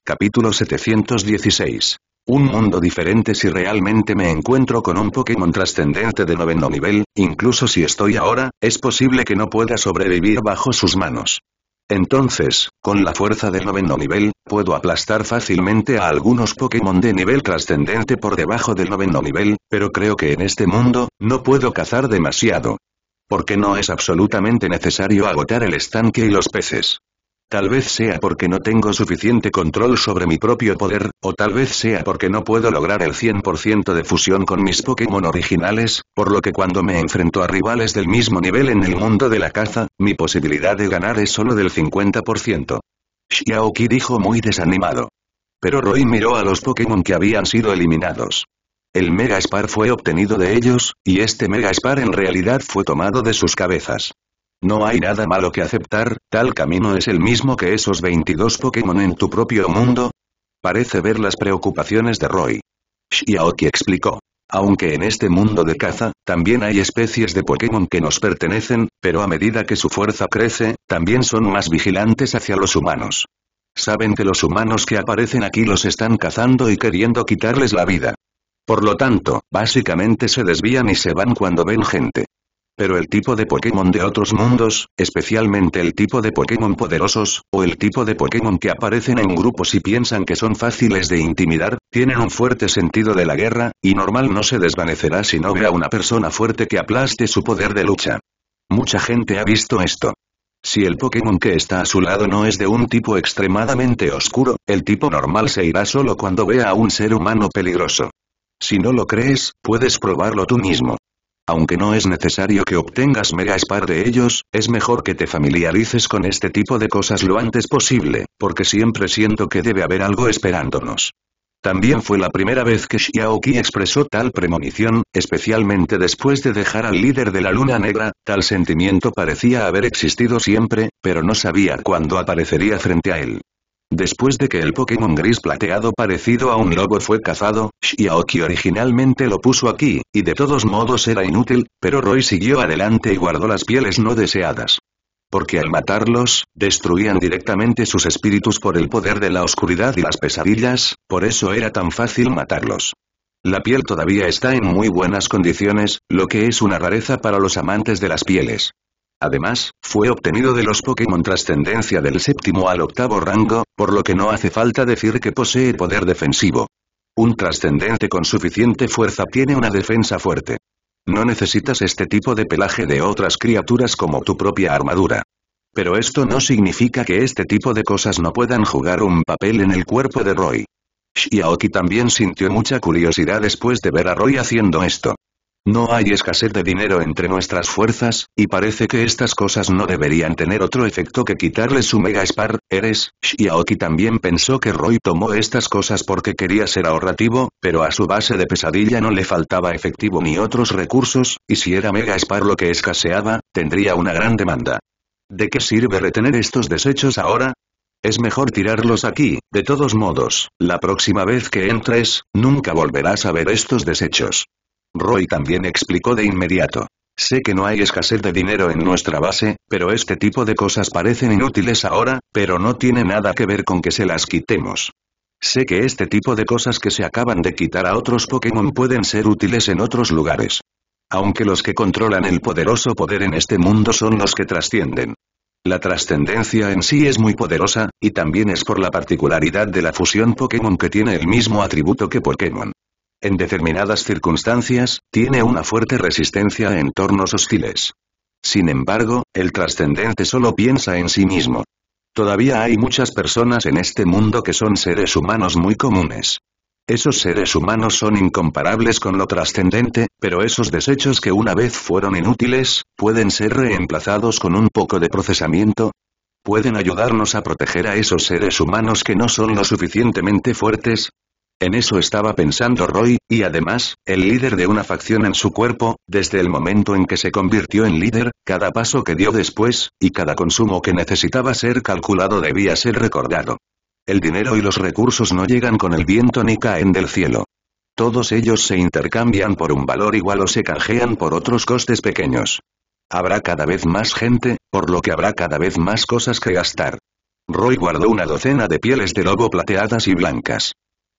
Capítulo 716 un mundo diferente si realmente me encuentro con un Pokémon trascendente de noveno nivel, incluso si estoy ahora, es posible que no pueda sobrevivir bajo sus manos. Entonces, con la fuerza del noveno nivel, puedo aplastar fácilmente a algunos Pokémon de nivel trascendente por debajo del noveno nivel, pero creo que en este mundo, no puedo cazar demasiado. Porque no es absolutamente necesario agotar el estanque y los peces. Tal vez sea porque no tengo suficiente control sobre mi propio poder, o tal vez sea porque no puedo lograr el 100% de fusión con mis Pokémon originales, por lo que cuando me enfrento a rivales del mismo nivel en el mundo de la caza, mi posibilidad de ganar es solo del 50%. Xiaoki dijo muy desanimado. Pero Roy miró a los Pokémon que habían sido eliminados. El Mega Spar fue obtenido de ellos, y este Mega Spar en realidad fue tomado de sus cabezas. No hay nada malo que aceptar, tal camino es el mismo que esos 22 Pokémon en tu propio mundo. Parece ver las preocupaciones de Roy. Shiaoki explicó. Aunque en este mundo de caza, también hay especies de Pokémon que nos pertenecen, pero a medida que su fuerza crece, también son más vigilantes hacia los humanos. Saben que los humanos que aparecen aquí los están cazando y queriendo quitarles la vida. Por lo tanto, básicamente se desvían y se van cuando ven gente. Pero el tipo de Pokémon de otros mundos, especialmente el tipo de Pokémon poderosos, o el tipo de Pokémon que aparecen en grupos y piensan que son fáciles de intimidar, tienen un fuerte sentido de la guerra, y normal no se desvanecerá si no ve a una persona fuerte que aplaste su poder de lucha. Mucha gente ha visto esto. Si el Pokémon que está a su lado no es de un tipo extremadamente oscuro, el tipo normal se irá solo cuando vea a un ser humano peligroso. Si no lo crees, puedes probarlo tú mismo. Aunque no es necesario que obtengas Mega Spar de ellos, es mejor que te familiarices con este tipo de cosas lo antes posible, porque siempre siento que debe haber algo esperándonos. También fue la primera vez que Xiaoqi expresó tal premonición, especialmente después de dejar al líder de la Luna Negra, tal sentimiento parecía haber existido siempre, pero no sabía cuándo aparecería frente a él. Después de que el Pokémon gris plateado parecido a un lobo fue cazado, Shiaoki originalmente lo puso aquí, y de todos modos era inútil, pero Roy siguió adelante y guardó las pieles no deseadas. Porque al matarlos, destruían directamente sus espíritus por el poder de la oscuridad y las pesadillas, por eso era tan fácil matarlos. La piel todavía está en muy buenas condiciones, lo que es una rareza para los amantes de las pieles. Además, fue obtenido de los Pokémon trascendencia del séptimo al octavo rango, por lo que no hace falta decir que posee poder defensivo. Un trascendente con suficiente fuerza tiene una defensa fuerte. No necesitas este tipo de pelaje de otras criaturas como tu propia armadura. Pero esto no significa que este tipo de cosas no puedan jugar un papel en el cuerpo de Roy. Shiaoki también sintió mucha curiosidad después de ver a Roy haciendo esto. No hay escasez de dinero entre nuestras fuerzas, y parece que estas cosas no deberían tener otro efecto que quitarle su mega spar, eres, Shiaoki también pensó que Roy tomó estas cosas porque quería ser ahorrativo, pero a su base de pesadilla no le faltaba efectivo ni otros recursos, y si era mega spar lo que escaseaba, tendría una gran demanda. ¿De qué sirve retener estos desechos ahora? Es mejor tirarlos aquí, de todos modos, la próxima vez que entres, nunca volverás a ver estos desechos. Roy también explicó de inmediato. Sé que no hay escasez de dinero en nuestra base, pero este tipo de cosas parecen inútiles ahora, pero no tiene nada que ver con que se las quitemos. Sé que este tipo de cosas que se acaban de quitar a otros Pokémon pueden ser útiles en otros lugares. Aunque los que controlan el poderoso poder en este mundo son los que trascienden. La trascendencia en sí es muy poderosa, y también es por la particularidad de la fusión Pokémon que tiene el mismo atributo que Pokémon en determinadas circunstancias, tiene una fuerte resistencia a entornos hostiles. Sin embargo, el trascendente solo piensa en sí mismo. Todavía hay muchas personas en este mundo que son seres humanos muy comunes. Esos seres humanos son incomparables con lo trascendente, pero esos desechos que una vez fueron inútiles, pueden ser reemplazados con un poco de procesamiento. Pueden ayudarnos a proteger a esos seres humanos que no son lo suficientemente fuertes, en eso estaba pensando Roy, y además, el líder de una facción en su cuerpo, desde el momento en que se convirtió en líder, cada paso que dio después, y cada consumo que necesitaba ser calculado debía ser recordado. El dinero y los recursos no llegan con el viento ni caen del cielo. Todos ellos se intercambian por un valor igual o se canjean por otros costes pequeños. Habrá cada vez más gente, por lo que habrá cada vez más cosas que gastar. Roy guardó una docena de pieles de lobo plateadas y blancas.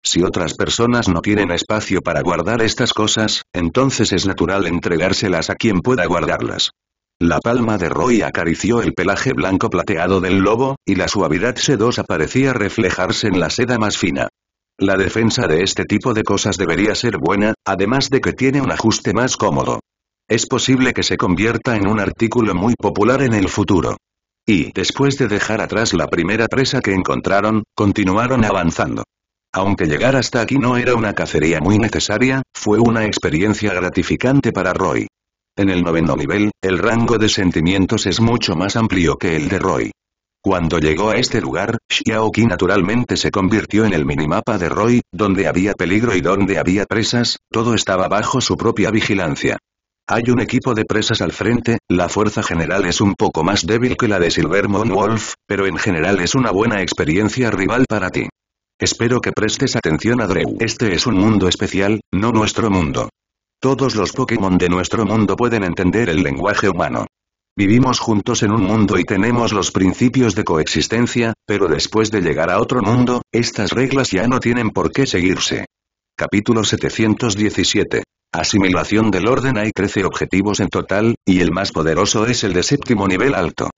Si otras personas no tienen espacio para guardar estas cosas, entonces es natural entregárselas a quien pueda guardarlas. La palma de Roy acarició el pelaje blanco plateado del lobo, y la suavidad sedosa parecía reflejarse en la seda más fina. La defensa de este tipo de cosas debería ser buena, además de que tiene un ajuste más cómodo. Es posible que se convierta en un artículo muy popular en el futuro. Y, después de dejar atrás la primera presa que encontraron, continuaron avanzando. Aunque llegar hasta aquí no era una cacería muy necesaria, fue una experiencia gratificante para Roy. En el noveno nivel, el rango de sentimientos es mucho más amplio que el de Roy. Cuando llegó a este lugar, Xiaoqi naturalmente se convirtió en el minimapa de Roy, donde había peligro y donde había presas, todo estaba bajo su propia vigilancia. Hay un equipo de presas al frente, la fuerza general es un poco más débil que la de Silvermon Wolf, pero en general es una buena experiencia rival para ti. Espero que prestes atención a Drew. Este es un mundo especial, no nuestro mundo. Todos los Pokémon de nuestro mundo pueden entender el lenguaje humano. Vivimos juntos en un mundo y tenemos los principios de coexistencia, pero después de llegar a otro mundo, estas reglas ya no tienen por qué seguirse. Capítulo 717. Asimilación del orden Hay 13 objetivos en total, y el más poderoso es el de séptimo nivel alto.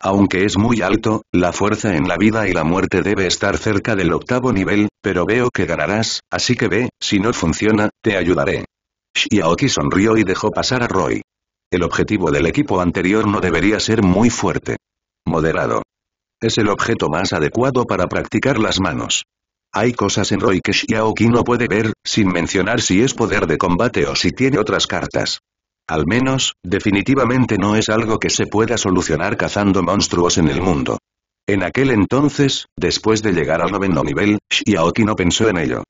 Aunque es muy alto, la fuerza en la vida y la muerte debe estar cerca del octavo nivel, pero veo que ganarás, así que ve, si no funciona, te ayudaré. Shiaoki sonrió y dejó pasar a Roy. El objetivo del equipo anterior no debería ser muy fuerte. Moderado. Es el objeto más adecuado para practicar las manos. Hay cosas en Roy que Xiaoki no puede ver, sin mencionar si es poder de combate o si tiene otras cartas. Al menos, definitivamente no es algo que se pueda solucionar cazando monstruos en el mundo. En aquel entonces, después de llegar al noveno nivel, Shiaoki no pensó en ello.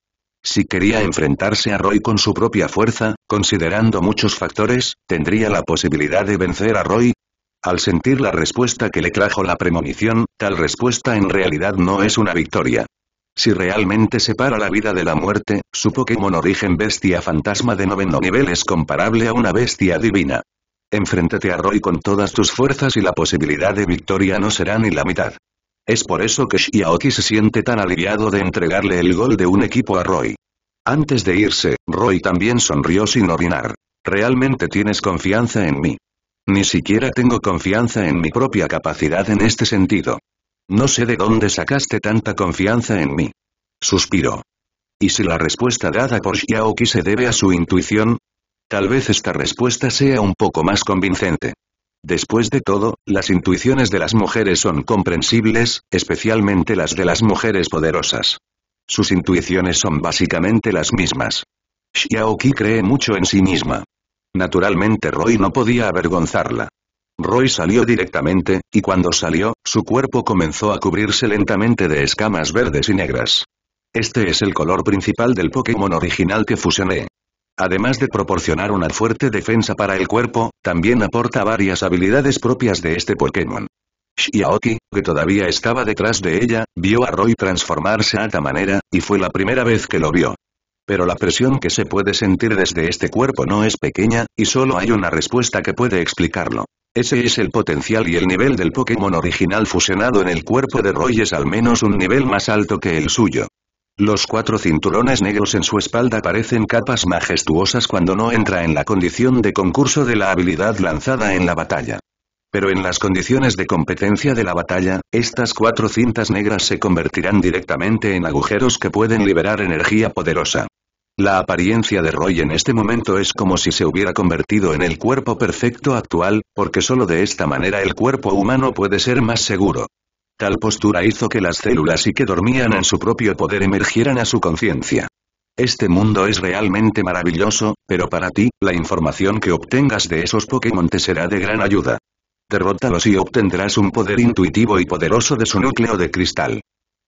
Si quería enfrentarse a Roy con su propia fuerza, considerando muchos factores, ¿tendría la posibilidad de vencer a Roy? Al sentir la respuesta que le trajo la premonición, tal respuesta en realidad no es una victoria. Si realmente separa la vida de la muerte, su Pokémon origen bestia fantasma de noveno nivel es comparable a una bestia divina. Enfréntate a Roy con todas tus fuerzas y la posibilidad de victoria no será ni la mitad. Es por eso que Shiaoki se siente tan aliviado de entregarle el gol de un equipo a Roy. Antes de irse, Roy también sonrió sin orinar. ¿Realmente tienes confianza en mí? Ni siquiera tengo confianza en mi propia capacidad en este sentido. No sé de dónde sacaste tanta confianza en mí. Suspiró. ¿Y si la respuesta dada por Xiaoqi se debe a su intuición? Tal vez esta respuesta sea un poco más convincente. Después de todo, las intuiciones de las mujeres son comprensibles, especialmente las de las mujeres poderosas. Sus intuiciones son básicamente las mismas. Xiaoqi cree mucho en sí misma. Naturalmente Roy no podía avergonzarla. Roy salió directamente, y cuando salió, su cuerpo comenzó a cubrirse lentamente de escamas verdes y negras. Este es el color principal del Pokémon original que fusioné. Además de proporcionar una fuerte defensa para el cuerpo, también aporta varias habilidades propias de este Pokémon. Shiaoki, que todavía estaba detrás de ella, vio a Roy transformarse a esta manera, y fue la primera vez que lo vio. Pero la presión que se puede sentir desde este cuerpo no es pequeña, y solo hay una respuesta que puede explicarlo. Ese es el potencial y el nivel del Pokémon original fusionado en el cuerpo de Roy es al menos un nivel más alto que el suyo. Los cuatro cinturones negros en su espalda parecen capas majestuosas cuando no entra en la condición de concurso de la habilidad lanzada en la batalla. Pero en las condiciones de competencia de la batalla, estas cuatro cintas negras se convertirán directamente en agujeros que pueden liberar energía poderosa. La apariencia de Roy en este momento es como si se hubiera convertido en el cuerpo perfecto actual, porque solo de esta manera el cuerpo humano puede ser más seguro. Tal postura hizo que las células y que dormían en su propio poder emergieran a su conciencia. Este mundo es realmente maravilloso, pero para ti, la información que obtengas de esos Pokémon te será de gran ayuda. Derrótalos y obtendrás un poder intuitivo y poderoso de su núcleo de cristal.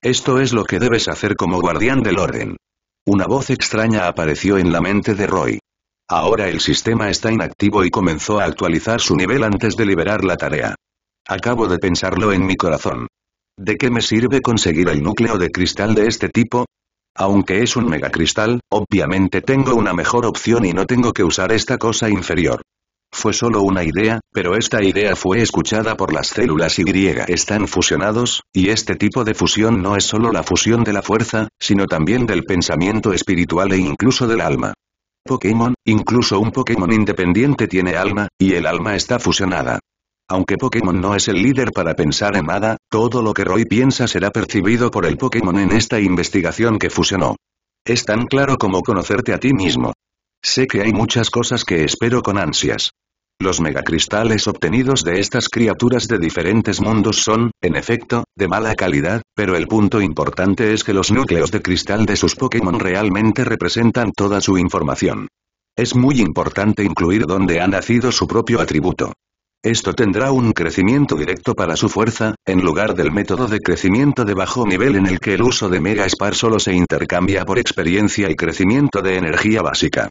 Esto es lo que debes hacer como guardián del orden. Una voz extraña apareció en la mente de Roy. Ahora el sistema está inactivo y comenzó a actualizar su nivel antes de liberar la tarea. Acabo de pensarlo en mi corazón. ¿De qué me sirve conseguir el núcleo de cristal de este tipo? Aunque es un megacristal, obviamente tengo una mejor opción y no tengo que usar esta cosa inferior. Fue solo una idea, pero esta idea fue escuchada por las células Y están fusionados, y este tipo de fusión no es solo la fusión de la fuerza, sino también del pensamiento espiritual e incluso del alma. Pokémon, incluso un Pokémon independiente tiene alma, y el alma está fusionada. Aunque Pokémon no es el líder para pensar en nada, todo lo que Roy piensa será percibido por el Pokémon en esta investigación que fusionó. Es tan claro como conocerte a ti mismo. Sé que hay muchas cosas que espero con ansias. Los megacristales obtenidos de estas criaturas de diferentes mundos son, en efecto, de mala calidad, pero el punto importante es que los núcleos de cristal de sus Pokémon realmente representan toda su información. Es muy importante incluir dónde ha nacido su propio atributo. Esto tendrá un crecimiento directo para su fuerza, en lugar del método de crecimiento de bajo nivel en el que el uso de Mega Spar solo se intercambia por experiencia y crecimiento de energía básica.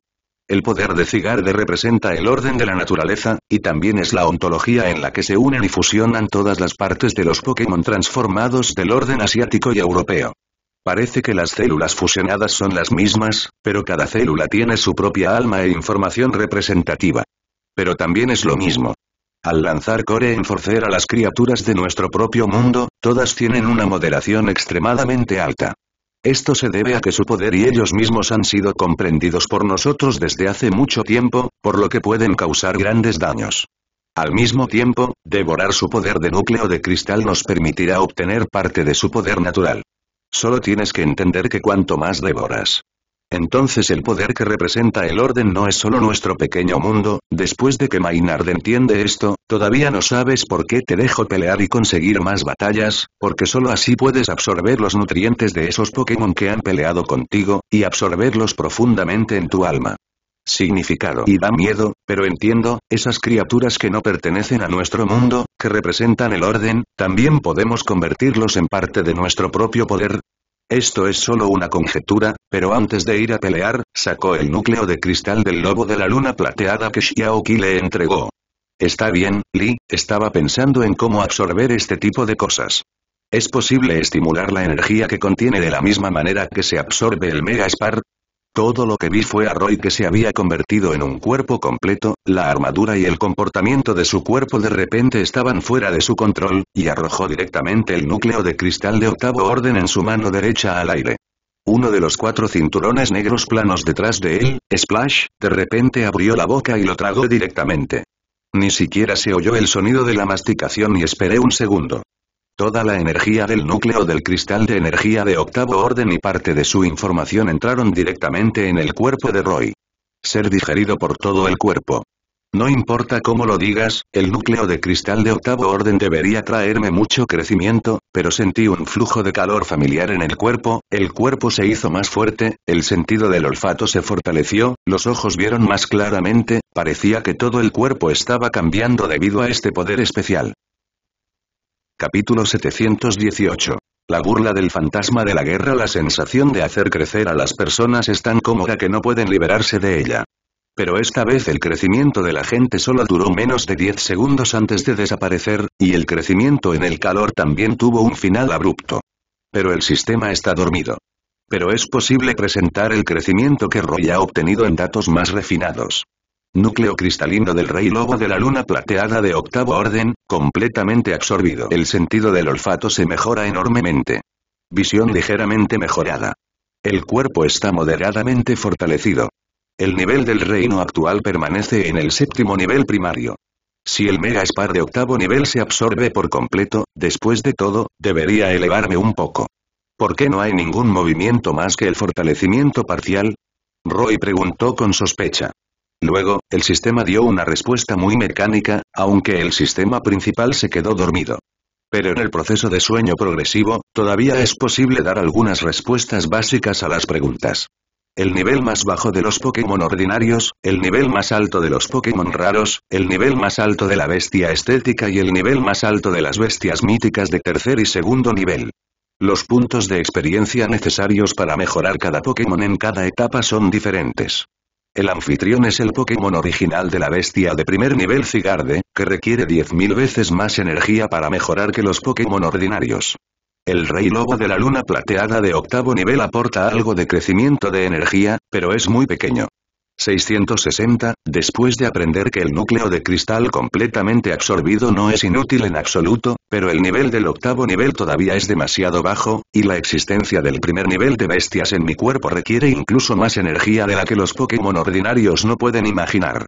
El poder de Cigarde representa el orden de la naturaleza, y también es la ontología en la que se unen y fusionan todas las partes de los Pokémon transformados del orden asiático y europeo. Parece que las células fusionadas son las mismas, pero cada célula tiene su propia alma e información representativa. Pero también es lo mismo. Al lanzar Core en Forcer a las criaturas de nuestro propio mundo, todas tienen una moderación extremadamente alta. Esto se debe a que su poder y ellos mismos han sido comprendidos por nosotros desde hace mucho tiempo, por lo que pueden causar grandes daños. Al mismo tiempo, devorar su poder de núcleo de cristal nos permitirá obtener parte de su poder natural. Solo tienes que entender que cuanto más devoras entonces el poder que representa el orden no es solo nuestro pequeño mundo, después de que Maynard entiende esto, todavía no sabes por qué te dejo pelear y conseguir más batallas, porque solo así puedes absorber los nutrientes de esos Pokémon que han peleado contigo, y absorberlos profundamente en tu alma. Significado y da miedo, pero entiendo, esas criaturas que no pertenecen a nuestro mundo, que representan el orden, también podemos convertirlos en parte de nuestro propio poder, esto es solo una conjetura, pero antes de ir a pelear, sacó el núcleo de cristal del lobo de la luna plateada que Xiaoqi le entregó. Está bien, Li, estaba pensando en cómo absorber este tipo de cosas. Es posible estimular la energía que contiene de la misma manera que se absorbe el Mega Spar, todo lo que vi fue a Roy que se había convertido en un cuerpo completo, la armadura y el comportamiento de su cuerpo de repente estaban fuera de su control, y arrojó directamente el núcleo de cristal de octavo orden en su mano derecha al aire. Uno de los cuatro cinturones negros planos detrás de él, Splash, de repente abrió la boca y lo tragó directamente. Ni siquiera se oyó el sonido de la masticación y esperé un segundo. Toda la energía del núcleo del cristal de energía de octavo orden y parte de su información entraron directamente en el cuerpo de Roy. Ser digerido por todo el cuerpo. No importa cómo lo digas, el núcleo de cristal de octavo orden debería traerme mucho crecimiento, pero sentí un flujo de calor familiar en el cuerpo, el cuerpo se hizo más fuerte, el sentido del olfato se fortaleció, los ojos vieron más claramente, parecía que todo el cuerpo estaba cambiando debido a este poder especial. Capítulo 718. La burla del fantasma de la guerra La sensación de hacer crecer a las personas es tan cómoda que no pueden liberarse de ella. Pero esta vez el crecimiento de la gente solo duró menos de 10 segundos antes de desaparecer, y el crecimiento en el calor también tuvo un final abrupto. Pero el sistema está dormido. Pero es posible presentar el crecimiento que Roy ha obtenido en datos más refinados núcleo cristalino del rey lobo de la luna plateada de octavo orden, completamente absorbido. El sentido del olfato se mejora enormemente. Visión ligeramente mejorada. El cuerpo está moderadamente fortalecido. El nivel del reino actual permanece en el séptimo nivel primario. Si el Mega Spar de octavo nivel se absorbe por completo, después de todo, debería elevarme un poco. ¿Por qué no hay ningún movimiento más que el fortalecimiento parcial? Roy preguntó con sospecha. Luego, el sistema dio una respuesta muy mecánica, aunque el sistema principal se quedó dormido. Pero en el proceso de sueño progresivo, todavía es posible dar algunas respuestas básicas a las preguntas. El nivel más bajo de los Pokémon ordinarios, el nivel más alto de los Pokémon raros, el nivel más alto de la bestia estética y el nivel más alto de las bestias míticas de tercer y segundo nivel. Los puntos de experiencia necesarios para mejorar cada Pokémon en cada etapa son diferentes. El anfitrión es el Pokémon original de la bestia de primer nivel Cigarde, que requiere 10.000 veces más energía para mejorar que los Pokémon ordinarios. El Rey Lobo de la Luna Plateada de octavo nivel aporta algo de crecimiento de energía, pero es muy pequeño. 660, después de aprender que el núcleo de cristal completamente absorbido no es inútil en absoluto, pero el nivel del octavo nivel todavía es demasiado bajo, y la existencia del primer nivel de bestias en mi cuerpo requiere incluso más energía de la que los Pokémon ordinarios no pueden imaginar.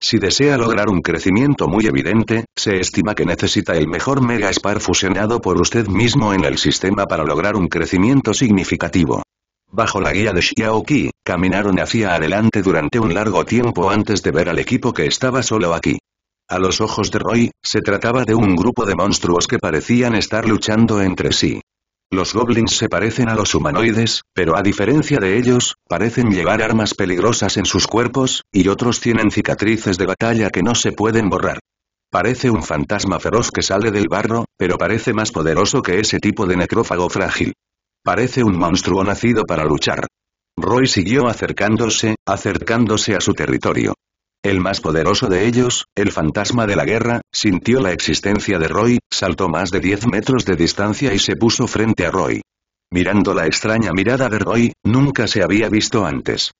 Si desea lograr un crecimiento muy evidente, se estima que necesita el mejor Mega Spar fusionado por usted mismo en el sistema para lograr un crecimiento significativo bajo la guía de Xiao caminaron hacia adelante durante un largo tiempo antes de ver al equipo que estaba solo aquí. A los ojos de Roy, se trataba de un grupo de monstruos que parecían estar luchando entre sí. Los goblins se parecen a los humanoides, pero a diferencia de ellos, parecen llevar armas peligrosas en sus cuerpos, y otros tienen cicatrices de batalla que no se pueden borrar. Parece un fantasma feroz que sale del barro, pero parece más poderoso que ese tipo de necrófago frágil. Parece un monstruo nacido para luchar. Roy siguió acercándose, acercándose a su territorio. El más poderoso de ellos, el fantasma de la guerra, sintió la existencia de Roy, saltó más de 10 metros de distancia y se puso frente a Roy. Mirando la extraña mirada de Roy, nunca se había visto antes.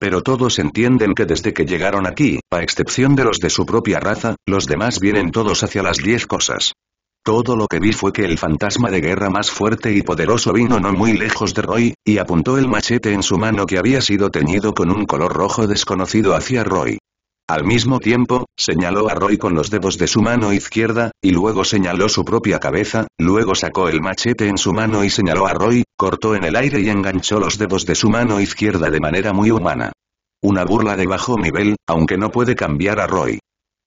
Pero todos entienden que desde que llegaron aquí, a excepción de los de su propia raza, los demás vienen todos hacia las 10 cosas. Todo lo que vi fue que el fantasma de guerra más fuerte y poderoso vino no muy lejos de Roy, y apuntó el machete en su mano que había sido teñido con un color rojo desconocido hacia Roy. Al mismo tiempo, señaló a Roy con los dedos de su mano izquierda, y luego señaló su propia cabeza, luego sacó el machete en su mano y señaló a Roy, cortó en el aire y enganchó los dedos de su mano izquierda de manera muy humana. Una burla de bajo nivel, aunque no puede cambiar a Roy.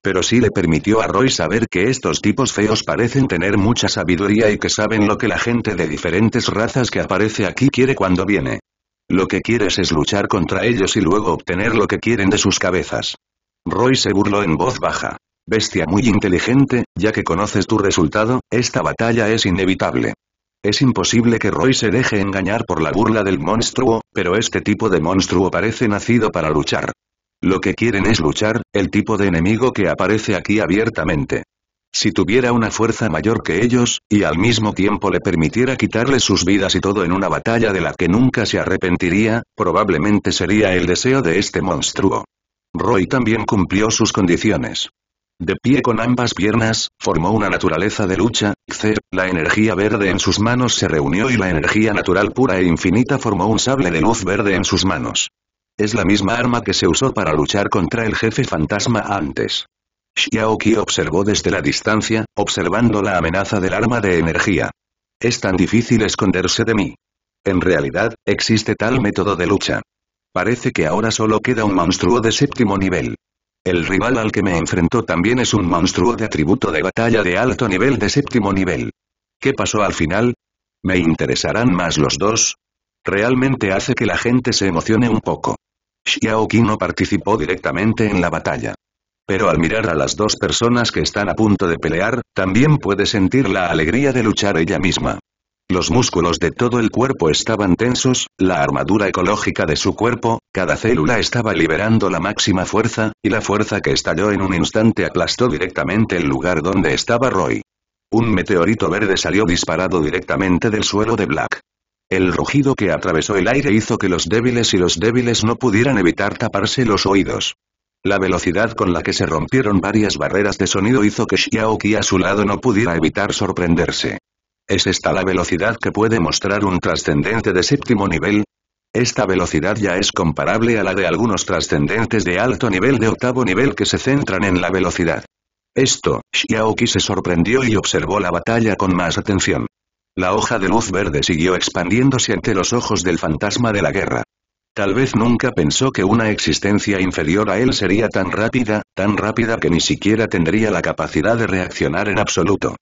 Pero sí le permitió a Roy saber que estos tipos feos parecen tener mucha sabiduría y que saben lo que la gente de diferentes razas que aparece aquí quiere cuando viene. Lo que quieres es luchar contra ellos y luego obtener lo que quieren de sus cabezas. Roy se burló en voz baja. Bestia muy inteligente, ya que conoces tu resultado, esta batalla es inevitable. Es imposible que Roy se deje engañar por la burla del monstruo, pero este tipo de monstruo parece nacido para luchar. Lo que quieren es luchar, el tipo de enemigo que aparece aquí abiertamente. Si tuviera una fuerza mayor que ellos, y al mismo tiempo le permitiera quitarle sus vidas y todo en una batalla de la que nunca se arrepentiría, probablemente sería el deseo de este monstruo. Roy también cumplió sus condiciones. De pie con ambas piernas, formó una naturaleza de lucha, Xer, la energía verde en sus manos se reunió y la energía natural pura e infinita formó un sable de luz verde en sus manos. Es la misma arma que se usó para luchar contra el jefe fantasma antes. Xiaoqi observó desde la distancia, observando la amenaza del arma de energía. Es tan difícil esconderse de mí. En realidad, existe tal método de lucha. Parece que ahora solo queda un monstruo de séptimo nivel. El rival al que me enfrentó también es un monstruo de atributo de batalla de alto nivel de séptimo nivel. ¿Qué pasó al final? Me interesarán más los dos, Realmente hace que la gente se emocione un poco. Xiao no participó directamente en la batalla. Pero al mirar a las dos personas que están a punto de pelear, también puede sentir la alegría de luchar ella misma. Los músculos de todo el cuerpo estaban tensos, la armadura ecológica de su cuerpo, cada célula estaba liberando la máxima fuerza, y la fuerza que estalló en un instante aplastó directamente el lugar donde estaba Roy. Un meteorito verde salió disparado directamente del suelo de Black. El rugido que atravesó el aire hizo que los débiles y los débiles no pudieran evitar taparse los oídos. La velocidad con la que se rompieron varias barreras de sonido hizo que Xiaoqi a su lado no pudiera evitar sorprenderse. ¿Es esta la velocidad que puede mostrar un trascendente de séptimo nivel? Esta velocidad ya es comparable a la de algunos trascendentes de alto nivel de octavo nivel que se centran en la velocidad. Esto, Xiaoqi se sorprendió y observó la batalla con más atención. La hoja de luz verde siguió expandiéndose ante los ojos del fantasma de la guerra. Tal vez nunca pensó que una existencia inferior a él sería tan rápida, tan rápida que ni siquiera tendría la capacidad de reaccionar en absoluto.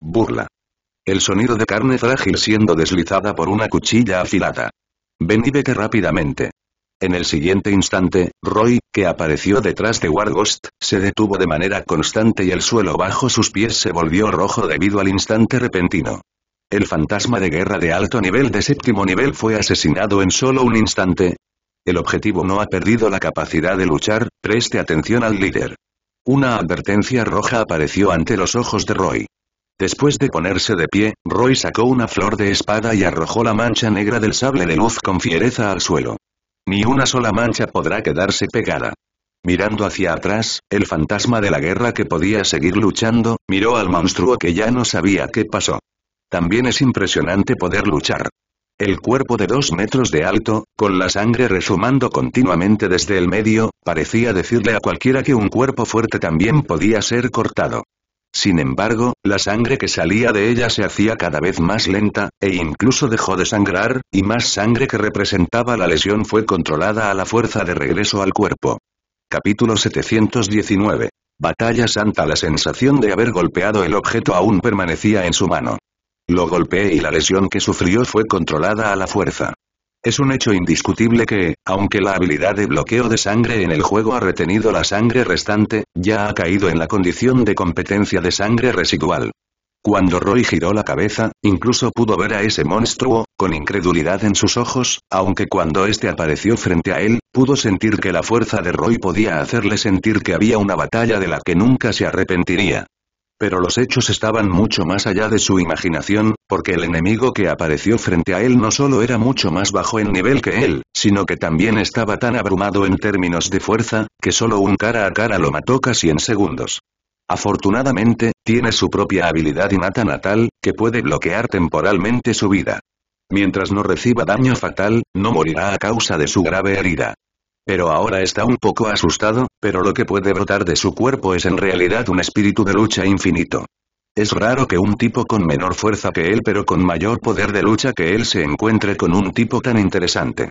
Burla. El sonido de carne frágil siendo deslizada por una cuchilla afilada. Ven y vete rápidamente. En el siguiente instante, Roy, que apareció detrás de Warghost, se detuvo de manera constante y el suelo bajo sus pies se volvió rojo debido al instante repentino. El fantasma de guerra de alto nivel de séptimo nivel fue asesinado en solo un instante. El objetivo no ha perdido la capacidad de luchar, preste atención al líder. Una advertencia roja apareció ante los ojos de Roy. Después de ponerse de pie, Roy sacó una flor de espada y arrojó la mancha negra del sable de luz con fiereza al suelo. Ni una sola mancha podrá quedarse pegada. Mirando hacia atrás, el fantasma de la guerra que podía seguir luchando, miró al monstruo que ya no sabía qué pasó. También es impresionante poder luchar. El cuerpo de dos metros de alto, con la sangre resumando continuamente desde el medio, parecía decirle a cualquiera que un cuerpo fuerte también podía ser cortado. Sin embargo, la sangre que salía de ella se hacía cada vez más lenta, e incluso dejó de sangrar, y más sangre que representaba la lesión fue controlada a la fuerza de regreso al cuerpo. Capítulo 719. Batalla Santa La sensación de haber golpeado el objeto aún permanecía en su mano. Lo golpeé y la lesión que sufrió fue controlada a la fuerza. Es un hecho indiscutible que, aunque la habilidad de bloqueo de sangre en el juego ha retenido la sangre restante, ya ha caído en la condición de competencia de sangre residual. Cuando Roy giró la cabeza, incluso pudo ver a ese monstruo, con incredulidad en sus ojos, aunque cuando este apareció frente a él, pudo sentir que la fuerza de Roy podía hacerle sentir que había una batalla de la que nunca se arrepentiría. Pero los hechos estaban mucho más allá de su imaginación, porque el enemigo que apareció frente a él no solo era mucho más bajo en nivel que él, sino que también estaba tan abrumado en términos de fuerza, que solo un cara a cara lo mató casi en segundos. Afortunadamente, tiene su propia habilidad innata natal, que puede bloquear temporalmente su vida. Mientras no reciba daño fatal, no morirá a causa de su grave herida. Pero ahora está un poco asustado, pero lo que puede brotar de su cuerpo es en realidad un espíritu de lucha infinito. Es raro que un tipo con menor fuerza que él pero con mayor poder de lucha que él se encuentre con un tipo tan interesante.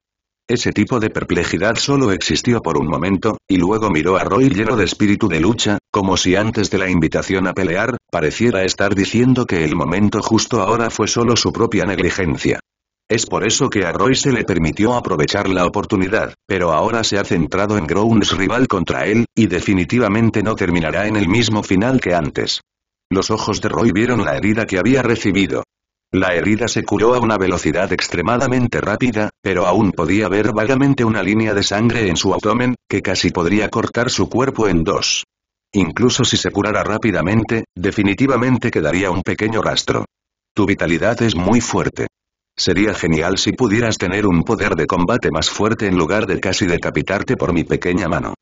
Ese tipo de perplejidad solo existió por un momento, y luego miró a Roy lleno de espíritu de lucha, como si antes de la invitación a pelear, pareciera estar diciendo que el momento justo ahora fue solo su propia negligencia. Es por eso que a Roy se le permitió aprovechar la oportunidad, pero ahora se ha centrado en Grounds rival contra él, y definitivamente no terminará en el mismo final que antes. Los ojos de Roy vieron la herida que había recibido. La herida se curó a una velocidad extremadamente rápida, pero aún podía ver vagamente una línea de sangre en su abdomen, que casi podría cortar su cuerpo en dos. Incluso si se curara rápidamente, definitivamente quedaría un pequeño rastro. Tu vitalidad es muy fuerte. Sería genial si pudieras tener un poder de combate más fuerte en lugar de casi decapitarte por mi pequeña mano.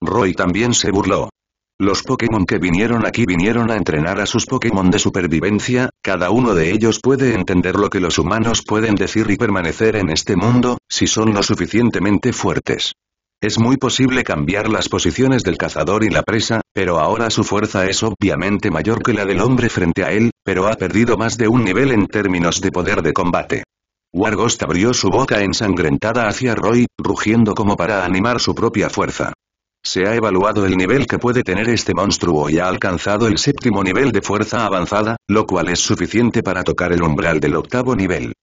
Roy también se burló. Los Pokémon que vinieron aquí vinieron a entrenar a sus Pokémon de supervivencia, cada uno de ellos puede entender lo que los humanos pueden decir y permanecer en este mundo, si son lo suficientemente fuertes. Es muy posible cambiar las posiciones del cazador y la presa, pero ahora su fuerza es obviamente mayor que la del hombre frente a él, pero ha perdido más de un nivel en términos de poder de combate. Warghost abrió su boca ensangrentada hacia Roy, rugiendo como para animar su propia fuerza. Se ha evaluado el nivel que puede tener este monstruo y ha alcanzado el séptimo nivel de fuerza avanzada, lo cual es suficiente para tocar el umbral del octavo nivel.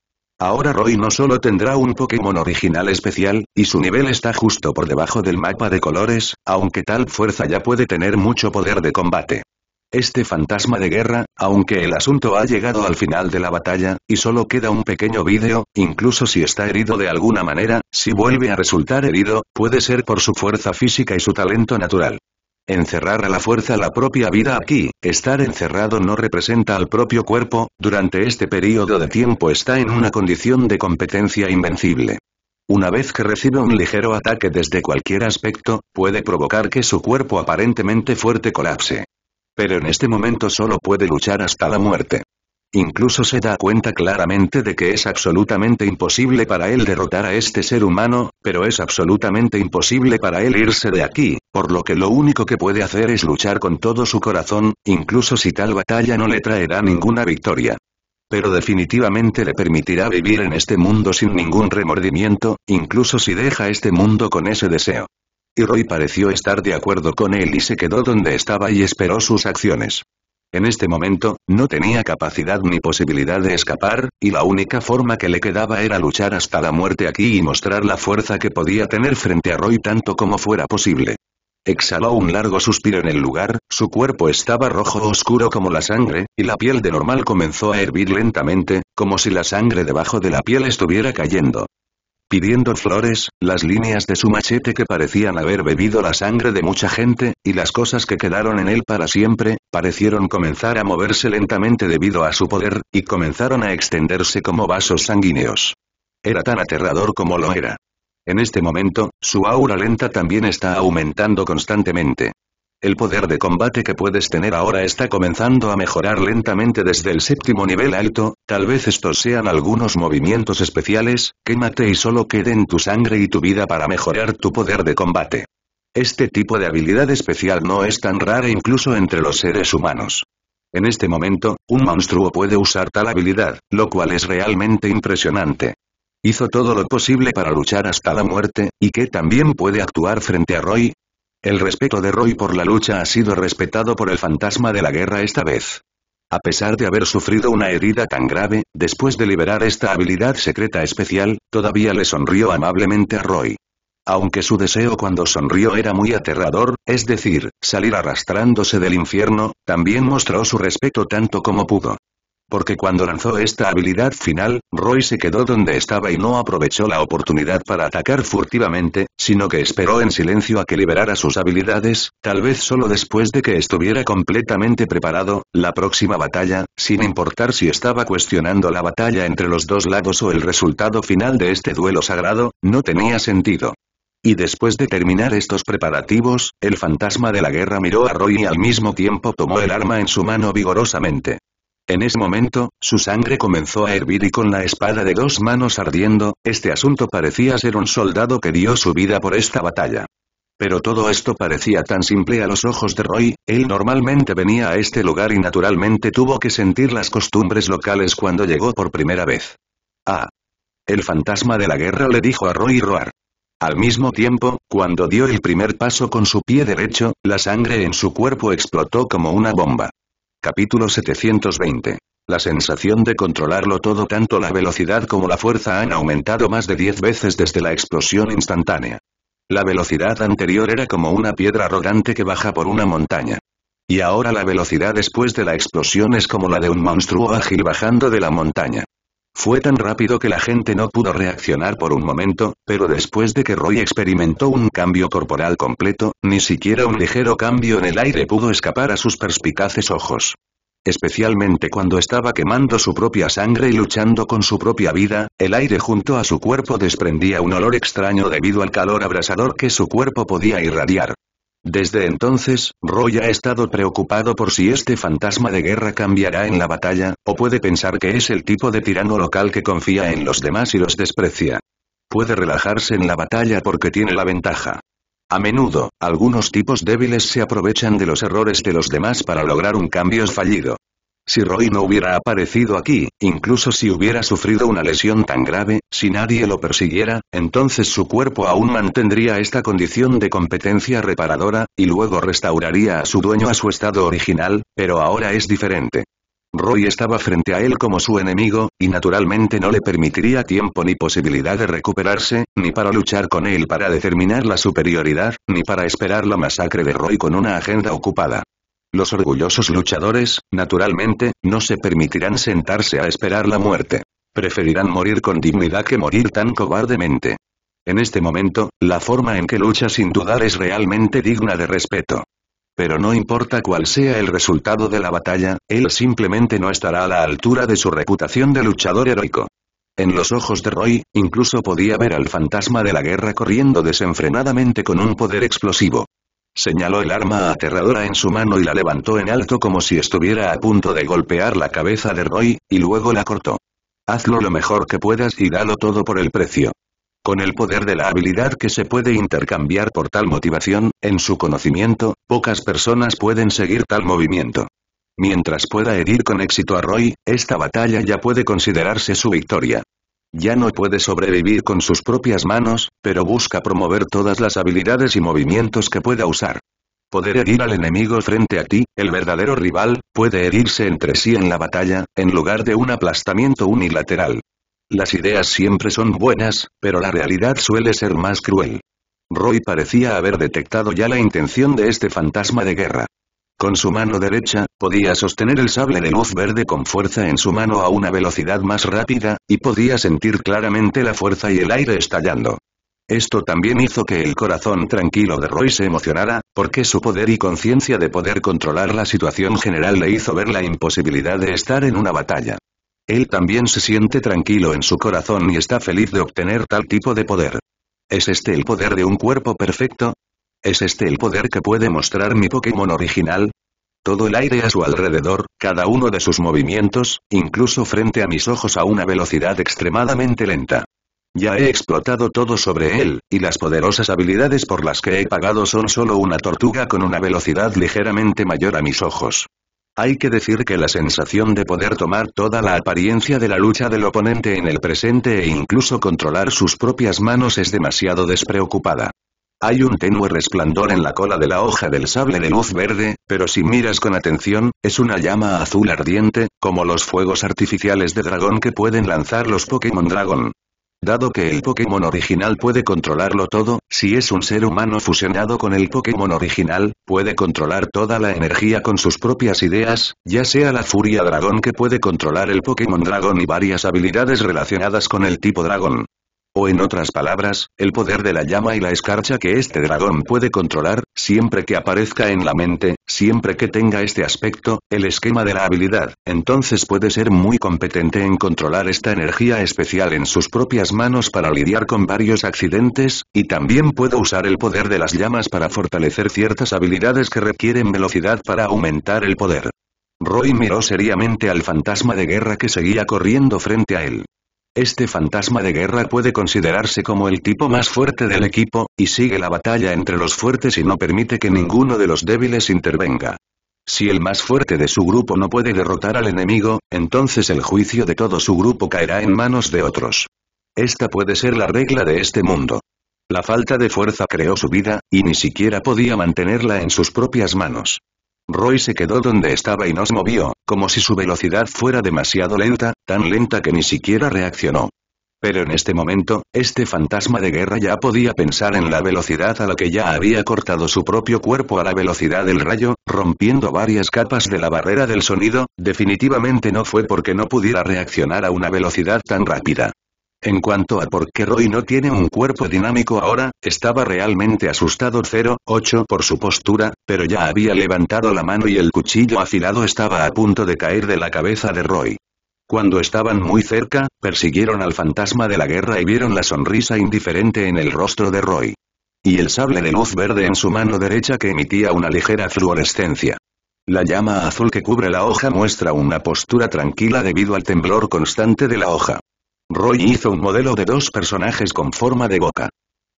Ahora Roy no solo tendrá un Pokémon original especial, y su nivel está justo por debajo del mapa de colores, aunque tal fuerza ya puede tener mucho poder de combate. Este fantasma de guerra, aunque el asunto ha llegado al final de la batalla, y solo queda un pequeño vídeo, incluso si está herido de alguna manera, si vuelve a resultar herido, puede ser por su fuerza física y su talento natural encerrar a la fuerza la propia vida aquí, estar encerrado no representa al propio cuerpo, durante este periodo de tiempo está en una condición de competencia invencible. Una vez que recibe un ligero ataque desde cualquier aspecto, puede provocar que su cuerpo aparentemente fuerte colapse. Pero en este momento solo puede luchar hasta la muerte. Incluso se da cuenta claramente de que es absolutamente imposible para él derrotar a este ser humano, pero es absolutamente imposible para él irse de aquí, por lo que lo único que puede hacer es luchar con todo su corazón, incluso si tal batalla no le traerá ninguna victoria. Pero definitivamente le permitirá vivir en este mundo sin ningún remordimiento, incluso si deja este mundo con ese deseo. Y Roy pareció estar de acuerdo con él y se quedó donde estaba y esperó sus acciones. En este momento, no tenía capacidad ni posibilidad de escapar, y la única forma que le quedaba era luchar hasta la muerte aquí y mostrar la fuerza que podía tener frente a Roy tanto como fuera posible. Exhaló un largo suspiro en el lugar, su cuerpo estaba rojo oscuro como la sangre, y la piel de normal comenzó a hervir lentamente, como si la sangre debajo de la piel estuviera cayendo pidiendo flores, las líneas de su machete que parecían haber bebido la sangre de mucha gente, y las cosas que quedaron en él para siempre, parecieron comenzar a moverse lentamente debido a su poder, y comenzaron a extenderse como vasos sanguíneos. Era tan aterrador como lo era. En este momento, su aura lenta también está aumentando constantemente. El poder de combate que puedes tener ahora está comenzando a mejorar lentamente desde el séptimo nivel alto, tal vez estos sean algunos movimientos especiales, quémate y solo queden tu sangre y tu vida para mejorar tu poder de combate. Este tipo de habilidad especial no es tan rara incluso entre los seres humanos. En este momento, un monstruo puede usar tal habilidad, lo cual es realmente impresionante. Hizo todo lo posible para luchar hasta la muerte, y que también puede actuar frente a Roy, el respeto de Roy por la lucha ha sido respetado por el fantasma de la guerra esta vez. A pesar de haber sufrido una herida tan grave, después de liberar esta habilidad secreta especial, todavía le sonrió amablemente a Roy. Aunque su deseo cuando sonrió era muy aterrador, es decir, salir arrastrándose del infierno, también mostró su respeto tanto como pudo. Porque cuando lanzó esta habilidad final, Roy se quedó donde estaba y no aprovechó la oportunidad para atacar furtivamente, sino que esperó en silencio a que liberara sus habilidades, tal vez solo después de que estuviera completamente preparado, la próxima batalla, sin importar si estaba cuestionando la batalla entre los dos lados o el resultado final de este duelo sagrado, no tenía sentido. Y después de terminar estos preparativos, el fantasma de la guerra miró a Roy y al mismo tiempo tomó el arma en su mano vigorosamente. En ese momento, su sangre comenzó a hervir y con la espada de dos manos ardiendo, este asunto parecía ser un soldado que dio su vida por esta batalla. Pero todo esto parecía tan simple a los ojos de Roy, él normalmente venía a este lugar y naturalmente tuvo que sentir las costumbres locales cuando llegó por primera vez. Ah. El fantasma de la guerra le dijo a Roy Roar. Al mismo tiempo, cuando dio el primer paso con su pie derecho, la sangre en su cuerpo explotó como una bomba. Capítulo 720. La sensación de controlarlo todo tanto la velocidad como la fuerza han aumentado más de 10 veces desde la explosión instantánea. La velocidad anterior era como una piedra rodante que baja por una montaña. Y ahora la velocidad después de la explosión es como la de un monstruo ágil bajando de la montaña. Fue tan rápido que la gente no pudo reaccionar por un momento, pero después de que Roy experimentó un cambio corporal completo, ni siquiera un ligero cambio en el aire pudo escapar a sus perspicaces ojos especialmente cuando estaba quemando su propia sangre y luchando con su propia vida, el aire junto a su cuerpo desprendía un olor extraño debido al calor abrasador que su cuerpo podía irradiar. Desde entonces, Roy ha estado preocupado por si este fantasma de guerra cambiará en la batalla, o puede pensar que es el tipo de tirano local que confía en los demás y los desprecia. Puede relajarse en la batalla porque tiene la ventaja. A menudo, algunos tipos débiles se aprovechan de los errores de los demás para lograr un cambio fallido. Si Roy no hubiera aparecido aquí, incluso si hubiera sufrido una lesión tan grave, si nadie lo persiguiera, entonces su cuerpo aún mantendría esta condición de competencia reparadora, y luego restauraría a su dueño a su estado original, pero ahora es diferente. Roy estaba frente a él como su enemigo, y naturalmente no le permitiría tiempo ni posibilidad de recuperarse, ni para luchar con él para determinar la superioridad, ni para esperar la masacre de Roy con una agenda ocupada. Los orgullosos luchadores, naturalmente, no se permitirán sentarse a esperar la muerte. Preferirán morir con dignidad que morir tan cobardemente. En este momento, la forma en que lucha sin dudar es realmente digna de respeto. Pero no importa cuál sea el resultado de la batalla, él simplemente no estará a la altura de su reputación de luchador heroico. En los ojos de Roy, incluso podía ver al fantasma de la guerra corriendo desenfrenadamente con un poder explosivo. Señaló el arma aterradora en su mano y la levantó en alto como si estuviera a punto de golpear la cabeza de Roy, y luego la cortó. Hazlo lo mejor que puedas y dalo todo por el precio. Con el poder de la habilidad que se puede intercambiar por tal motivación, en su conocimiento, pocas personas pueden seguir tal movimiento. Mientras pueda herir con éxito a Roy, esta batalla ya puede considerarse su victoria. Ya no puede sobrevivir con sus propias manos, pero busca promover todas las habilidades y movimientos que pueda usar. Poder herir al enemigo frente a ti, el verdadero rival, puede herirse entre sí en la batalla, en lugar de un aplastamiento unilateral. Las ideas siempre son buenas, pero la realidad suele ser más cruel. Roy parecía haber detectado ya la intención de este fantasma de guerra. Con su mano derecha, podía sostener el sable de luz verde con fuerza en su mano a una velocidad más rápida, y podía sentir claramente la fuerza y el aire estallando. Esto también hizo que el corazón tranquilo de Roy se emocionara, porque su poder y conciencia de poder controlar la situación general le hizo ver la imposibilidad de estar en una batalla. Él también se siente tranquilo en su corazón y está feliz de obtener tal tipo de poder. ¿Es este el poder de un cuerpo perfecto? ¿Es este el poder que puede mostrar mi Pokémon original? Todo el aire a su alrededor, cada uno de sus movimientos, incluso frente a mis ojos a una velocidad extremadamente lenta. Ya he explotado todo sobre él, y las poderosas habilidades por las que he pagado son solo una tortuga con una velocidad ligeramente mayor a mis ojos. Hay que decir que la sensación de poder tomar toda la apariencia de la lucha del oponente en el presente e incluso controlar sus propias manos es demasiado despreocupada. Hay un tenue resplandor en la cola de la hoja del sable de luz verde, pero si miras con atención, es una llama azul ardiente, como los fuegos artificiales de dragón que pueden lanzar los Pokémon Dragon. Dado que el Pokémon original puede controlarlo todo, si es un ser humano fusionado con el Pokémon original, puede controlar toda la energía con sus propias ideas, ya sea la furia dragón que puede controlar el Pokémon dragón y varias habilidades relacionadas con el tipo dragón o en otras palabras, el poder de la llama y la escarcha que este dragón puede controlar, siempre que aparezca en la mente, siempre que tenga este aspecto, el esquema de la habilidad, entonces puede ser muy competente en controlar esta energía especial en sus propias manos para lidiar con varios accidentes, y también puede usar el poder de las llamas para fortalecer ciertas habilidades que requieren velocidad para aumentar el poder. Roy miró seriamente al fantasma de guerra que seguía corriendo frente a él. Este fantasma de guerra puede considerarse como el tipo más fuerte del equipo, y sigue la batalla entre los fuertes y no permite que ninguno de los débiles intervenga. Si el más fuerte de su grupo no puede derrotar al enemigo, entonces el juicio de todo su grupo caerá en manos de otros. Esta puede ser la regla de este mundo. La falta de fuerza creó su vida, y ni siquiera podía mantenerla en sus propias manos. Roy se quedó donde estaba y no se movió, como si su velocidad fuera demasiado lenta, tan lenta que ni siquiera reaccionó. Pero en este momento, este fantasma de guerra ya podía pensar en la velocidad a la que ya había cortado su propio cuerpo a la velocidad del rayo, rompiendo varias capas de la barrera del sonido, definitivamente no fue porque no pudiera reaccionar a una velocidad tan rápida. En cuanto a por qué Roy no tiene un cuerpo dinámico ahora, estaba realmente asustado 08 por su postura, pero ya había levantado la mano y el cuchillo afilado estaba a punto de caer de la cabeza de Roy. Cuando estaban muy cerca, persiguieron al fantasma de la guerra y vieron la sonrisa indiferente en el rostro de Roy. Y el sable de luz verde en su mano derecha que emitía una ligera fluorescencia. La llama azul que cubre la hoja muestra una postura tranquila debido al temblor constante de la hoja. Roy hizo un modelo de dos personajes con forma de boca.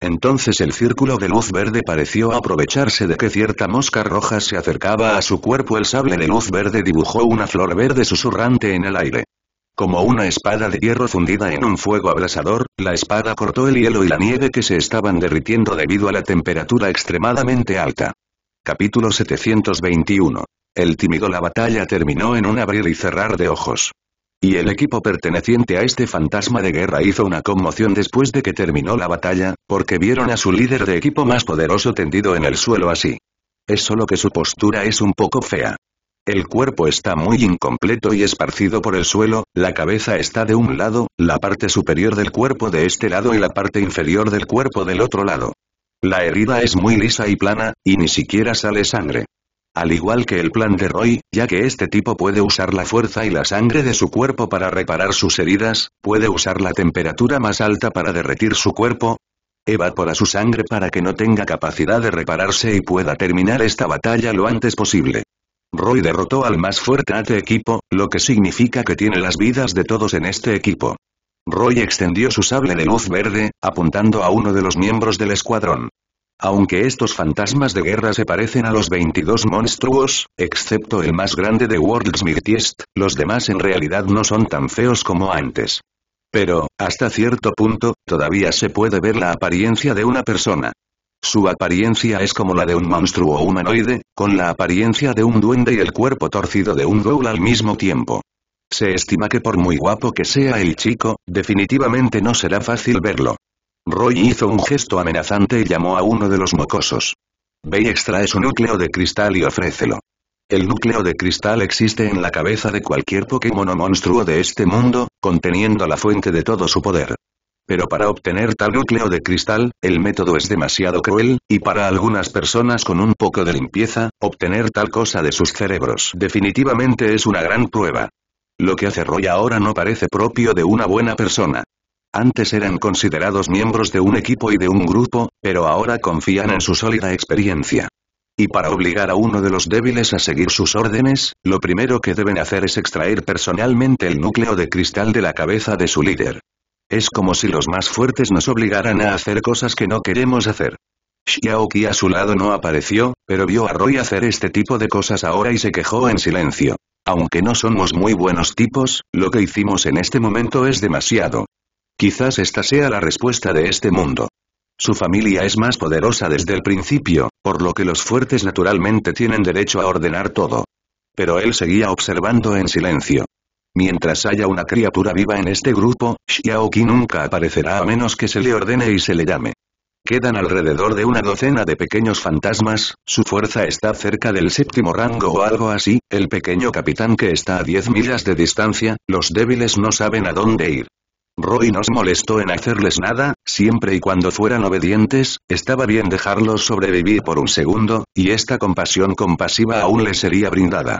Entonces el círculo de luz verde pareció aprovecharse de que cierta mosca roja se acercaba a su cuerpo. El sable de luz verde dibujó una flor verde susurrante en el aire. Como una espada de hierro fundida en un fuego abrasador, la espada cortó el hielo y la nieve que se estaban derritiendo debido a la temperatura extremadamente alta. Capítulo 721. El tímido La batalla terminó en un abrir y cerrar de ojos. Y el equipo perteneciente a este fantasma de guerra hizo una conmoción después de que terminó la batalla, porque vieron a su líder de equipo más poderoso tendido en el suelo así. Es solo que su postura es un poco fea. El cuerpo está muy incompleto y esparcido por el suelo, la cabeza está de un lado, la parte superior del cuerpo de este lado y la parte inferior del cuerpo del otro lado. La herida es muy lisa y plana, y ni siquiera sale sangre. Al igual que el plan de Roy, ya que este tipo puede usar la fuerza y la sangre de su cuerpo para reparar sus heridas, puede usar la temperatura más alta para derretir su cuerpo, evapora su sangre para que no tenga capacidad de repararse y pueda terminar esta batalla lo antes posible. Roy derrotó al más fuerte ATE este equipo, lo que significa que tiene las vidas de todos en este equipo. Roy extendió su sable de luz verde, apuntando a uno de los miembros del escuadrón. Aunque estos fantasmas de guerra se parecen a los 22 monstruos, excepto el más grande de World's Mightiest, los demás en realidad no son tan feos como antes. Pero, hasta cierto punto, todavía se puede ver la apariencia de una persona. Su apariencia es como la de un monstruo humanoide, con la apariencia de un duende y el cuerpo torcido de un ghoul al mismo tiempo. Se estima que por muy guapo que sea el chico, definitivamente no será fácil verlo. Roy hizo un gesto amenazante y llamó a uno de los mocosos. Bey extrae su núcleo de cristal y ofrécelo. El núcleo de cristal existe en la cabeza de cualquier Pokémon o monstruo de este mundo, conteniendo la fuente de todo su poder. Pero para obtener tal núcleo de cristal, el método es demasiado cruel, y para algunas personas con un poco de limpieza, obtener tal cosa de sus cerebros definitivamente es una gran prueba. Lo que hace Roy ahora no parece propio de una buena persona. Antes eran considerados miembros de un equipo y de un grupo, pero ahora confían en su sólida experiencia. Y para obligar a uno de los débiles a seguir sus órdenes, lo primero que deben hacer es extraer personalmente el núcleo de cristal de la cabeza de su líder. Es como si los más fuertes nos obligaran a hacer cosas que no queremos hacer. Xiaoqi a su lado no apareció, pero vio a Roy hacer este tipo de cosas ahora y se quejó en silencio. Aunque no somos muy buenos tipos, lo que hicimos en este momento es demasiado. Quizás esta sea la respuesta de este mundo. Su familia es más poderosa desde el principio, por lo que los fuertes naturalmente tienen derecho a ordenar todo. Pero él seguía observando en silencio. Mientras haya una criatura viva en este grupo, Xiaoqi nunca aparecerá a menos que se le ordene y se le llame. Quedan alrededor de una docena de pequeños fantasmas, su fuerza está cerca del séptimo rango o algo así, el pequeño capitán que está a 10 millas de distancia, los débiles no saben a dónde ir. Roy no se molestó en hacerles nada, siempre y cuando fueran obedientes, estaba bien dejarlos sobrevivir por un segundo, y esta compasión compasiva aún les sería brindada.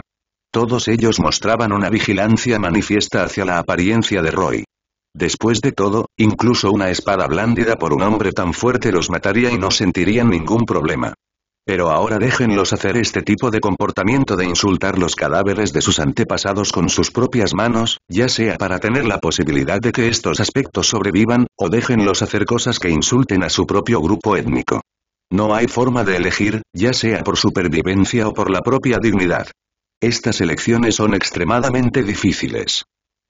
Todos ellos mostraban una vigilancia manifiesta hacia la apariencia de Roy. Después de todo, incluso una espada blandida por un hombre tan fuerte los mataría y no sentirían ningún problema. Pero ahora déjenlos hacer este tipo de comportamiento de insultar los cadáveres de sus antepasados con sus propias manos, ya sea para tener la posibilidad de que estos aspectos sobrevivan, o déjenlos hacer cosas que insulten a su propio grupo étnico. No hay forma de elegir, ya sea por supervivencia o por la propia dignidad. Estas elecciones son extremadamente difíciles.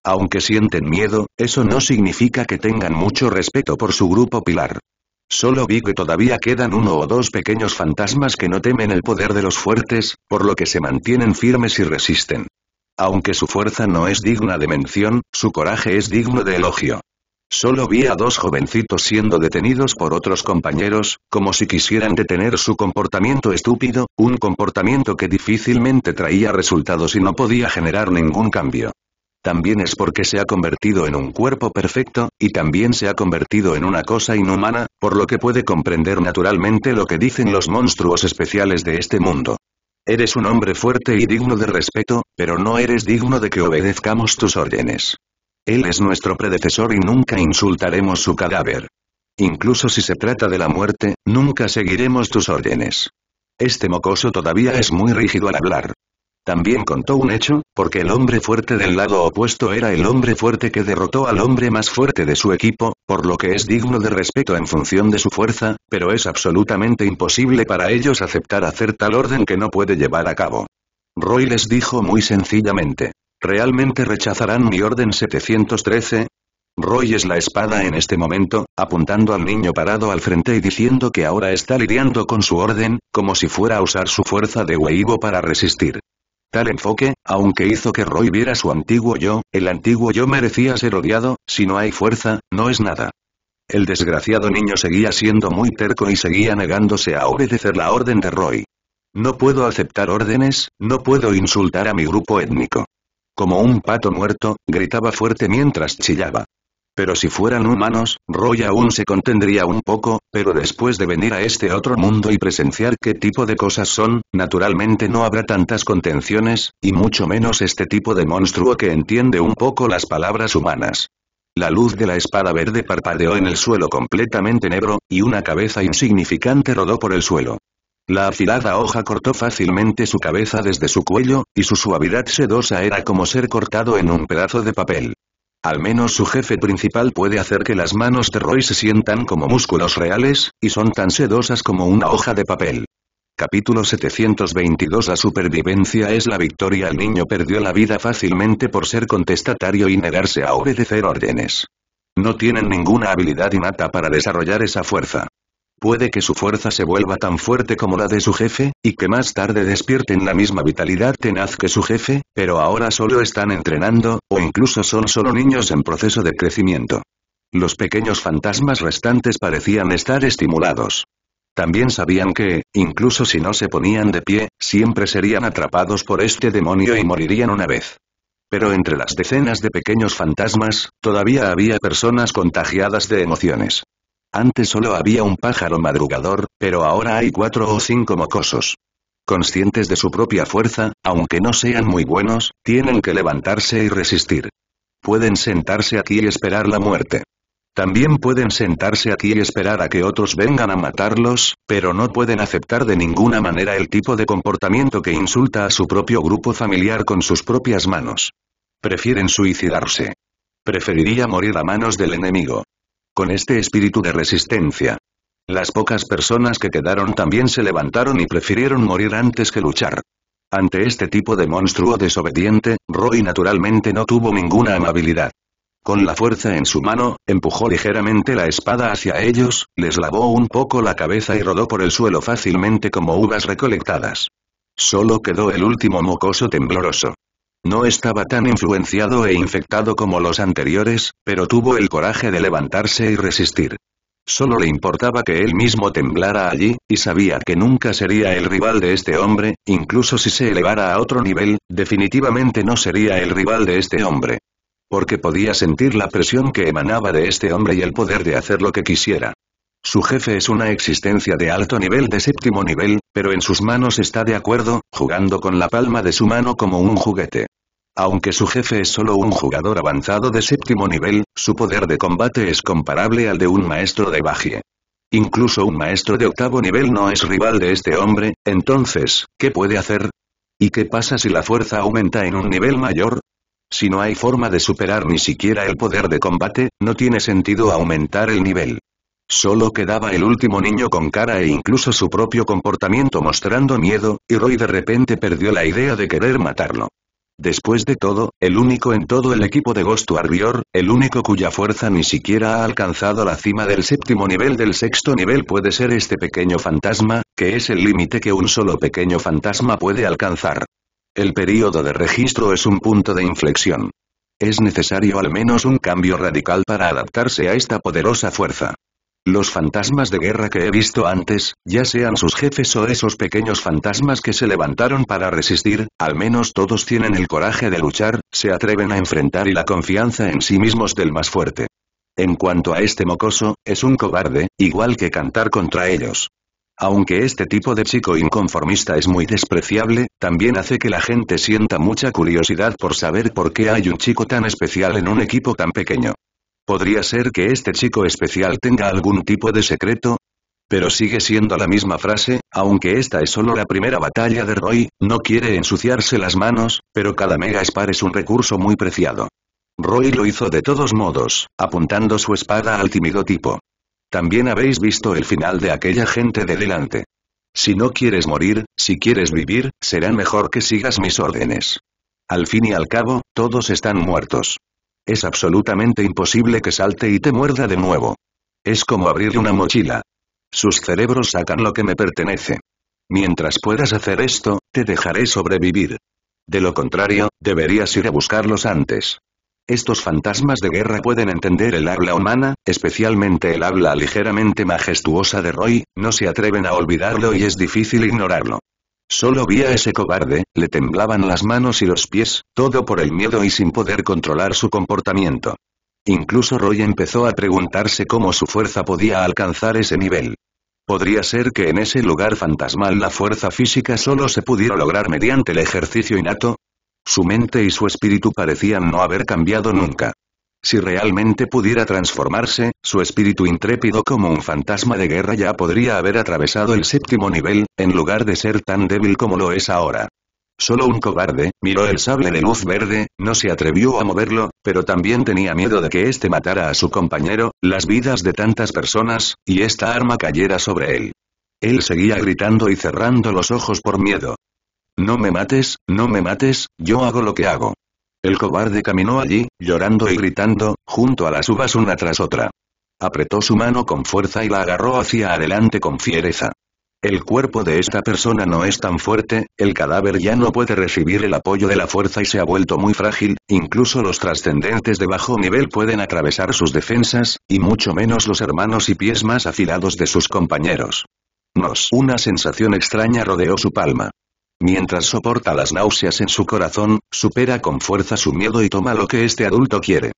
Aunque sienten miedo, eso no significa que tengan mucho respeto por su grupo pilar. Solo vi que todavía quedan uno o dos pequeños fantasmas que no temen el poder de los fuertes, por lo que se mantienen firmes y resisten. Aunque su fuerza no es digna de mención, su coraje es digno de elogio. Solo vi a dos jovencitos siendo detenidos por otros compañeros, como si quisieran detener su comportamiento estúpido, un comportamiento que difícilmente traía resultados y no podía generar ningún cambio también es porque se ha convertido en un cuerpo perfecto, y también se ha convertido en una cosa inhumana, por lo que puede comprender naturalmente lo que dicen los monstruos especiales de este mundo. Eres un hombre fuerte y digno de respeto, pero no eres digno de que obedezcamos tus órdenes. Él es nuestro predecesor y nunca insultaremos su cadáver. Incluso si se trata de la muerte, nunca seguiremos tus órdenes. Este mocoso todavía es muy rígido al hablar. También contó un hecho, porque el hombre fuerte del lado opuesto era el hombre fuerte que derrotó al hombre más fuerte de su equipo, por lo que es digno de respeto en función de su fuerza, pero es absolutamente imposible para ellos aceptar hacer tal orden que no puede llevar a cabo. Roy les dijo muy sencillamente. ¿Realmente rechazarán mi orden 713? Roy es la espada en este momento, apuntando al niño parado al frente y diciendo que ahora está lidiando con su orden, como si fuera a usar su fuerza de huevo para resistir. Tal enfoque, aunque hizo que Roy viera su antiguo yo, el antiguo yo merecía ser odiado, si no hay fuerza, no es nada. El desgraciado niño seguía siendo muy terco y seguía negándose a obedecer la orden de Roy. No puedo aceptar órdenes, no puedo insultar a mi grupo étnico. Como un pato muerto, gritaba fuerte mientras chillaba. Pero si fueran humanos, Roy aún se contendría un poco, pero después de venir a este otro mundo y presenciar qué tipo de cosas son, naturalmente no habrá tantas contenciones, y mucho menos este tipo de monstruo que entiende un poco las palabras humanas. La luz de la espada verde parpadeó en el suelo completamente negro, y una cabeza insignificante rodó por el suelo. La afilada hoja cortó fácilmente su cabeza desde su cuello, y su suavidad sedosa era como ser cortado en un pedazo de papel. Al menos su jefe principal puede hacer que las manos de Roy se sientan como músculos reales, y son tan sedosas como una hoja de papel. Capítulo 722 La supervivencia es la victoria El niño perdió la vida fácilmente por ser contestatario y negarse a obedecer órdenes. No tienen ninguna habilidad innata para desarrollar esa fuerza. Puede que su fuerza se vuelva tan fuerte como la de su jefe, y que más tarde despierten la misma vitalidad tenaz que su jefe, pero ahora solo están entrenando, o incluso son solo niños en proceso de crecimiento. Los pequeños fantasmas restantes parecían estar estimulados. También sabían que, incluso si no se ponían de pie, siempre serían atrapados por este demonio y morirían una vez. Pero entre las decenas de pequeños fantasmas, todavía había personas contagiadas de emociones. Antes solo había un pájaro madrugador, pero ahora hay cuatro o cinco mocosos. Conscientes de su propia fuerza, aunque no sean muy buenos, tienen que levantarse y resistir. Pueden sentarse aquí y esperar la muerte. También pueden sentarse aquí y esperar a que otros vengan a matarlos, pero no pueden aceptar de ninguna manera el tipo de comportamiento que insulta a su propio grupo familiar con sus propias manos. Prefieren suicidarse. Preferiría morir a manos del enemigo con este espíritu de resistencia. Las pocas personas que quedaron también se levantaron y prefirieron morir antes que luchar. Ante este tipo de monstruo desobediente, Roy naturalmente no tuvo ninguna amabilidad. Con la fuerza en su mano, empujó ligeramente la espada hacia ellos, les lavó un poco la cabeza y rodó por el suelo fácilmente como uvas recolectadas. Solo quedó el último mocoso tembloroso. No estaba tan influenciado e infectado como los anteriores, pero tuvo el coraje de levantarse y resistir. Solo le importaba que él mismo temblara allí, y sabía que nunca sería el rival de este hombre, incluso si se elevara a otro nivel, definitivamente no sería el rival de este hombre. Porque podía sentir la presión que emanaba de este hombre y el poder de hacer lo que quisiera. Su jefe es una existencia de alto nivel de séptimo nivel, pero en sus manos está de acuerdo, jugando con la palma de su mano como un juguete. Aunque su jefe es solo un jugador avanzado de séptimo nivel, su poder de combate es comparable al de un maestro de Bajie. Incluso un maestro de octavo nivel no es rival de este hombre, entonces, ¿qué puede hacer? ¿Y qué pasa si la fuerza aumenta en un nivel mayor? Si no hay forma de superar ni siquiera el poder de combate, no tiene sentido aumentar el nivel. Solo quedaba el último niño con cara e incluso su propio comportamiento mostrando miedo, y Roy de repente perdió la idea de querer matarlo. Después de todo, el único en todo el equipo de Ghost Warrior, el único cuya fuerza ni siquiera ha alcanzado la cima del séptimo nivel del sexto nivel puede ser este pequeño fantasma, que es el límite que un solo pequeño fantasma puede alcanzar. El período de registro es un punto de inflexión. Es necesario al menos un cambio radical para adaptarse a esta poderosa fuerza. Los fantasmas de guerra que he visto antes, ya sean sus jefes o esos pequeños fantasmas que se levantaron para resistir, al menos todos tienen el coraje de luchar, se atreven a enfrentar y la confianza en sí mismos del más fuerte. En cuanto a este mocoso, es un cobarde, igual que cantar contra ellos. Aunque este tipo de chico inconformista es muy despreciable, también hace que la gente sienta mucha curiosidad por saber por qué hay un chico tan especial en un equipo tan pequeño. Podría ser que este chico especial tenga algún tipo de secreto, pero sigue siendo la misma frase, aunque esta es solo la primera batalla de Roy, no quiere ensuciarse las manos, pero cada Mega Spar es un recurso muy preciado. Roy lo hizo de todos modos, apuntando su espada al tímido tipo. También habéis visto el final de aquella gente de delante. Si no quieres morir, si quieres vivir, será mejor que sigas mis órdenes. Al fin y al cabo, todos están muertos. Es absolutamente imposible que salte y te muerda de nuevo. Es como abrir una mochila. Sus cerebros sacan lo que me pertenece. Mientras puedas hacer esto, te dejaré sobrevivir. De lo contrario, deberías ir a buscarlos antes. Estos fantasmas de guerra pueden entender el habla humana, especialmente el habla ligeramente majestuosa de Roy, no se atreven a olvidarlo y es difícil ignorarlo. Solo vía a ese cobarde, le temblaban las manos y los pies, todo por el miedo y sin poder controlar su comportamiento. Incluso Roy empezó a preguntarse cómo su fuerza podía alcanzar ese nivel. Podría ser que en ese lugar fantasmal la fuerza física solo se pudiera lograr mediante el ejercicio innato. Su mente y su espíritu parecían no haber cambiado nunca. Si realmente pudiera transformarse, su espíritu intrépido como un fantasma de guerra ya podría haber atravesado el séptimo nivel, en lugar de ser tan débil como lo es ahora. Solo un cobarde, miró el sable de luz verde, no se atrevió a moverlo, pero también tenía miedo de que éste matara a su compañero, las vidas de tantas personas, y esta arma cayera sobre él. Él seguía gritando y cerrando los ojos por miedo. No me mates, no me mates, yo hago lo que hago. El cobarde caminó allí, llorando y gritando, junto a las uvas una tras otra. Apretó su mano con fuerza y la agarró hacia adelante con fiereza. El cuerpo de esta persona no es tan fuerte, el cadáver ya no puede recibir el apoyo de la fuerza y se ha vuelto muy frágil, incluso los trascendentes de bajo nivel pueden atravesar sus defensas, y mucho menos los hermanos y pies más afilados de sus compañeros. Nos. Una sensación extraña rodeó su palma. Mientras soporta las náuseas en su corazón, supera con fuerza su miedo y toma lo que este adulto quiere.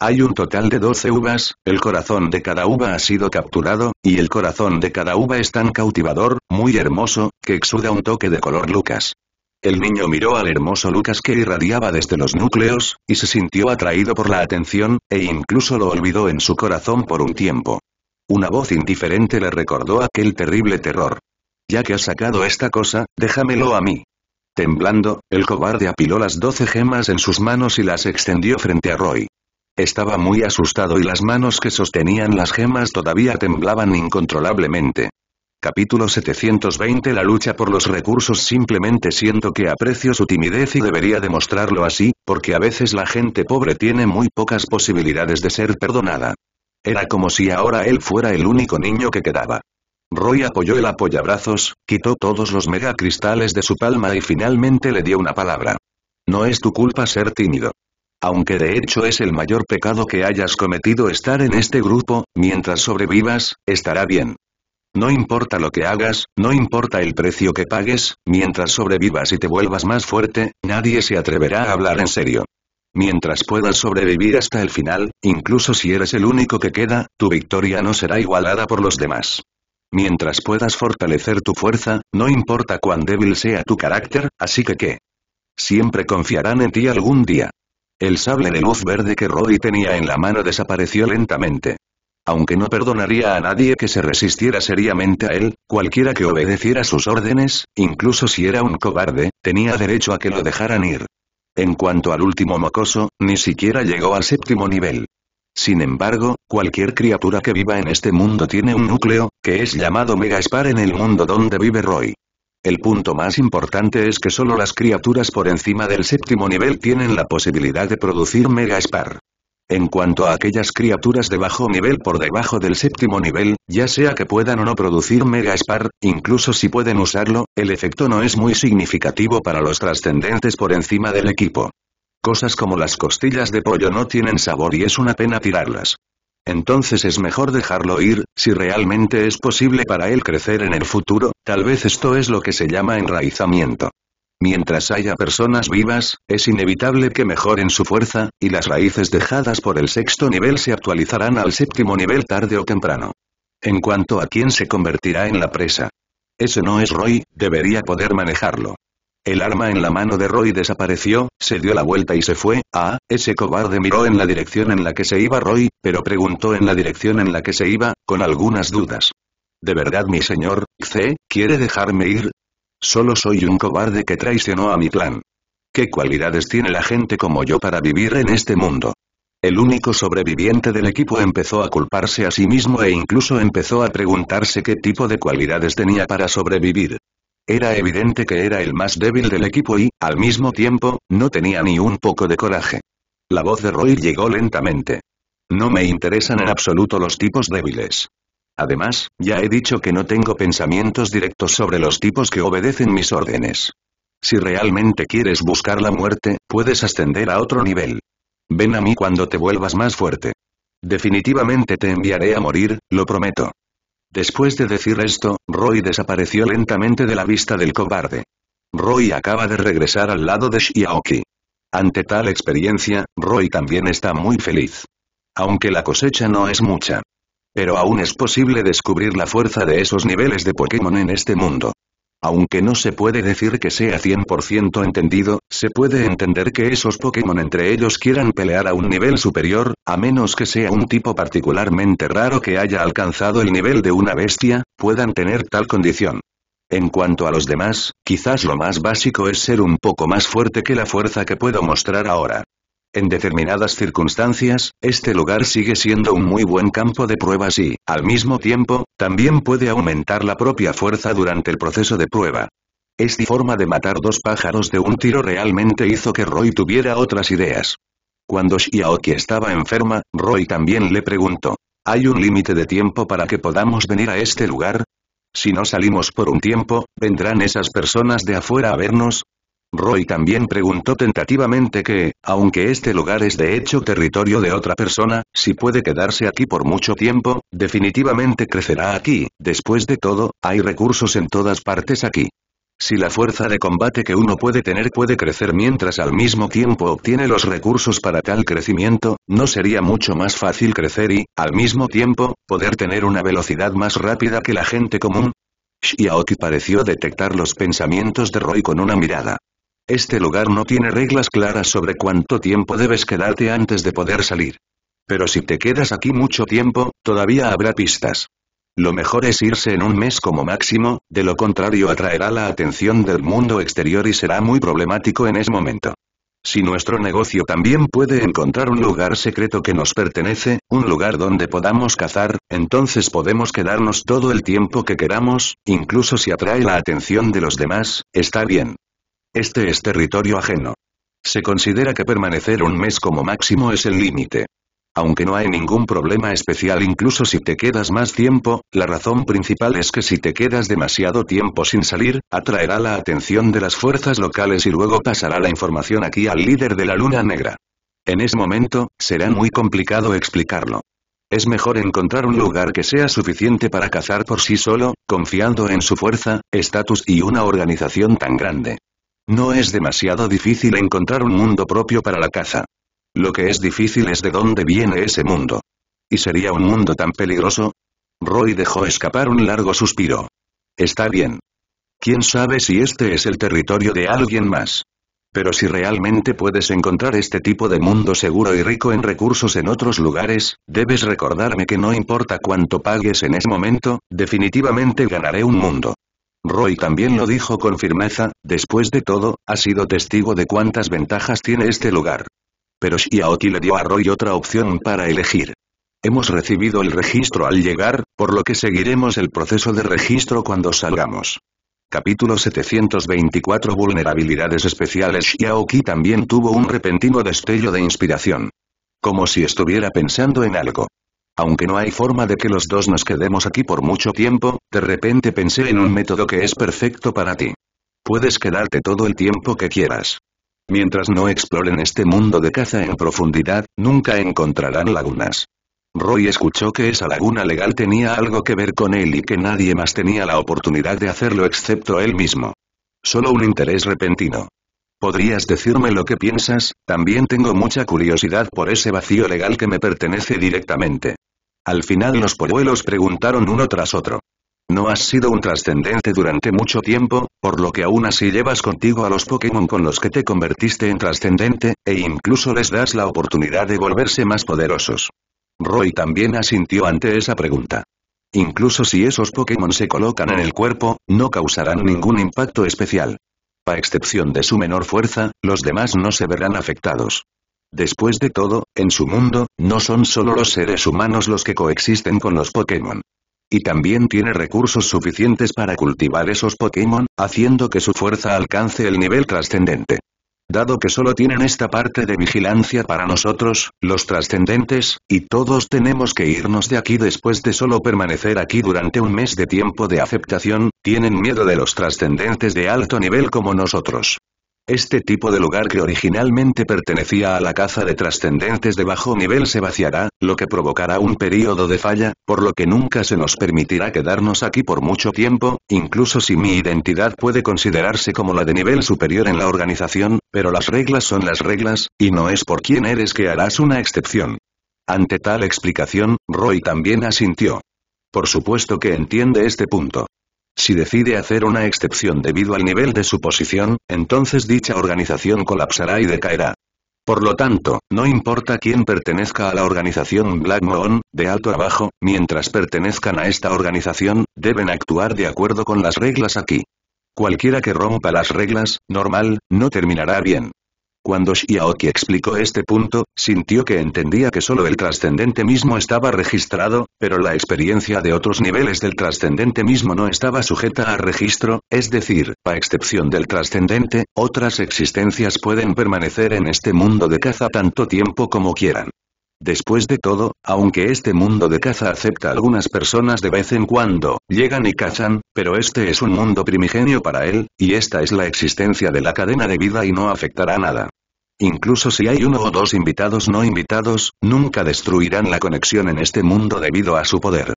Hay un total de 12 uvas, el corazón de cada uva ha sido capturado, y el corazón de cada uva es tan cautivador, muy hermoso, que exuda un toque de color Lucas. El niño miró al hermoso Lucas que irradiaba desde los núcleos, y se sintió atraído por la atención, e incluso lo olvidó en su corazón por un tiempo. Una voz indiferente le recordó aquel terrible terror. Ya que has sacado esta cosa, déjamelo a mí. Temblando, el cobarde apiló las doce gemas en sus manos y las extendió frente a Roy. Estaba muy asustado y las manos que sostenían las gemas todavía temblaban incontrolablemente. Capítulo 720 La lucha por los recursos Simplemente siento que aprecio su timidez y debería demostrarlo así, porque a veces la gente pobre tiene muy pocas posibilidades de ser perdonada. Era como si ahora él fuera el único niño que quedaba. Roy apoyó el apoyabrazos, quitó todos los megacristales de su palma y finalmente le dio una palabra. No es tu culpa ser tímido. Aunque de hecho es el mayor pecado que hayas cometido estar en este grupo, mientras sobrevivas, estará bien. No importa lo que hagas, no importa el precio que pagues, mientras sobrevivas y te vuelvas más fuerte, nadie se atreverá a hablar en serio. Mientras puedas sobrevivir hasta el final, incluso si eres el único que queda, tu victoria no será igualada por los demás. Mientras puedas fortalecer tu fuerza, no importa cuán débil sea tu carácter, así que qué. Siempre confiarán en ti algún día. El sable de luz verde que Roy tenía en la mano desapareció lentamente. Aunque no perdonaría a nadie que se resistiera seriamente a él, cualquiera que obedeciera sus órdenes, incluso si era un cobarde, tenía derecho a que lo dejaran ir. En cuanto al último mocoso, ni siquiera llegó al séptimo nivel. Sin embargo, cualquier criatura que viva en este mundo tiene un núcleo, que es llamado Mega Spar en el mundo donde vive Roy. El punto más importante es que solo las criaturas por encima del séptimo nivel tienen la posibilidad de producir Mega Spar. En cuanto a aquellas criaturas de bajo nivel por debajo del séptimo nivel, ya sea que puedan o no producir Mega Spar, incluso si pueden usarlo, el efecto no es muy significativo para los trascendentes por encima del equipo. Cosas como las costillas de pollo no tienen sabor y es una pena tirarlas. Entonces es mejor dejarlo ir, si realmente es posible para él crecer en el futuro, tal vez esto es lo que se llama enraizamiento. Mientras haya personas vivas, es inevitable que mejoren su fuerza, y las raíces dejadas por el sexto nivel se actualizarán al séptimo nivel tarde o temprano. En cuanto a quién se convertirá en la presa. Ese no es Roy, debería poder manejarlo. El arma en la mano de Roy desapareció, se dio la vuelta y se fue, ah, ese cobarde miró en la dirección en la que se iba Roy, pero preguntó en la dirección en la que se iba, con algunas dudas. ¿De verdad mi señor, C, quiere dejarme ir? Solo soy un cobarde que traicionó a mi plan. ¿Qué cualidades tiene la gente como yo para vivir en este mundo? El único sobreviviente del equipo empezó a culparse a sí mismo e incluso empezó a preguntarse qué tipo de cualidades tenía para sobrevivir. Era evidente que era el más débil del equipo y, al mismo tiempo, no tenía ni un poco de coraje. La voz de Roy llegó lentamente. No me interesan en absoluto los tipos débiles. Además, ya he dicho que no tengo pensamientos directos sobre los tipos que obedecen mis órdenes. Si realmente quieres buscar la muerte, puedes ascender a otro nivel. Ven a mí cuando te vuelvas más fuerte. Definitivamente te enviaré a morir, lo prometo. Después de decir esto, Roy desapareció lentamente de la vista del cobarde. Roy acaba de regresar al lado de Shiaoki. Ante tal experiencia, Roy también está muy feliz. Aunque la cosecha no es mucha. Pero aún es posible descubrir la fuerza de esos niveles de Pokémon en este mundo. Aunque no se puede decir que sea 100% entendido, se puede entender que esos Pokémon entre ellos quieran pelear a un nivel superior, a menos que sea un tipo particularmente raro que haya alcanzado el nivel de una bestia, puedan tener tal condición. En cuanto a los demás, quizás lo más básico es ser un poco más fuerte que la fuerza que puedo mostrar ahora. En determinadas circunstancias, este lugar sigue siendo un muy buen campo de pruebas y, al mismo tiempo, también puede aumentar la propia fuerza durante el proceso de prueba. Esta forma de matar dos pájaros de un tiro realmente hizo que Roy tuviera otras ideas. Cuando Shiaoki estaba enferma, Roy también le preguntó, ¿hay un límite de tiempo para que podamos venir a este lugar? Si no salimos por un tiempo, ¿vendrán esas personas de afuera a vernos? Roy también preguntó tentativamente que, aunque este lugar es de hecho territorio de otra persona, si puede quedarse aquí por mucho tiempo, definitivamente crecerá aquí, después de todo, hay recursos en todas partes aquí. Si la fuerza de combate que uno puede tener puede crecer mientras al mismo tiempo obtiene los recursos para tal crecimiento, ¿no sería mucho más fácil crecer y, al mismo tiempo, poder tener una velocidad más rápida que la gente común? Shiaoki pareció detectar los pensamientos de Roy con una mirada. Este lugar no tiene reglas claras sobre cuánto tiempo debes quedarte antes de poder salir. Pero si te quedas aquí mucho tiempo, todavía habrá pistas. Lo mejor es irse en un mes como máximo, de lo contrario atraerá la atención del mundo exterior y será muy problemático en ese momento. Si nuestro negocio también puede encontrar un lugar secreto que nos pertenece, un lugar donde podamos cazar, entonces podemos quedarnos todo el tiempo que queramos, incluso si atrae la atención de los demás, está bien. Este es territorio ajeno. Se considera que permanecer un mes como máximo es el límite. Aunque no hay ningún problema especial incluso si te quedas más tiempo, la razón principal es que si te quedas demasiado tiempo sin salir, atraerá la atención de las fuerzas locales y luego pasará la información aquí al líder de la Luna Negra. En ese momento, será muy complicado explicarlo. Es mejor encontrar un lugar que sea suficiente para cazar por sí solo, confiando en su fuerza, estatus y una organización tan grande. No es demasiado difícil encontrar un mundo propio para la caza. Lo que es difícil es de dónde viene ese mundo. ¿Y sería un mundo tan peligroso? Roy dejó escapar un largo suspiro. Está bien. ¿Quién sabe si este es el territorio de alguien más? Pero si realmente puedes encontrar este tipo de mundo seguro y rico en recursos en otros lugares, debes recordarme que no importa cuánto pagues en ese momento, definitivamente ganaré un mundo. Roy también lo dijo con firmeza, después de todo, ha sido testigo de cuántas ventajas tiene este lugar. Pero Xiaoqi le dio a Roy otra opción para elegir. Hemos recibido el registro al llegar, por lo que seguiremos el proceso de registro cuando salgamos. Capítulo 724 Vulnerabilidades especiales Xiaoqi también tuvo un repentino destello de inspiración. Como si estuviera pensando en algo. Aunque no hay forma de que los dos nos quedemos aquí por mucho tiempo, de repente pensé en un método que es perfecto para ti. Puedes quedarte todo el tiempo que quieras. Mientras no exploren este mundo de caza en profundidad, nunca encontrarán lagunas. Roy escuchó que esa laguna legal tenía algo que ver con él y que nadie más tenía la oportunidad de hacerlo excepto él mismo. Solo un interés repentino. ¿Podrías decirme lo que piensas? También tengo mucha curiosidad por ese vacío legal que me pertenece directamente. Al final los polluelos preguntaron uno tras otro. No has sido un trascendente durante mucho tiempo, por lo que aún así llevas contigo a los Pokémon con los que te convertiste en trascendente, e incluso les das la oportunidad de volverse más poderosos. Roy también asintió ante esa pregunta. Incluso si esos Pokémon se colocan en el cuerpo, no causarán ningún impacto especial. A excepción de su menor fuerza, los demás no se verán afectados. Después de todo, en su mundo, no son solo los seres humanos los que coexisten con los Pokémon. Y también tiene recursos suficientes para cultivar esos Pokémon, haciendo que su fuerza alcance el nivel trascendente. Dado que solo tienen esta parte de vigilancia para nosotros, los trascendentes, y todos tenemos que irnos de aquí después de solo permanecer aquí durante un mes de tiempo de aceptación, tienen miedo de los trascendentes de alto nivel como nosotros. Este tipo de lugar que originalmente pertenecía a la caza de trascendentes de bajo nivel se vaciará, lo que provocará un período de falla, por lo que nunca se nos permitirá quedarnos aquí por mucho tiempo, incluso si mi identidad puede considerarse como la de nivel superior en la organización, pero las reglas son las reglas, y no es por quién eres que harás una excepción. Ante tal explicación, Roy también asintió. Por supuesto que entiende este punto. Si decide hacer una excepción debido al nivel de su posición, entonces dicha organización colapsará y decaerá. Por lo tanto, no importa quién pertenezca a la organización Black Moon, de alto a bajo, mientras pertenezcan a esta organización, deben actuar de acuerdo con las reglas aquí. Cualquiera que rompa las reglas, normal, no terminará bien. Cuando Shiaoki explicó este punto, sintió que entendía que solo el trascendente mismo estaba registrado, pero la experiencia de otros niveles del trascendente mismo no estaba sujeta a registro, es decir, a excepción del trascendente, otras existencias pueden permanecer en este mundo de caza tanto tiempo como quieran. Después de todo, aunque este mundo de caza acepta algunas personas de vez en cuando, llegan y cazan, pero este es un mundo primigenio para él, y esta es la existencia de la cadena de vida y no afectará nada. Incluso si hay uno o dos invitados no invitados, nunca destruirán la conexión en este mundo debido a su poder.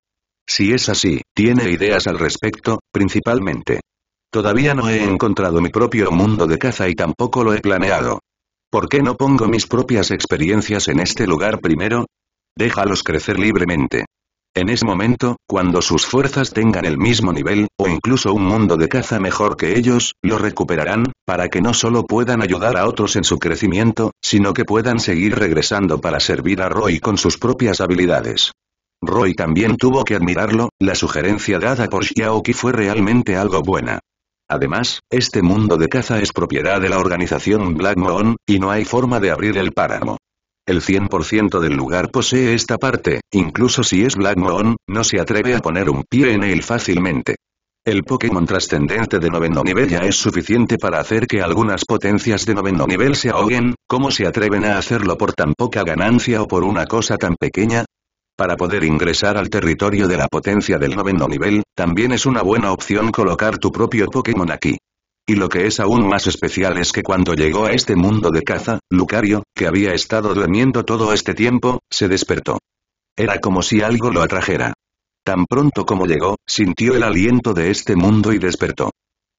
Si es así, tiene ideas al respecto, principalmente. Todavía no he encontrado mi propio mundo de caza y tampoco lo he planeado. ¿Por qué no pongo mis propias experiencias en este lugar primero? Déjalos crecer libremente. En ese momento, cuando sus fuerzas tengan el mismo nivel, o incluso un mundo de caza mejor que ellos, lo recuperarán, para que no solo puedan ayudar a otros en su crecimiento, sino que puedan seguir regresando para servir a Roy con sus propias habilidades. Roy también tuvo que admirarlo, la sugerencia dada por Xiaoqi fue realmente algo buena. Además, este mundo de caza es propiedad de la organización Black Moon, y no hay forma de abrir el páramo. El 100% del lugar posee esta parte, incluso si es Black Moon, no se atreve a poner un pie en él fácilmente. El Pokémon trascendente de noveno nivel ya es suficiente para hacer que algunas potencias de noveno nivel se ahoguen, ¿cómo se atreven a hacerlo por tan poca ganancia o por una cosa tan pequeña? Para poder ingresar al territorio de la potencia del noveno nivel, también es una buena opción colocar tu propio Pokémon aquí. Y lo que es aún más especial es que cuando llegó a este mundo de caza, Lucario, que había estado durmiendo todo este tiempo, se despertó. Era como si algo lo atrajera. Tan pronto como llegó, sintió el aliento de este mundo y despertó.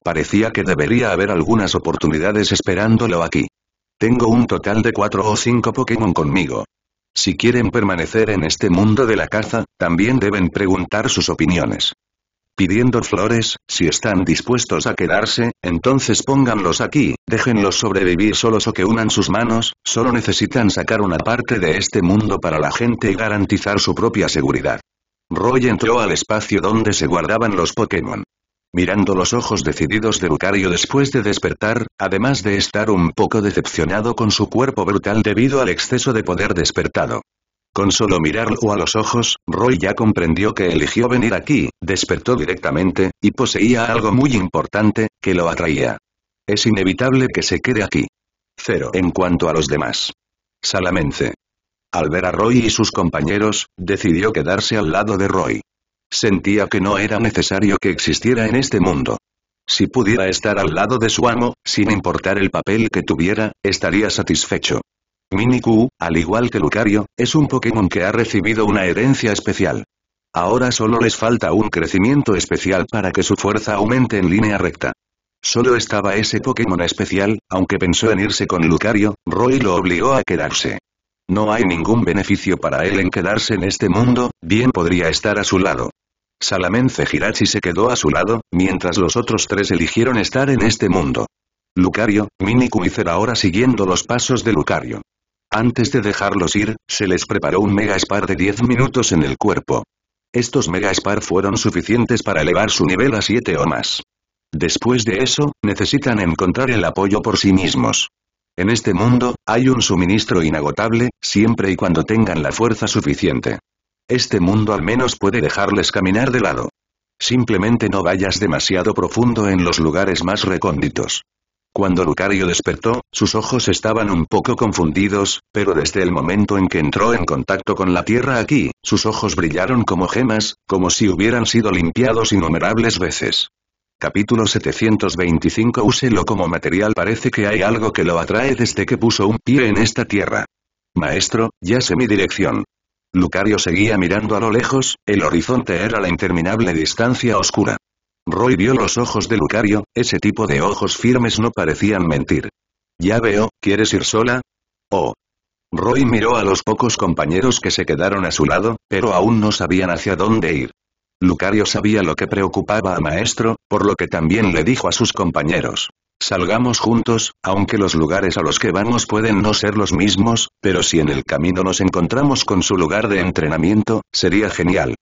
Parecía que debería haber algunas oportunidades esperándolo aquí. Tengo un total de cuatro o cinco Pokémon conmigo. Si quieren permanecer en este mundo de la caza, también deben preguntar sus opiniones pidiendo flores, si están dispuestos a quedarse, entonces pónganlos aquí, déjenlos sobrevivir solos o que unan sus manos, solo necesitan sacar una parte de este mundo para la gente y garantizar su propia seguridad. Roy entró al espacio donde se guardaban los Pokémon. Mirando los ojos decididos de Lucario después de despertar, además de estar un poco decepcionado con su cuerpo brutal debido al exceso de poder despertado. Con solo mirarlo a los ojos, Roy ya comprendió que eligió venir aquí, despertó directamente, y poseía algo muy importante, que lo atraía. Es inevitable que se quede aquí. Cero en cuanto a los demás. Salamence. Al ver a Roy y sus compañeros, decidió quedarse al lado de Roy. Sentía que no era necesario que existiera en este mundo. Si pudiera estar al lado de su amo, sin importar el papel que tuviera, estaría satisfecho. Miniku, al igual que Lucario, es un Pokémon que ha recibido una herencia especial. Ahora solo les falta un crecimiento especial para que su fuerza aumente en línea recta. Solo estaba ese Pokémon especial, aunque pensó en irse con Lucario, Roy lo obligó a quedarse. No hay ningún beneficio para él en quedarse en este mundo, bien podría estar a su lado. Salamence Hirachi se quedó a su lado, mientras los otros tres eligieron estar en este mundo. Lucario, Miniku y Zer ahora siguiendo los pasos de Lucario. Antes de dejarlos ir, se les preparó un mega spar de 10 minutos en el cuerpo. Estos mega spar fueron suficientes para elevar su nivel a 7 o más. Después de eso, necesitan encontrar el apoyo por sí mismos. En este mundo, hay un suministro inagotable, siempre y cuando tengan la fuerza suficiente. Este mundo al menos puede dejarles caminar de lado. Simplemente no vayas demasiado profundo en los lugares más recónditos. Cuando Lucario despertó, sus ojos estaban un poco confundidos, pero desde el momento en que entró en contacto con la tierra aquí, sus ojos brillaron como gemas, como si hubieran sido limpiados innumerables veces. Capítulo 725 Úselo como material parece que hay algo que lo atrae desde que puso un pie en esta tierra. Maestro, ya sé mi dirección. Lucario seguía mirando a lo lejos, el horizonte era la interminable distancia oscura. Roy vio los ojos de Lucario, ese tipo de ojos firmes no parecían mentir. Ya veo, ¿quieres ir sola? Oh. Roy miró a los pocos compañeros que se quedaron a su lado, pero aún no sabían hacia dónde ir. Lucario sabía lo que preocupaba a Maestro, por lo que también le dijo a sus compañeros. Salgamos juntos, aunque los lugares a los que vamos pueden no ser los mismos, pero si en el camino nos encontramos con su lugar de entrenamiento, sería genial.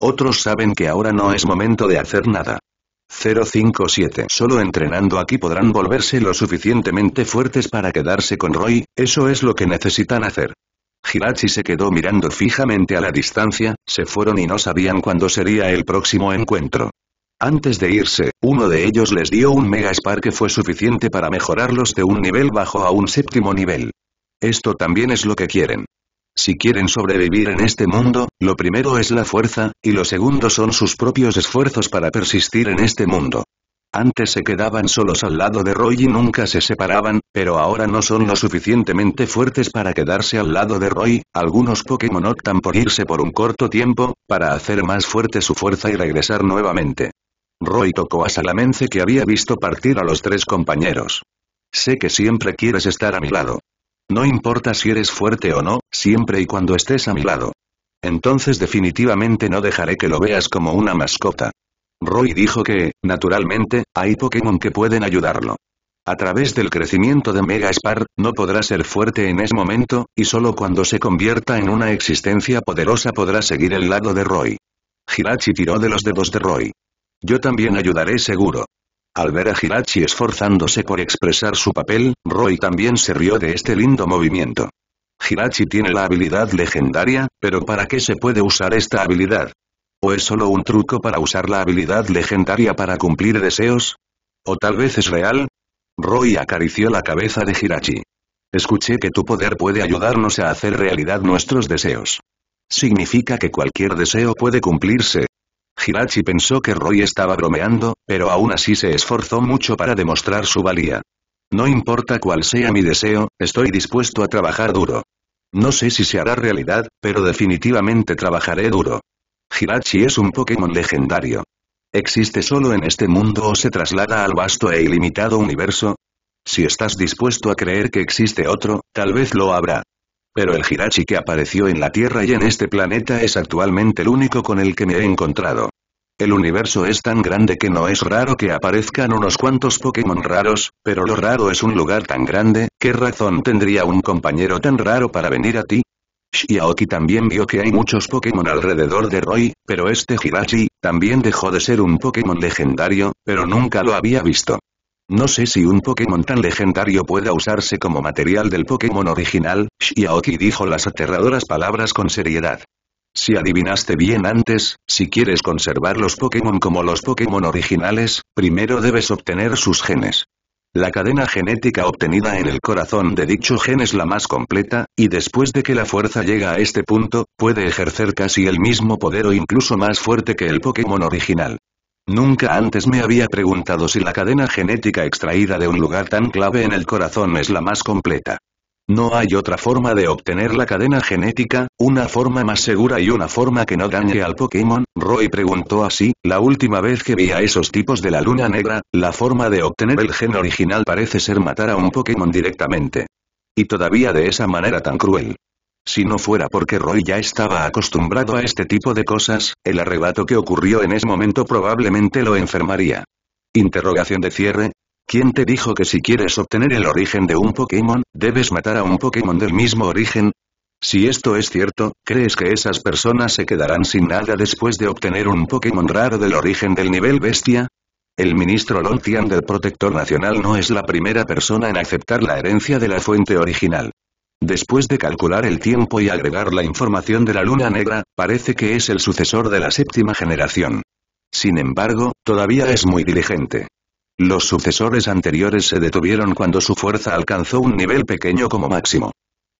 Otros saben que ahora no es momento de hacer nada. 057. Solo entrenando aquí podrán volverse lo suficientemente fuertes para quedarse con Roy, eso es lo que necesitan hacer. Hirachi se quedó mirando fijamente a la distancia, se fueron y no sabían cuándo sería el próximo encuentro. Antes de irse, uno de ellos les dio un Mega spark que fue suficiente para mejorarlos de un nivel bajo a un séptimo nivel. Esto también es lo que quieren. Si quieren sobrevivir en este mundo, lo primero es la fuerza, y lo segundo son sus propios esfuerzos para persistir en este mundo. Antes se quedaban solos al lado de Roy y nunca se separaban, pero ahora no son lo suficientemente fuertes para quedarse al lado de Roy, algunos Pokémon optan por irse por un corto tiempo, para hacer más fuerte su fuerza y regresar nuevamente. Roy tocó a Salamence que había visto partir a los tres compañeros. Sé que siempre quieres estar a mi lado. No importa si eres fuerte o no, siempre y cuando estés a mi lado. Entonces definitivamente no dejaré que lo veas como una mascota. Roy dijo que, naturalmente, hay Pokémon que pueden ayudarlo. A través del crecimiento de Mega Spar, no podrá ser fuerte en ese momento, y solo cuando se convierta en una existencia poderosa podrá seguir el lado de Roy. Hirachi tiró de los dedos de Roy. Yo también ayudaré seguro. Al ver a Hirachi esforzándose por expresar su papel, Roy también se rió de este lindo movimiento. Hirachi tiene la habilidad legendaria, pero ¿para qué se puede usar esta habilidad? ¿O es solo un truco para usar la habilidad legendaria para cumplir deseos? ¿O tal vez es real? Roy acarició la cabeza de Hirachi. Escuché que tu poder puede ayudarnos a hacer realidad nuestros deseos. Significa que cualquier deseo puede cumplirse, Hirachi pensó que Roy estaba bromeando, pero aún así se esforzó mucho para demostrar su valía. No importa cuál sea mi deseo, estoy dispuesto a trabajar duro. No sé si se hará realidad, pero definitivamente trabajaré duro. Hirachi es un Pokémon legendario. ¿Existe solo en este mundo o se traslada al vasto e ilimitado universo? Si estás dispuesto a creer que existe otro, tal vez lo habrá. Pero el hirachi que apareció en la Tierra y en este planeta es actualmente el único con el que me he encontrado. El universo es tan grande que no es raro que aparezcan unos cuantos Pokémon raros, pero lo raro es un lugar tan grande, ¿qué razón tendría un compañero tan raro para venir a ti? Shiaoki también vio que hay muchos Pokémon alrededor de Roy, pero este Hirachi también dejó de ser un Pokémon legendario, pero nunca lo había visto. No sé si un Pokémon tan legendario pueda usarse como material del Pokémon original, Shiaoki dijo las aterradoras palabras con seriedad. Si adivinaste bien antes, si quieres conservar los Pokémon como los Pokémon originales, primero debes obtener sus genes. La cadena genética obtenida en el corazón de dicho gen es la más completa, y después de que la fuerza llega a este punto, puede ejercer casi el mismo poder o incluso más fuerte que el Pokémon original. Nunca antes me había preguntado si la cadena genética extraída de un lugar tan clave en el corazón es la más completa. No hay otra forma de obtener la cadena genética, una forma más segura y una forma que no dañe al Pokémon, Roy preguntó así, la última vez que vi a esos tipos de la luna negra, la forma de obtener el gen original parece ser matar a un Pokémon directamente. Y todavía de esa manera tan cruel. Si no fuera porque Roy ya estaba acostumbrado a este tipo de cosas, el arrebato que ocurrió en ese momento probablemente lo enfermaría. Interrogación de cierre. ¿Quién te dijo que si quieres obtener el origen de un Pokémon, debes matar a un Pokémon del mismo origen? Si esto es cierto, ¿crees que esas personas se quedarán sin nada después de obtener un Pokémon raro del origen del nivel bestia? El ministro Lontian del Protector Nacional no es la primera persona en aceptar la herencia de la fuente original. Después de calcular el tiempo y agregar la información de la luna negra, parece que es el sucesor de la séptima generación. Sin embargo, todavía es muy diligente. Los sucesores anteriores se detuvieron cuando su fuerza alcanzó un nivel pequeño como máximo.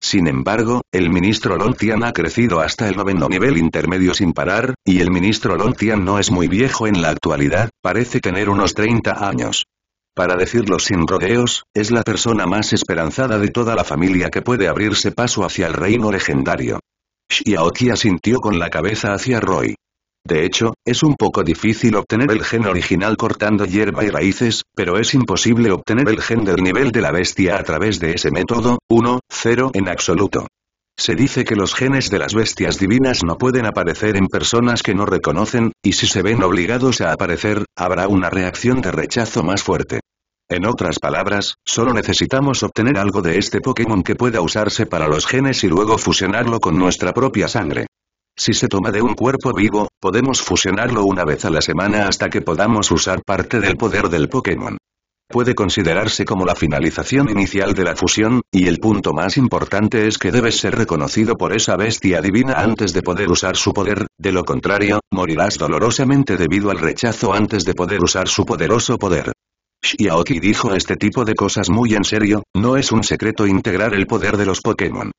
Sin embargo, el ministro Longtian ha crecido hasta el noveno nivel intermedio sin parar, y el ministro Longtian no es muy viejo en la actualidad, parece tener unos 30 años. Para decirlo sin rodeos, es la persona más esperanzada de toda la familia que puede abrirse paso hacia el reino legendario. Xiaoqi asintió con la cabeza hacia Roy. De hecho, es un poco difícil obtener el gen original cortando hierba y raíces, pero es imposible obtener el gen del nivel de la bestia a través de ese método, 1, 0 en absoluto. Se dice que los genes de las bestias divinas no pueden aparecer en personas que no reconocen, y si se ven obligados a aparecer, habrá una reacción de rechazo más fuerte. En otras palabras, solo necesitamos obtener algo de este Pokémon que pueda usarse para los genes y luego fusionarlo con nuestra propia sangre. Si se toma de un cuerpo vivo, podemos fusionarlo una vez a la semana hasta que podamos usar parte del poder del Pokémon puede considerarse como la finalización inicial de la fusión, y el punto más importante es que debes ser reconocido por esa bestia divina antes de poder usar su poder, de lo contrario, morirás dolorosamente debido al rechazo antes de poder usar su poderoso poder. Shiaoki dijo este tipo de cosas muy en serio, no es un secreto integrar el poder de los Pokémon.